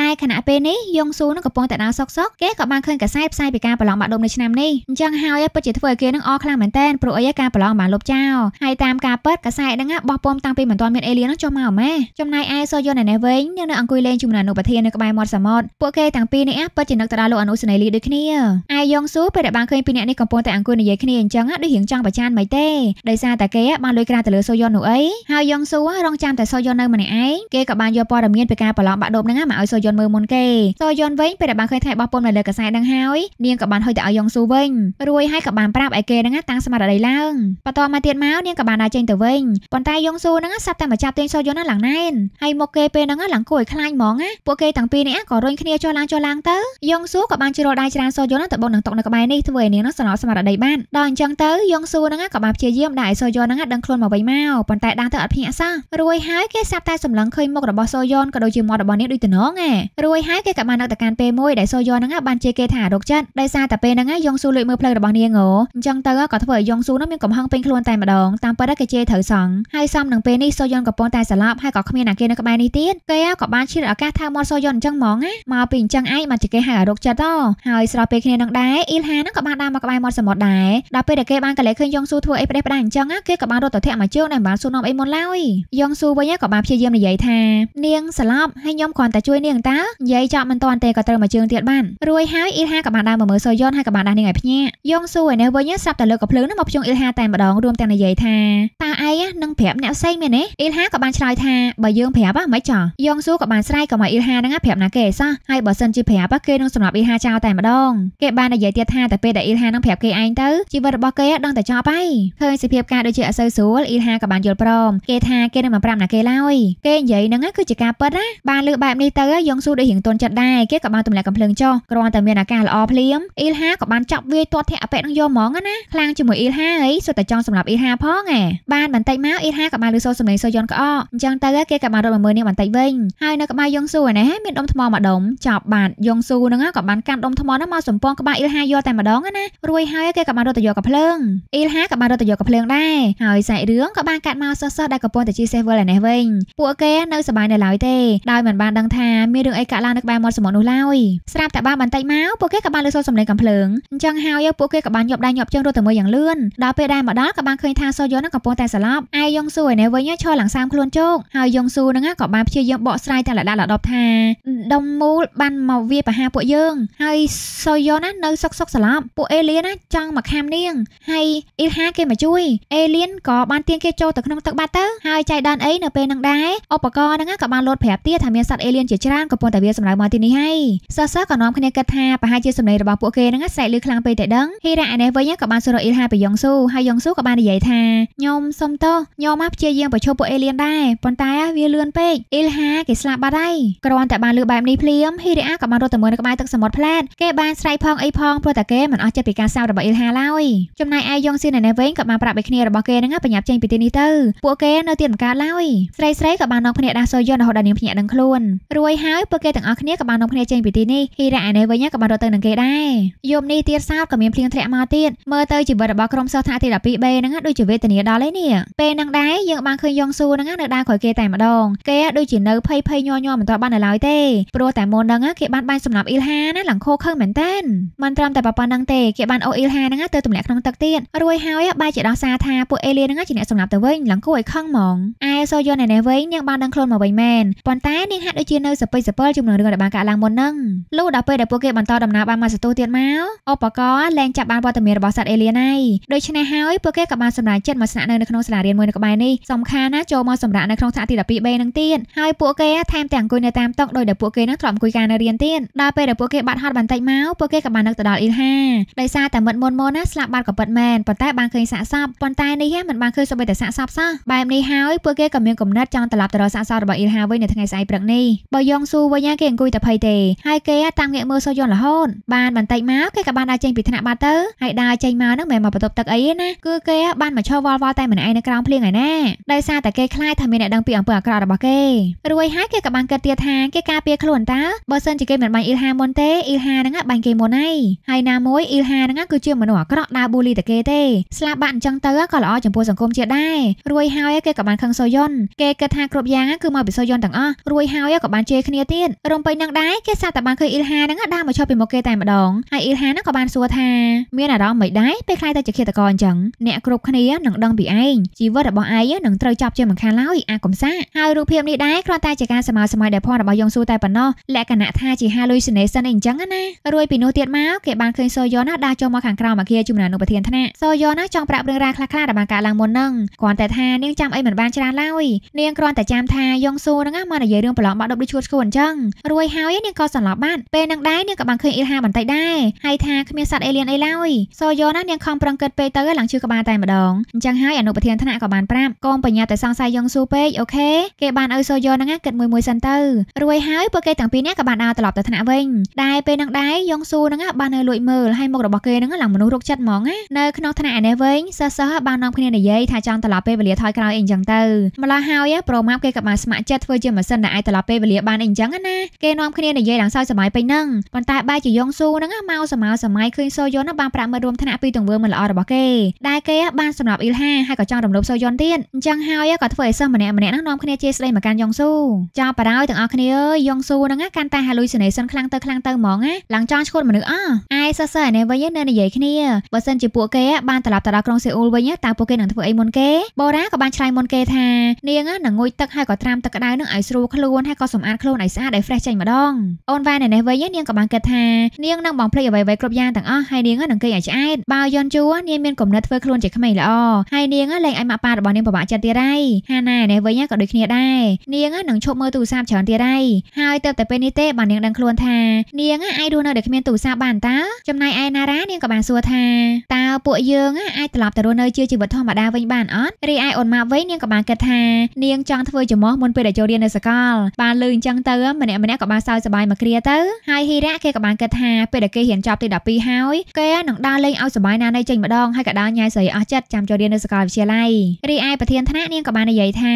ដែលខណៈពេលនេះយងស៊ូនឹងកំពុងតែដើរសុកសុកគេក៏បានឃើញកសែផ្សាយពីការប្រឡងបាក់ដុំនៅឆ្នាំនេះអញ្ចឹងហើយពិតជាធ្វើឲ្យគេនឹងអរខ្លាំងមែនតើព្រោះអីការប្រឡងបានលុបចោលហើយតាមការពិតកសែហ្នឹងបោះពុំតាំងពីមិនទាន់មានអេលៀននោះចុះមកម៉ែចំណាយឯសូយនឯនេះវិញនៅនៅអង្គុយលេងជាមួយអនុប្រធាននៅក្បែរមាត់សមុទ្រពួកគេទាំងពីរនេះពិតជានឹកទៅដល់លោកអនុសេនីលីដូចគ្នាឯយងស៊ូពេលដែលបានឃើញពីអ្នកនេះកំកំពុងតែអង្គុយនិយាយគ្នាអញ្ចឹងដូចរៀងចង់ប្រច័នមិនទេដោយសារតែគេបានលុយក្រាទៅលើសូយ៉ុននោះអីហើយយ៉ងស៊ូរងចាំតែសូយ៉ុននៅម្នាក់ឯងគេក៏បានយកព័ត៌មានពីការប្រឡងបាក់ដបហ្នឹងមកឲ្យសូយ៉ុនមើលមុនគេសូយ៉ុនវិញពេលដែលបានឃើញថ្ងៃបោះពុំនៅលើកសែហ្នឹងហើយនាងក៏បានហុយទៅឲ្យយ៉ងស៊ូវិញរួយហើយក៏បានប្រាប់ឲ្យគេហ្នឹងតាំងស្មារតីឡើងបន្តមកទៀតមកនាងក៏បានដើរចេញទៅវិញប៉ុន្តែយ៉ងស៊ូហ្នឹងសាប់តែមកចាប់ទាញសូយ៉ុនឡើងណែនហើយមកគេពេលហ្នឹងឡើងគួរឲ្យខ្លាញ់ហ្មងណាពួកគេទាំងពីរនេះក៏រុញគ្នាចុះឡើងចុះឡើងទៅយ៉ងស៊ូក៏បានជ្រលដៃច្រានសូយ៉ុនទៅបងនឹងຕົកនៅក្បែរនេះធ្វើឲ្យនាងហ្នឹងសន្លស្មារតីបានដល់អញ្ចឹងទៅយងស៊ូហ្នឹងក៏បានព្យាយាមដាក់ឲ្យសូយ៉នហ្នឹងដឹងខ្លួនមកវិញមកប៉ុន្តែដាស់ទៅអត់ភ្ញាក់សោះរួចហើយគេសាប់តែសម្លឹងឃើញមុខរបស់សូយ៉នក៏ដូចជាមាត់របស់នាងដូចតំណងឯងរួចហើយគេក៏បាននឹកទៅកាន់ពេលមួយដែលសូយ៉នហ្នឹងបានជេរគេថារោគចិត្តដោយសារតែពេលហ្នឹងយងស៊ូលួចមើលផ្លូវរបស់នាងអូអញ្ចឹងទៅក៏ធ្វើឲ្យយងស៊ូហ្នឹងមានកំហឹងពេញខ្លួនតែម្ដងតាមពិតគេជេរត្រូវសងហើយសំនឹងពេលនេះសូយ៉នក៏ប៉ុន្តែស្លាប់ហើយក៏គ្មានអ្នកគេនៅក្បែរនេះទៀតគេក៏បានឈានឱកាសថាមាត់សូយ៉នអញ្ចឹងហ្មងណាមកពីអញ្ចឹងឯងមកជេរគេហៅរោគចិត្តហ៎ហើយស្របពេលគ្នានឹងដែរអ៊ីលហាហ្នឹងក៏បានដើរមកក្បែរមាត់មាត់សមុទ្រដែរដល់ពេលដែលគេបានកលែឃើញយ៉ងស៊ូធ្វើអីផ្ដេសផ្ដាសអញ្ចឹងគេក៏បានរត់ទៅធាក់មកជើងដែលបានស៊ូនាំអីមុនឡើយយ៉ងស៊ូវិញក៏បានព្យាយាមនិយាយថានាងស្លាប់ហើយខ្ញុំគ្រាន់តែជួយនាងតើនិយាយចប់មិនទាន់ទេក៏ត្រូវមកជើងទៀតបានរួយហើយអ៊ីលហាក៏បានដើរមកមើលសូយ៉ុនហើយក៏បានដាស់នាងឲ្យភ្ញាក់យ៉ងស៊ូឯនេះវិញស្រាប់តែលើកកំភ្លើងនោះមកភ្ជុងអ៊ីលហាតែម្ដងរួមទាំងនិយាយថាតើឯងនឹងប្រាប់អ្នកផ្សេងមានទេអ៊ីលហាក៏បានឆ្លើយថាបើយើងប្រាប់ហ៎មិនចោះយ៉ងស៊ូក៏បានស្រែកកុំឲ្យអ៊ីលហាហ្នឹងប្រាប់ណាគេសោះហើយបើសិនជាប្រាប់គេនឹងសម្រាប់អ៊ីលហាចោលតែម្ដងគេបាននិយាយទៀតថាតែពេលដែលអ៊ីលហានឹងប្រាប់រាប់គេឯងទៅជីវិតរបស់គេដឹងតែចប់ហើយឃើញសភាពការដូចជាអសូវស្រួលអ៊ីហាក៏បានយល់ព្រមគេថាគេនឹងមិនប្រាប់ណាគេឡើយគេនិយាយហ្នឹងគឺជាការពិតណាបានលើបែបនេះទៅយងស៊ូដូចរៀងទន់ចិត្តដែរគេក៏បានទម្លាក់កំភ្លើងចុះគ្រាន់តែមានអាការល្អភ្លាមអ៊ីហាក៏បានចាប់វាយទាត់ធាក់អពេនឹងយកហ្មងណាខ្លាំងជាមួយអ៊ីហាហើយសុទ្ធតែចង់សម្រាប់អ៊ីហាផងឯងបានបន្តិចមកអ៊ីហាក៏បានលើសូរសម្លេងសូយយនក្អកអញ្ចឹងទៅគេក៏បានរត់មកមើលនាងបន្តិចវិញហើយនៅក្បែរយងស៊ូឯណេះមានដុំថ្មមួយដុំចប់បាត់យងស៊ូហ្នឹងក៏បានកាន់ដុំថ្មហ្នឹងមកសំពងក្បាលអ៊ីហាយកតែម្ដងណារួយហើយគេក៏បានរត់ទៅយកកំភ្លើងអ៊ីលហាក៏បានរត់ទៅយកកំភ្លើងដែរហើយសាច់រឿងក៏បានកាត់មកសិស្សសិស្សដែលកំពុងតែជិះសេះវល់ឯនេះវិញពួកគេនៅសប្បាយនៅឡើយទេដោយមិនបានដឹងថាមានរឿងអីកើតឡើងនៅក្បែរមាត់សមុទ្រនោះឡើយស្រាប់តែបានបន្តិចមកពួកគេក៏បានលើសូរសំឡេងកំភ្លើងអញ្ចឹងហើយពួកគេក៏បានញាប់ដៃញាប់ជើងរត់ទៅមើលយ៉ាងលឿនដល់ពេលដែលមកដល់ក៏បានឃើញថាសូយ៉ុននឹងកំពុងតែស្លាប់ឯយ៉ុងស៊ូឯនេះវិញឈរឡើងសាមខ្លួនជោកហើយយ៉ុងស៊ូនឹងក៏បានព្យាយាមបកស្រាយទាំងលដាលដប់ថាដុំមូលបានមកវាបហាពួកយើងហើយសូយ៉ុនណានៅសុកសុកស្លាប់ពួកអេលៀនណាចង់មកខាំនាងហើយអ៊ីលហាគេមកជួយអេលៀនក៏បានទាញគេចូលទៅក្នុងទឹកបាត់ទៅហើយចៃដនអីនៅពេលនឹងដែរឧបករណ៍ហ្នឹងក៏បានលោតប្រាប់ទៀតថាមានសត្វអេលៀនជាច្រើនក៏ប៉ុន្តែវាសម្លៅមកទីនេះហើយសិស្សសិស្សក៏នាំគ្នាគិតថាប្រហែលជាសម្លេងរបស់ពួកគេហ្នឹងស្រែកលឺខ្លាំងពេកតែដឹងហេរ៉ាអេនេះវិញក៏បានសួរអ៊ីលហាពីយ៉ុងស៊ូហើយយ៉ុងស៊ូក៏បាននិយាយថាខ្ញុំសុំទោសខ្ញុំមកព្យាយាមបញ្ឈប់ពួកអេលៀនដែរប៉ុន្តែ វាលឿនពេកអ៊ីលហាគេស្លាប់បាត់ហើយគ្រាន់តែបានលឺបែបនេះភ្លាមហេរ៉ាក៏បានរត់ទៅមើលនៅក្បែរទឹកសមុទ្រផ្លែតគេបានស្រែកផងអីផងព្រោះតែគេមិនអស់ចិត្តពីការសោករបស់អ៊ីលហាឡើយចំណែកឯយ៉ងស៊ីនឯនេះវិញក៏បានប្រាប់ឲ្យគ្នារបស់គេហ្នឹងបញ្ញាប់ចេញពីទីនេះទៅពួកគេនៅទៀតមិនកើតឡើយស្រីស្រីក៏បាននាំគ្នាដាស់សូយ៉ុនរហូតដល់នាងភ្ញាក់នឹងខ្លួនរួយហើយពួកគេទាំងអស់គ្នាក៏បាននាំគ្នាចេញពីទីនេះហ៊ីរ៉ាឯនេះវិញក៏បានរត់ទៅនឹងគេដែរយប់នេះទៀតសោតក៏មានភ្លៀងធ្លាក់មកទៀតមើលទៅជីវិតរបស់ក្រុមសិស្សថ្នាក់ទី 12B ហ្នឹងដូចជាវេទនាដល់ឯនេះពេលហ្នឹងដែរយើងបានឃើញយ៉ងស៊ូហ្នឹងនៅដើរក្រោយគេតែម្ដងគេដូចជានៅភ័យភ័យញ័រញ័រមិនទាន់បានឡើយទេព្រោះតែមុនហ្នឹងគេបានបាញ់សម្លាប់អ៊ីលហាណាឡើងខោខឹងមែនតើមិនត្រឹមតែប៉ុណ្្នឹងទេគេបានអូអ៊ីលហាហ្នឹងទៅទម្លាក់ក្នុងទឹកទៀតរួចហើយបាយជាដោះសារថាពួកអេលៀនហ្នឹងជាអ្នកសម្លាប់ទៅវិញឡើងគួរឲ្យខឹងហ្មងឯសូយ៉ុនឯនេះវិញនាងបានដឹងខ្លួនមកវិញមែនប៉ុន្តែនាងហាក់ដូចជានៅសពិសពិលជាមួយនឹងរឿងដែលបានកើតឡើងមុនហ្នឹងលុះដល់ពេលដែលពួកគេបន្តដំណើរបានមកសតុះទៀតមកឧបករណ៍លែងចាប់បានវត្តមានរបស់សត្វអេលៀនហើយដូច្នេះហើយពួកគេក៏បានសម្រេចចិត្តមកស្នាក់នៅក្នុងសាលារៀនមួយនៅក្បែរនេះសំខាន់ណាចូលមកសម្រាប់នៅក្នុងថ្នាក់ទី 12B ហ្នឹងទៀតហើយពួកគេថែមទាំងអង្គុយនៅតាមតុដោយដែលពួកគេនឹងធ្លាប់អង្គុយការនៅរៀនទៀតដល់ពេលដែលពួកគេបាត់ហត់បន្តិចមកពួកគេក៏បាននឹកទៅដល់អ៊ីលហាដោយសារតែតែមិត្តមុនមកណាស្លាប់បាត់ក៏ពិតមែនប៉ុន្តែបានឃើញសាកសពប៉ុន្តែនេះមិនបានឃើញសូម្បីតែសាកសពសោះបែបនេះហើយពួកគេក៏មានគំនិតចង់ត្រឡប់ទៅរកសាកសពរបស់អ៊ីលហាវិញនៅថ្ងៃស្អែកព្រឹកនេះបើយ៉ងស៊ូវិញណាគេអង្គុយតែភ័យទេហើយគេតាមងាកមើលសូយន់រហូតបានបន្តិចមកគេក៏បានដើរចេញពីថ្នាក់បាត់ទៅហើយដើរចេញមកហ្នឹងមិនមកបន្ទប់ទឹកអីទេណាគឺគេបានមកឈរវល់វល់តែម្នាក់ឯងនៅក្រោមភ្លៀងឯណាដោយសារតែគេខ្លាចថាមានអ្នកដឹងពីអំពើអាក្រក់របស់គេរួចហើយគេក៏បានគិតទៀតថាគេការពារខ្លួនតើបើសិនជាគេមិនបាញ់អ៊ីលហាមុនទេអ៊ីលហាហ្នឹងបាញ់គេមុនហើយហើយណាមួយអ៊ីលហាហ្នឹងគឺជាមនុស្សអាក្រក់ដើរប៊ូលីតែគេទេស្លាប់បាត់អញ្ចឹងទៅក៏ល្អចំពោះសង្គមជាតិដែររួយហើយគេក៏បានខឹងសូយុនគេគិតថាគ្រប់យ៉ាងគឺមកពីសូយុនទាំងអស់រួយហើយក៏បានជេរគ្នាទៀតរំពេញនឹងដែរគេសាតែបានឃើញអ៊ីលហាហ្នឹងដើរមកឈប់ពីមុខគេតែម្ដងហើយអ៊ីលហាហ្នឹងក៏បានសួរថាមានអារម្មណ៍មិនដែរពេលខ្លាយទៅជាឃាតករអញ្ចឹងអ្នកគ្រប់គ្នានឹងដឹងពីឯងជីវិតរបស់ឯងនឹងត្រូវចាប់ជាមិនខានឡើយអាកំសាហើយរូបភាពនេះដែរគ្រាន់តែជាការសម័យសម័យដែលផងរបស់យងស៊ូតែប៉ុណ្ណោះលក្ខណៈថាជាហាលុយសេនេសិនអីអញ្ចឹងណារួយពីនោះទៀតមកគេបានឃើញសូយ៉នណាដើរចូលមកមកខាងក្រោមអគារជំនានុប្រធានថ្នាក់សូយ៉ូណាចង់ប្រាប់រឿងរ៉ាវខ្លះៗដែលបានកើតឡើងមុននឹងគ្រាន់តែថានាងចាំអីមិនបានច្រើនឡើយនាងគ្រាន់តែចាំថាយ៉ងស៊ូហ្នឹងមកនិយាយរឿងប្រឡងបាក់ដប់ដូចឈួតឈួនអញ្ចឹងរួយហើយនាងក៏សន្លប់បាត់ពេលនឹងដែរនាងក៏បានឃើញអ៊ីលហាបន្តិចដែរហើយថាគ្មានសត្វអេលៀនអីឡើយសូយ៉ូណានាងខំប្រឹងគិតពេកទៅឡើងឈឺក្បាលតែម្ដងអញ្ចឹងហើយអនុប្រធានថ្នាក់ក៏បានប្រាប់កូនបញ្ញាតែសង្ស័យយ៉ងស៊ូពេកអូខេគេបានឲ្យសូយ៉ូហ្នឹងគិតមួយមួយសិនទៅរួយហើយពួកគេទាំងពីរនេះក៏បានដើរត្រឡប់ទៅថ្នាក់វិញដែរពេលនឹងដែរយ៉ងស៊ូហ្នឹងបាននៅលួចមើលហើយមុខរបស់គេហ្នឹងហ្នឹងឡើងមនុស្សរកចិត្តហ្មងណានៅក្នុងថ្នាក់ឯនេះវិញសិស្សសិស្សបាននាំគ្នានិយាយថាចង់ត្រឡប់ពេលវេលាថយក្រោយអីចឹងទៅម្ល៉េះហើយប្រូម៉ាប់គេក៏បានស្ម័គ្រចិត្តធ្វើជាម៉ាស៊ីនដែលអាចត្រឡប់ពេលវេលាបានអីចឹងណាគេនាំគ្នានិយាយឡើងសើចសប្បាយពេញហ្នឹងប៉ុន្តែបែរជាយងស៊ូហ្នឹងមកសមោសម័យឃើញសូយុនបានប្រាក់មើលរួមថ្នាក់ពីទង្វើមិនល្អរបស់គេដែលគេបានសម្រាប់អ៊ីលហាហើយក៏ចង់រំលោភសូយុនទៀតអញ្ចឹងហើយក៏ធ្វើឲ្យសិស្សម្នាក់ម្នាក់ហ្នឹងនាំគ្នាជាស្ដីមកកាន់យងស៊ូចោលបារោយទាំងអស់គ្នាអើយយងស៊ូហ្នឹងកាន់តែហាលុយសេនេសិនខ្លាំងទៅខ្លាំងទៅហ្មងណាឡើងចង់ឈួតមនុស្សអស់ឯសិស្សសិស្សឯនេះវិញនៅនិយាយគ្នាបើសិនជាពួកគេបានត្រឡប់ទៅដល់ក្រុងសេអ៊ូលវិញតើពួកគេនឹងធ្វើអីមុនគេបូរ៉ាក៏បានឆ្លើយមុនគេថានាងនឹងងុយទឹកហើយក៏ត្រាំទឹកក្តៅនឹងឲ្យស្រួលខ្លួនហើយក៏សម្អាតខ្លួនឲ្យស្អាតឲ្យ fresh ចេញម្ដងអូនវ៉ែននេះវិញនាងក៏បានគិតថានាងនឹងបំភ្លេចអ្វីៗគ្រប់យ៉ាងទាំងអស់ហើយនាងនឹងគេឲ្យឆ្អែតបើយន់ជួនាងមានគំនិតធ្វើខ្លួនជាក្មេងល្អហើយនាងលែងឲ្យម៉ាក់ប៉ារបស់នាងពិបាកចិត្តទៀតហើយហាណានេះវិញក៏ដូចគ្នាដែរនាងនឹងឈប់មើលទូរស័ព្ទច្រើនទៀតហើយហើយទៅតែពេលនេះទេបើនាងដឹងខ្លួនថានាងអាចរស់នៅដែលគ្មានទូរស័ព្ទបានតើចំណាយឯណារ៉ានាងក៏ក៏បានសួរថាតើពួកយើងអាចត្រឡប់ទៅរស់នៅជាជីវិតធម្មតាវិញបានអត់រីឯអូនម៉ាវិញនាងក៏បានគិតថានាងចង់ធ្វើចំោះមុនពេលដែលចូលរៀននៅសាកលបានលើអញ្ចឹងទៅម្នាក់ម្នាក់ក៏បានសើចសប្បាយមួយគ្រាទៅហើយហ៊ីរ៉ាគេក៏បានគិតថាពេលដែលគេរៀនចប់ទី12ហើយគេនឹងដើរលេងឲ្យសប្បាយណាស់នៃចេញម្ដងហើយក៏ដើរញ៉ាយស្រីអស់ចិត្តចាំចូលរៀននៅសាកលវិទ្យាល័យរីឯប្រធានថ្នាក់នាងក៏បាននិយាយថា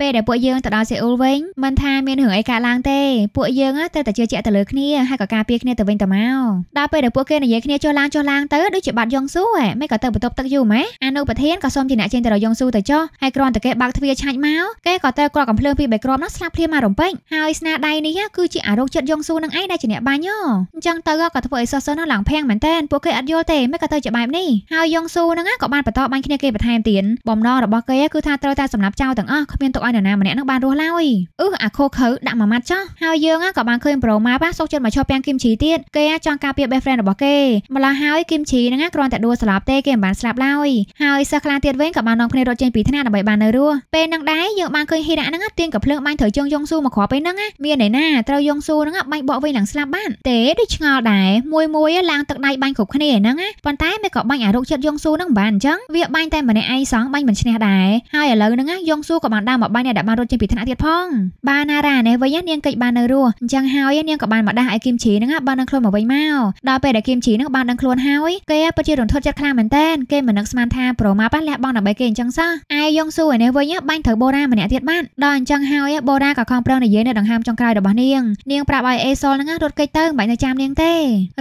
ពេលដែលពួកយើងទៅដល់សេអ៊ូលវិញមិនថាមានរឿងអីកើតឡើងទេពួកយើងត្រូវតែជឿជាក់ទៅលើគ្នាហើយក៏ការពារគ្នាទៅវិញទៅមកដល់ពេលដែលពួកគេនិយាយគ្នាចុះឡើងចុះឡើងឡើងទៅដូចជាបាត់យ៉ងស៊ូហ៎មិនក៏ទៅបន្ទប់ទឹកយូរម៉ែអនុប្រធានក៏សូមជាអ្នកចេញទៅរកយ៉ងស៊ូទៅចុះហើយគ្រាន់តែគេបើកទ្វារឆាច់មកគេក៏ទៅគ្រាប់កំភ្លើងពីបេក្របនោះស្លាប់ភ្លាមមករំពេចហើយស្នាដៃនេះគឺជាអារោគចិត្តយ៉ងស៊ូនឹងឯងដែលជាអ្នកបាញ់ហ៎អញ្ចឹងទៅក៏ធ្វើឲ្យសិស្សសិស្សនោះឡើងភាំងមែនតើពួកគេអត់យល់ទេមិនក៏ទៅជាបែបនេះហើយយ៉ងស៊ូនឹងក៏បានបន្តបាញ់គ្នាគេបន្ថែមទៀតបំណងរបស់គេគឺថាត្រូវតែសម្លាប់ចោលទាំងអស់គ្មានទុកឲ្យនរណាម្នាក់នឹងបានរស់ឡើយអឺអាខូខៅដាក់មួយម៉ាត់ចោះហើយយើងក៏បានឃើញប្រូម៉ាប៉ះសុកចិត្តមកឈប់ពាំងគីមជីទៀតគេចង់ការពារបេះហ្វ្រេនរបស់គេម្ល៉េះហើយហើយគីមជីហ្នឹងគ្រាន់តែដួលស្លាប់ទេគេមិនបានស្លាប់ឡើយហើយសិស្សខ្លះទៀតវិញក៏បាននាំគ្នារត់ចេញពីថ្នាក់ដើម្បីបាននៅរស់ពេលហ្នឹងដែរយើងបានឃើញហ៊ីរ៉ាហ្នឹងទាញកំភ្លើងបាញ់ត្រូវជើងយងស៊ូមកគ្រាប់ពេលហ្នឹងមានឯណាត្រូវយងស៊ូហ្នឹងបាញ់បកវិញឡើងស្លាប់បានទេដូចឆ្ងល់ដែរមួយមួយឡើងទឹកដៃបាញ់គ្រប់គ្នាហ្នឹងប៉ុន្តែមិនក៏បាញ់អារោគចិត្តយងស៊ូហ្នឹងបានអញ្ចឹងវាបាញ់តែម្នាក់ឯងសងបាញ់មិនឈ្នះដែរហើយឥឡូវហ្នឹងយងស៊ូក៏បានដើរមកបាញ់អ្នកដែលបានរត់ចេញពីថ្នាក់ទៀតផងបានណារ៉ានេះវិញនាងកិច្ចបាននៅរស់អញ្ចឹងហើយនាងក៏បានមកដាស់ឲ្យគីមជីហ្នឹងបាននឹងខ្លួនមកវិញមកដល់ពេលដែលគីមជីហ្នឹងបានដឹងខ្លួនហើយគេពិតជារន្ធត់ចិត្តខ្លាំងមែនតើគេមិននឹកស្មានថាប្រម៉ាប់លះបង់ដើម្បីគេអញ្ចឹងសោះឯយងស៊ូឯនេះវិញបាញ់ត្រូវបូរ៉ាម្នាក់ទៀតបានដល់អញ្ចឹងហើយបូរ៉ាក៏ខំប្រឹងនិយាយនៅដង្ហើមចុងក្រោយរបស់នាងនាងប្រាប់ឲ្យអេសលហ្នឹងរត់គេចទៅមិនបាច់នៅចាំនាងទេ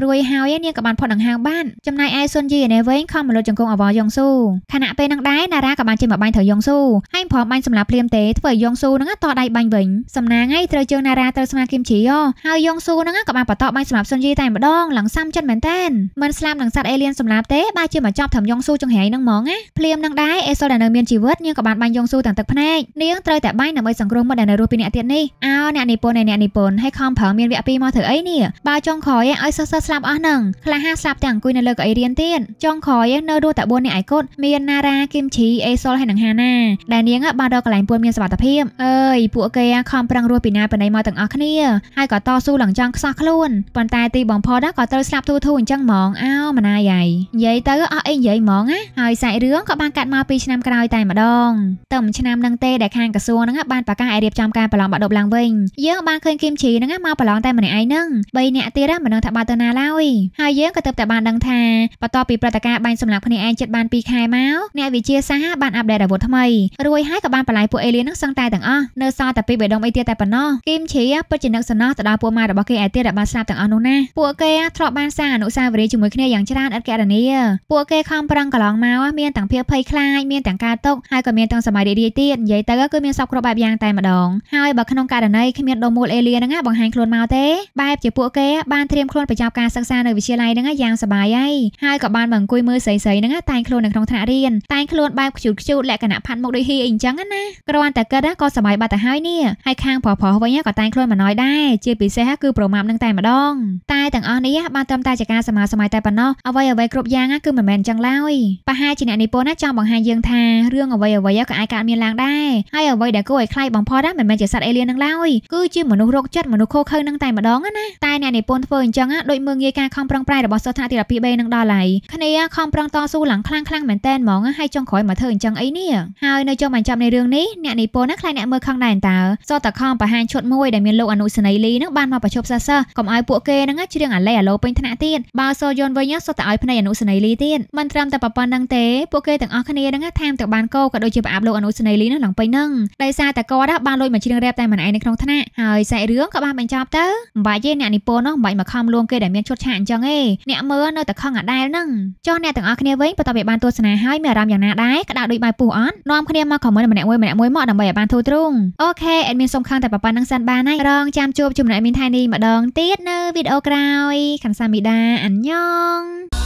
រួយហើយនាងក៏បានផុតដង្ហើមបានចំណែកឯសុនយីឯនេះវិញខំមលុតជង្គង់អវយងស៊ូខណៈពេលនឹងដែរណារ៉ាក៏បានចេញមកបាញ់ត្រូវយងស៊ូហើយព្រមបាញ់សម្លាប់ភ្លាមទេធ្វើឲ្យយងស៊ូហ្នឹងតដៃបាញ់វិញសំណាងឯងត្រូវជើងណារ៉ាត្រូវស្មាគីមជីយោហើយយងស៊ូហ្នឹងក៏បានបន្តបាញ់សម្លាប់សុនយីតែម្ដងឡើងសាំចិត្តមែនតែនមិនស្លាតាមនឹងសត្វអេលៀនសម្លាប់ទេបើជាមកចប់ធំយ៉ងស៊ូចង្រៃនឹងហ្មងណាភ្លាមនឹងដែរអេសុលដែលនៅមានជីវិតនាងក៏បានបាញ់យ៉ងស៊ូទាំងទឹកភ្នែកនាងត្រូវតែបាញ់ដើម្បីសង្គ្រោះមុតដែលនៅរស់ពីអ្នកទៀតនេះអោអ្នកនិពន្ធឯអ្នកនិពន្ធឲ្យខំប្រឹងមានវគ្គពីរមកធ្វើអីនេះបើចុងក្រោយឲ្យសិស្សសិស្សស្លាប់អស់នឹងខ្លះហាស្លាប់ទាំងអង្គុយនៅលើកៅអីរៀនទៀតចុងក្រោយនៅរស់តែ4នាក់ឯកូតមានណារ៉ាគីមឈីអេសុលហើយនឹងហាណាដែលនាងបានរកកន្លែងពួនមានសុវត្ថិភាពអើយពួកគេខំប្រឹងរស់ពីណាបណ្ណៃមកទាំងអស់គ្នាហើយក៏តស៊ូឡើងចង់ខ្សោះខ្លួនប៉ុន្តែទីបំផុតក៏ត្រូវស្លាប់ទូទូអញ្ចឹងហ្មងអោម្នាយាយនិយាយទៅអស់អីនិយាយហ្មងណាហើយសាច់រឿងក៏បានកាត់មកពីឆ្នាំក្រោយតែម្ដងតែមួយឆ្នាំនឹងទេដែលខាងក្រសួងហ្នឹងបានប្រកាសឲ្យរៀបចំការប្រឡងបាក់ដប់ឡើងវិញយើងបានឃើញគីមជីហ្នឹងមកប្រឡងតែម្នាក់ឯងហ្នឹង3នាក់ទៀតមិនដឹងថាបាត់ទៅណាឡើយហើយយើងក៏ទៅតែបានដឹងថាបន្ទាប់ពីព្រឹត្តិការណ៍បាញ់សម្លាប់គ្នាឯងចិត្តបាន2ខែមកអ្នកវិទ្យាសាស្ត្របានអាប់ដេតអាវុធថ្មីរួយហើយក៏បានបន្លាយពួកអេលៀនហ្នឹងសឹងតែទាំងអស់នៅសល់តែពីបេដុំអីទៀតតែប៉ុណ្ណោះគីមជីពិតជានឹកសំណោះទៅដល់ពួកម៉ែរបស់គេឯទៀតដែលបានស្លាប់ទាំងអស់នោះណាពួកគេធ្លាប់បានសាងអនុស្សាវរីយ៍ជាមួយគ្នាយ៉ាងច្រើនឥតករណីពួកគេខំប្រឹងកន្លងមកមានទាំងភាពភ័យខ្លាចមានទាំងការຕົកហើយក៏មានទាំងសម័យរីករាយទៀតនិយាយទៅគឺមានសពគ្រប់បែបយ៉ាងតែម្ដងហើយបើក្នុងករណីគ្មានដុំមូលអេលៀនហ្នឹងបង្ហាញខ្លួនមកទេបែបជាពួកគេបានត្រៀមខ្លួនប្រចាំការសិក្សានៅវិទ្យាល័យហ្នឹងយ៉ាងសប្បាយហើយហើយក៏បានមកអង្គុយមើលស្រីស្រីហ្នឹងតែងខ្លួននៅក្នុងថ្នាក់រៀនតែងខ្លួនបែបខ្ជូតខ្ជូតលក្ខណៈផាត់មុខដូចហ៊ីអីអញ្ចឹងណាគ្រាន់តែគិតក៏សប្បាយបាត់ទៅហើយនេះហើយខាងប្រុសប្រុសវិញក៏តែងខ្លួនមកណ້ອຍដែរជាពិសេសគឺប្រមាថនឹងតែម្ដងតែទាំងអស់នេះបានត្រឹមតែជាការសមាសម័យតែប៉ុណ្ណោះណោះអ្វីអ្វីគ្រប់យ៉ាងគឺមិនមែនចឹងឡើយប្រហែលជាអ្នកនិពន្ធចង់បង្ហាញយើងថារឿងអ្វីអ្វីក៏អាចកើតមានឡើងដែរហើយអ្វីដែលគួរឲ្យខ្លាចបំផុតមិនមែនជាសត្វអេលៀននឹងឡើយគឺជាមនុស្សរោគចិត្តមនុស្សខូខើនឹងតែម្ដងណាតែអ្នកនិពន្ធធ្វើអញ្ចឹងដូចមើងងាយការខំប្រឹងប្រែងរបស់សិស្សថ្នាក់ទី12 B នឹងដល់ហើយគ្នាខំប្រឹងតស៊ូឡើងខ្លាំងខ្លាំងមែនតែនហ្មងហើយចុងក្រោយមកធ្វើអញ្ចឹងអីនេះហើយនៅចុងបញ្ចប់នៃរឿងនេះអ្នកនិពន្ធខ្លាចអ្នកមើលខំដែរតើសតខំបង្ហាញឈុតមួយដែលមានលោកអនុសនីលីនឹងបានមកប្រជុំសិស្សកុំឲ្យពួកគេនឹងច្រៀងអាឡេអាឡូពេញថ្នាក់ទៀតបើសូយនវិញគ្នាសុទ្ធតែឲ្យភ្នែកអនុសនីលីទៀតមិនត្រឹមតែប៉ុណ្ណឹងទេពួកគេទាំងអស់គ្នានឹងតាមទៅបានកោក៏ដូចជាប្រអាប់លោកអនុសនីលីនោះឡើងពេញនឹងដោយសារតែគាត់បានលួចមកច្រៀងរ៉េបតែម្នាក់ឯងនៅក្នុងថ្នាក់ហើយសាច់រឿងក៏បានបញ្ចប់ទៅមិនបាច់ទេអ្នកនិពន្ធនោះមិនបាច់មកខំលួងគេដែលមានឈុតឆាកអញ្ចឹងទេអ្នកមើលនៅតែខឹងអាដែលនឹងចុះអ្នកទាំងអស់គ្នាវិញបន្តពីបានទស្សនាហើយមានអារម្មណ៍យ៉ាងណាដែរក្តៅដូចបាយពុះអត់នាំគ្នាមកខមមិនម្នាក់មួយម្នាក់មួយមកដើម្បីឲ្យបានធូរទ្រូងអូខេអេដមីនសុំខឹងតែប៉ុណ្ណឹងសិនបានហើយរងចាំជួបជាមួយអេដមីនថៃនេះម្ដងទៀតនៅវីដេអូក្រោយខាន់សាមីដាអញ្ញង 안녕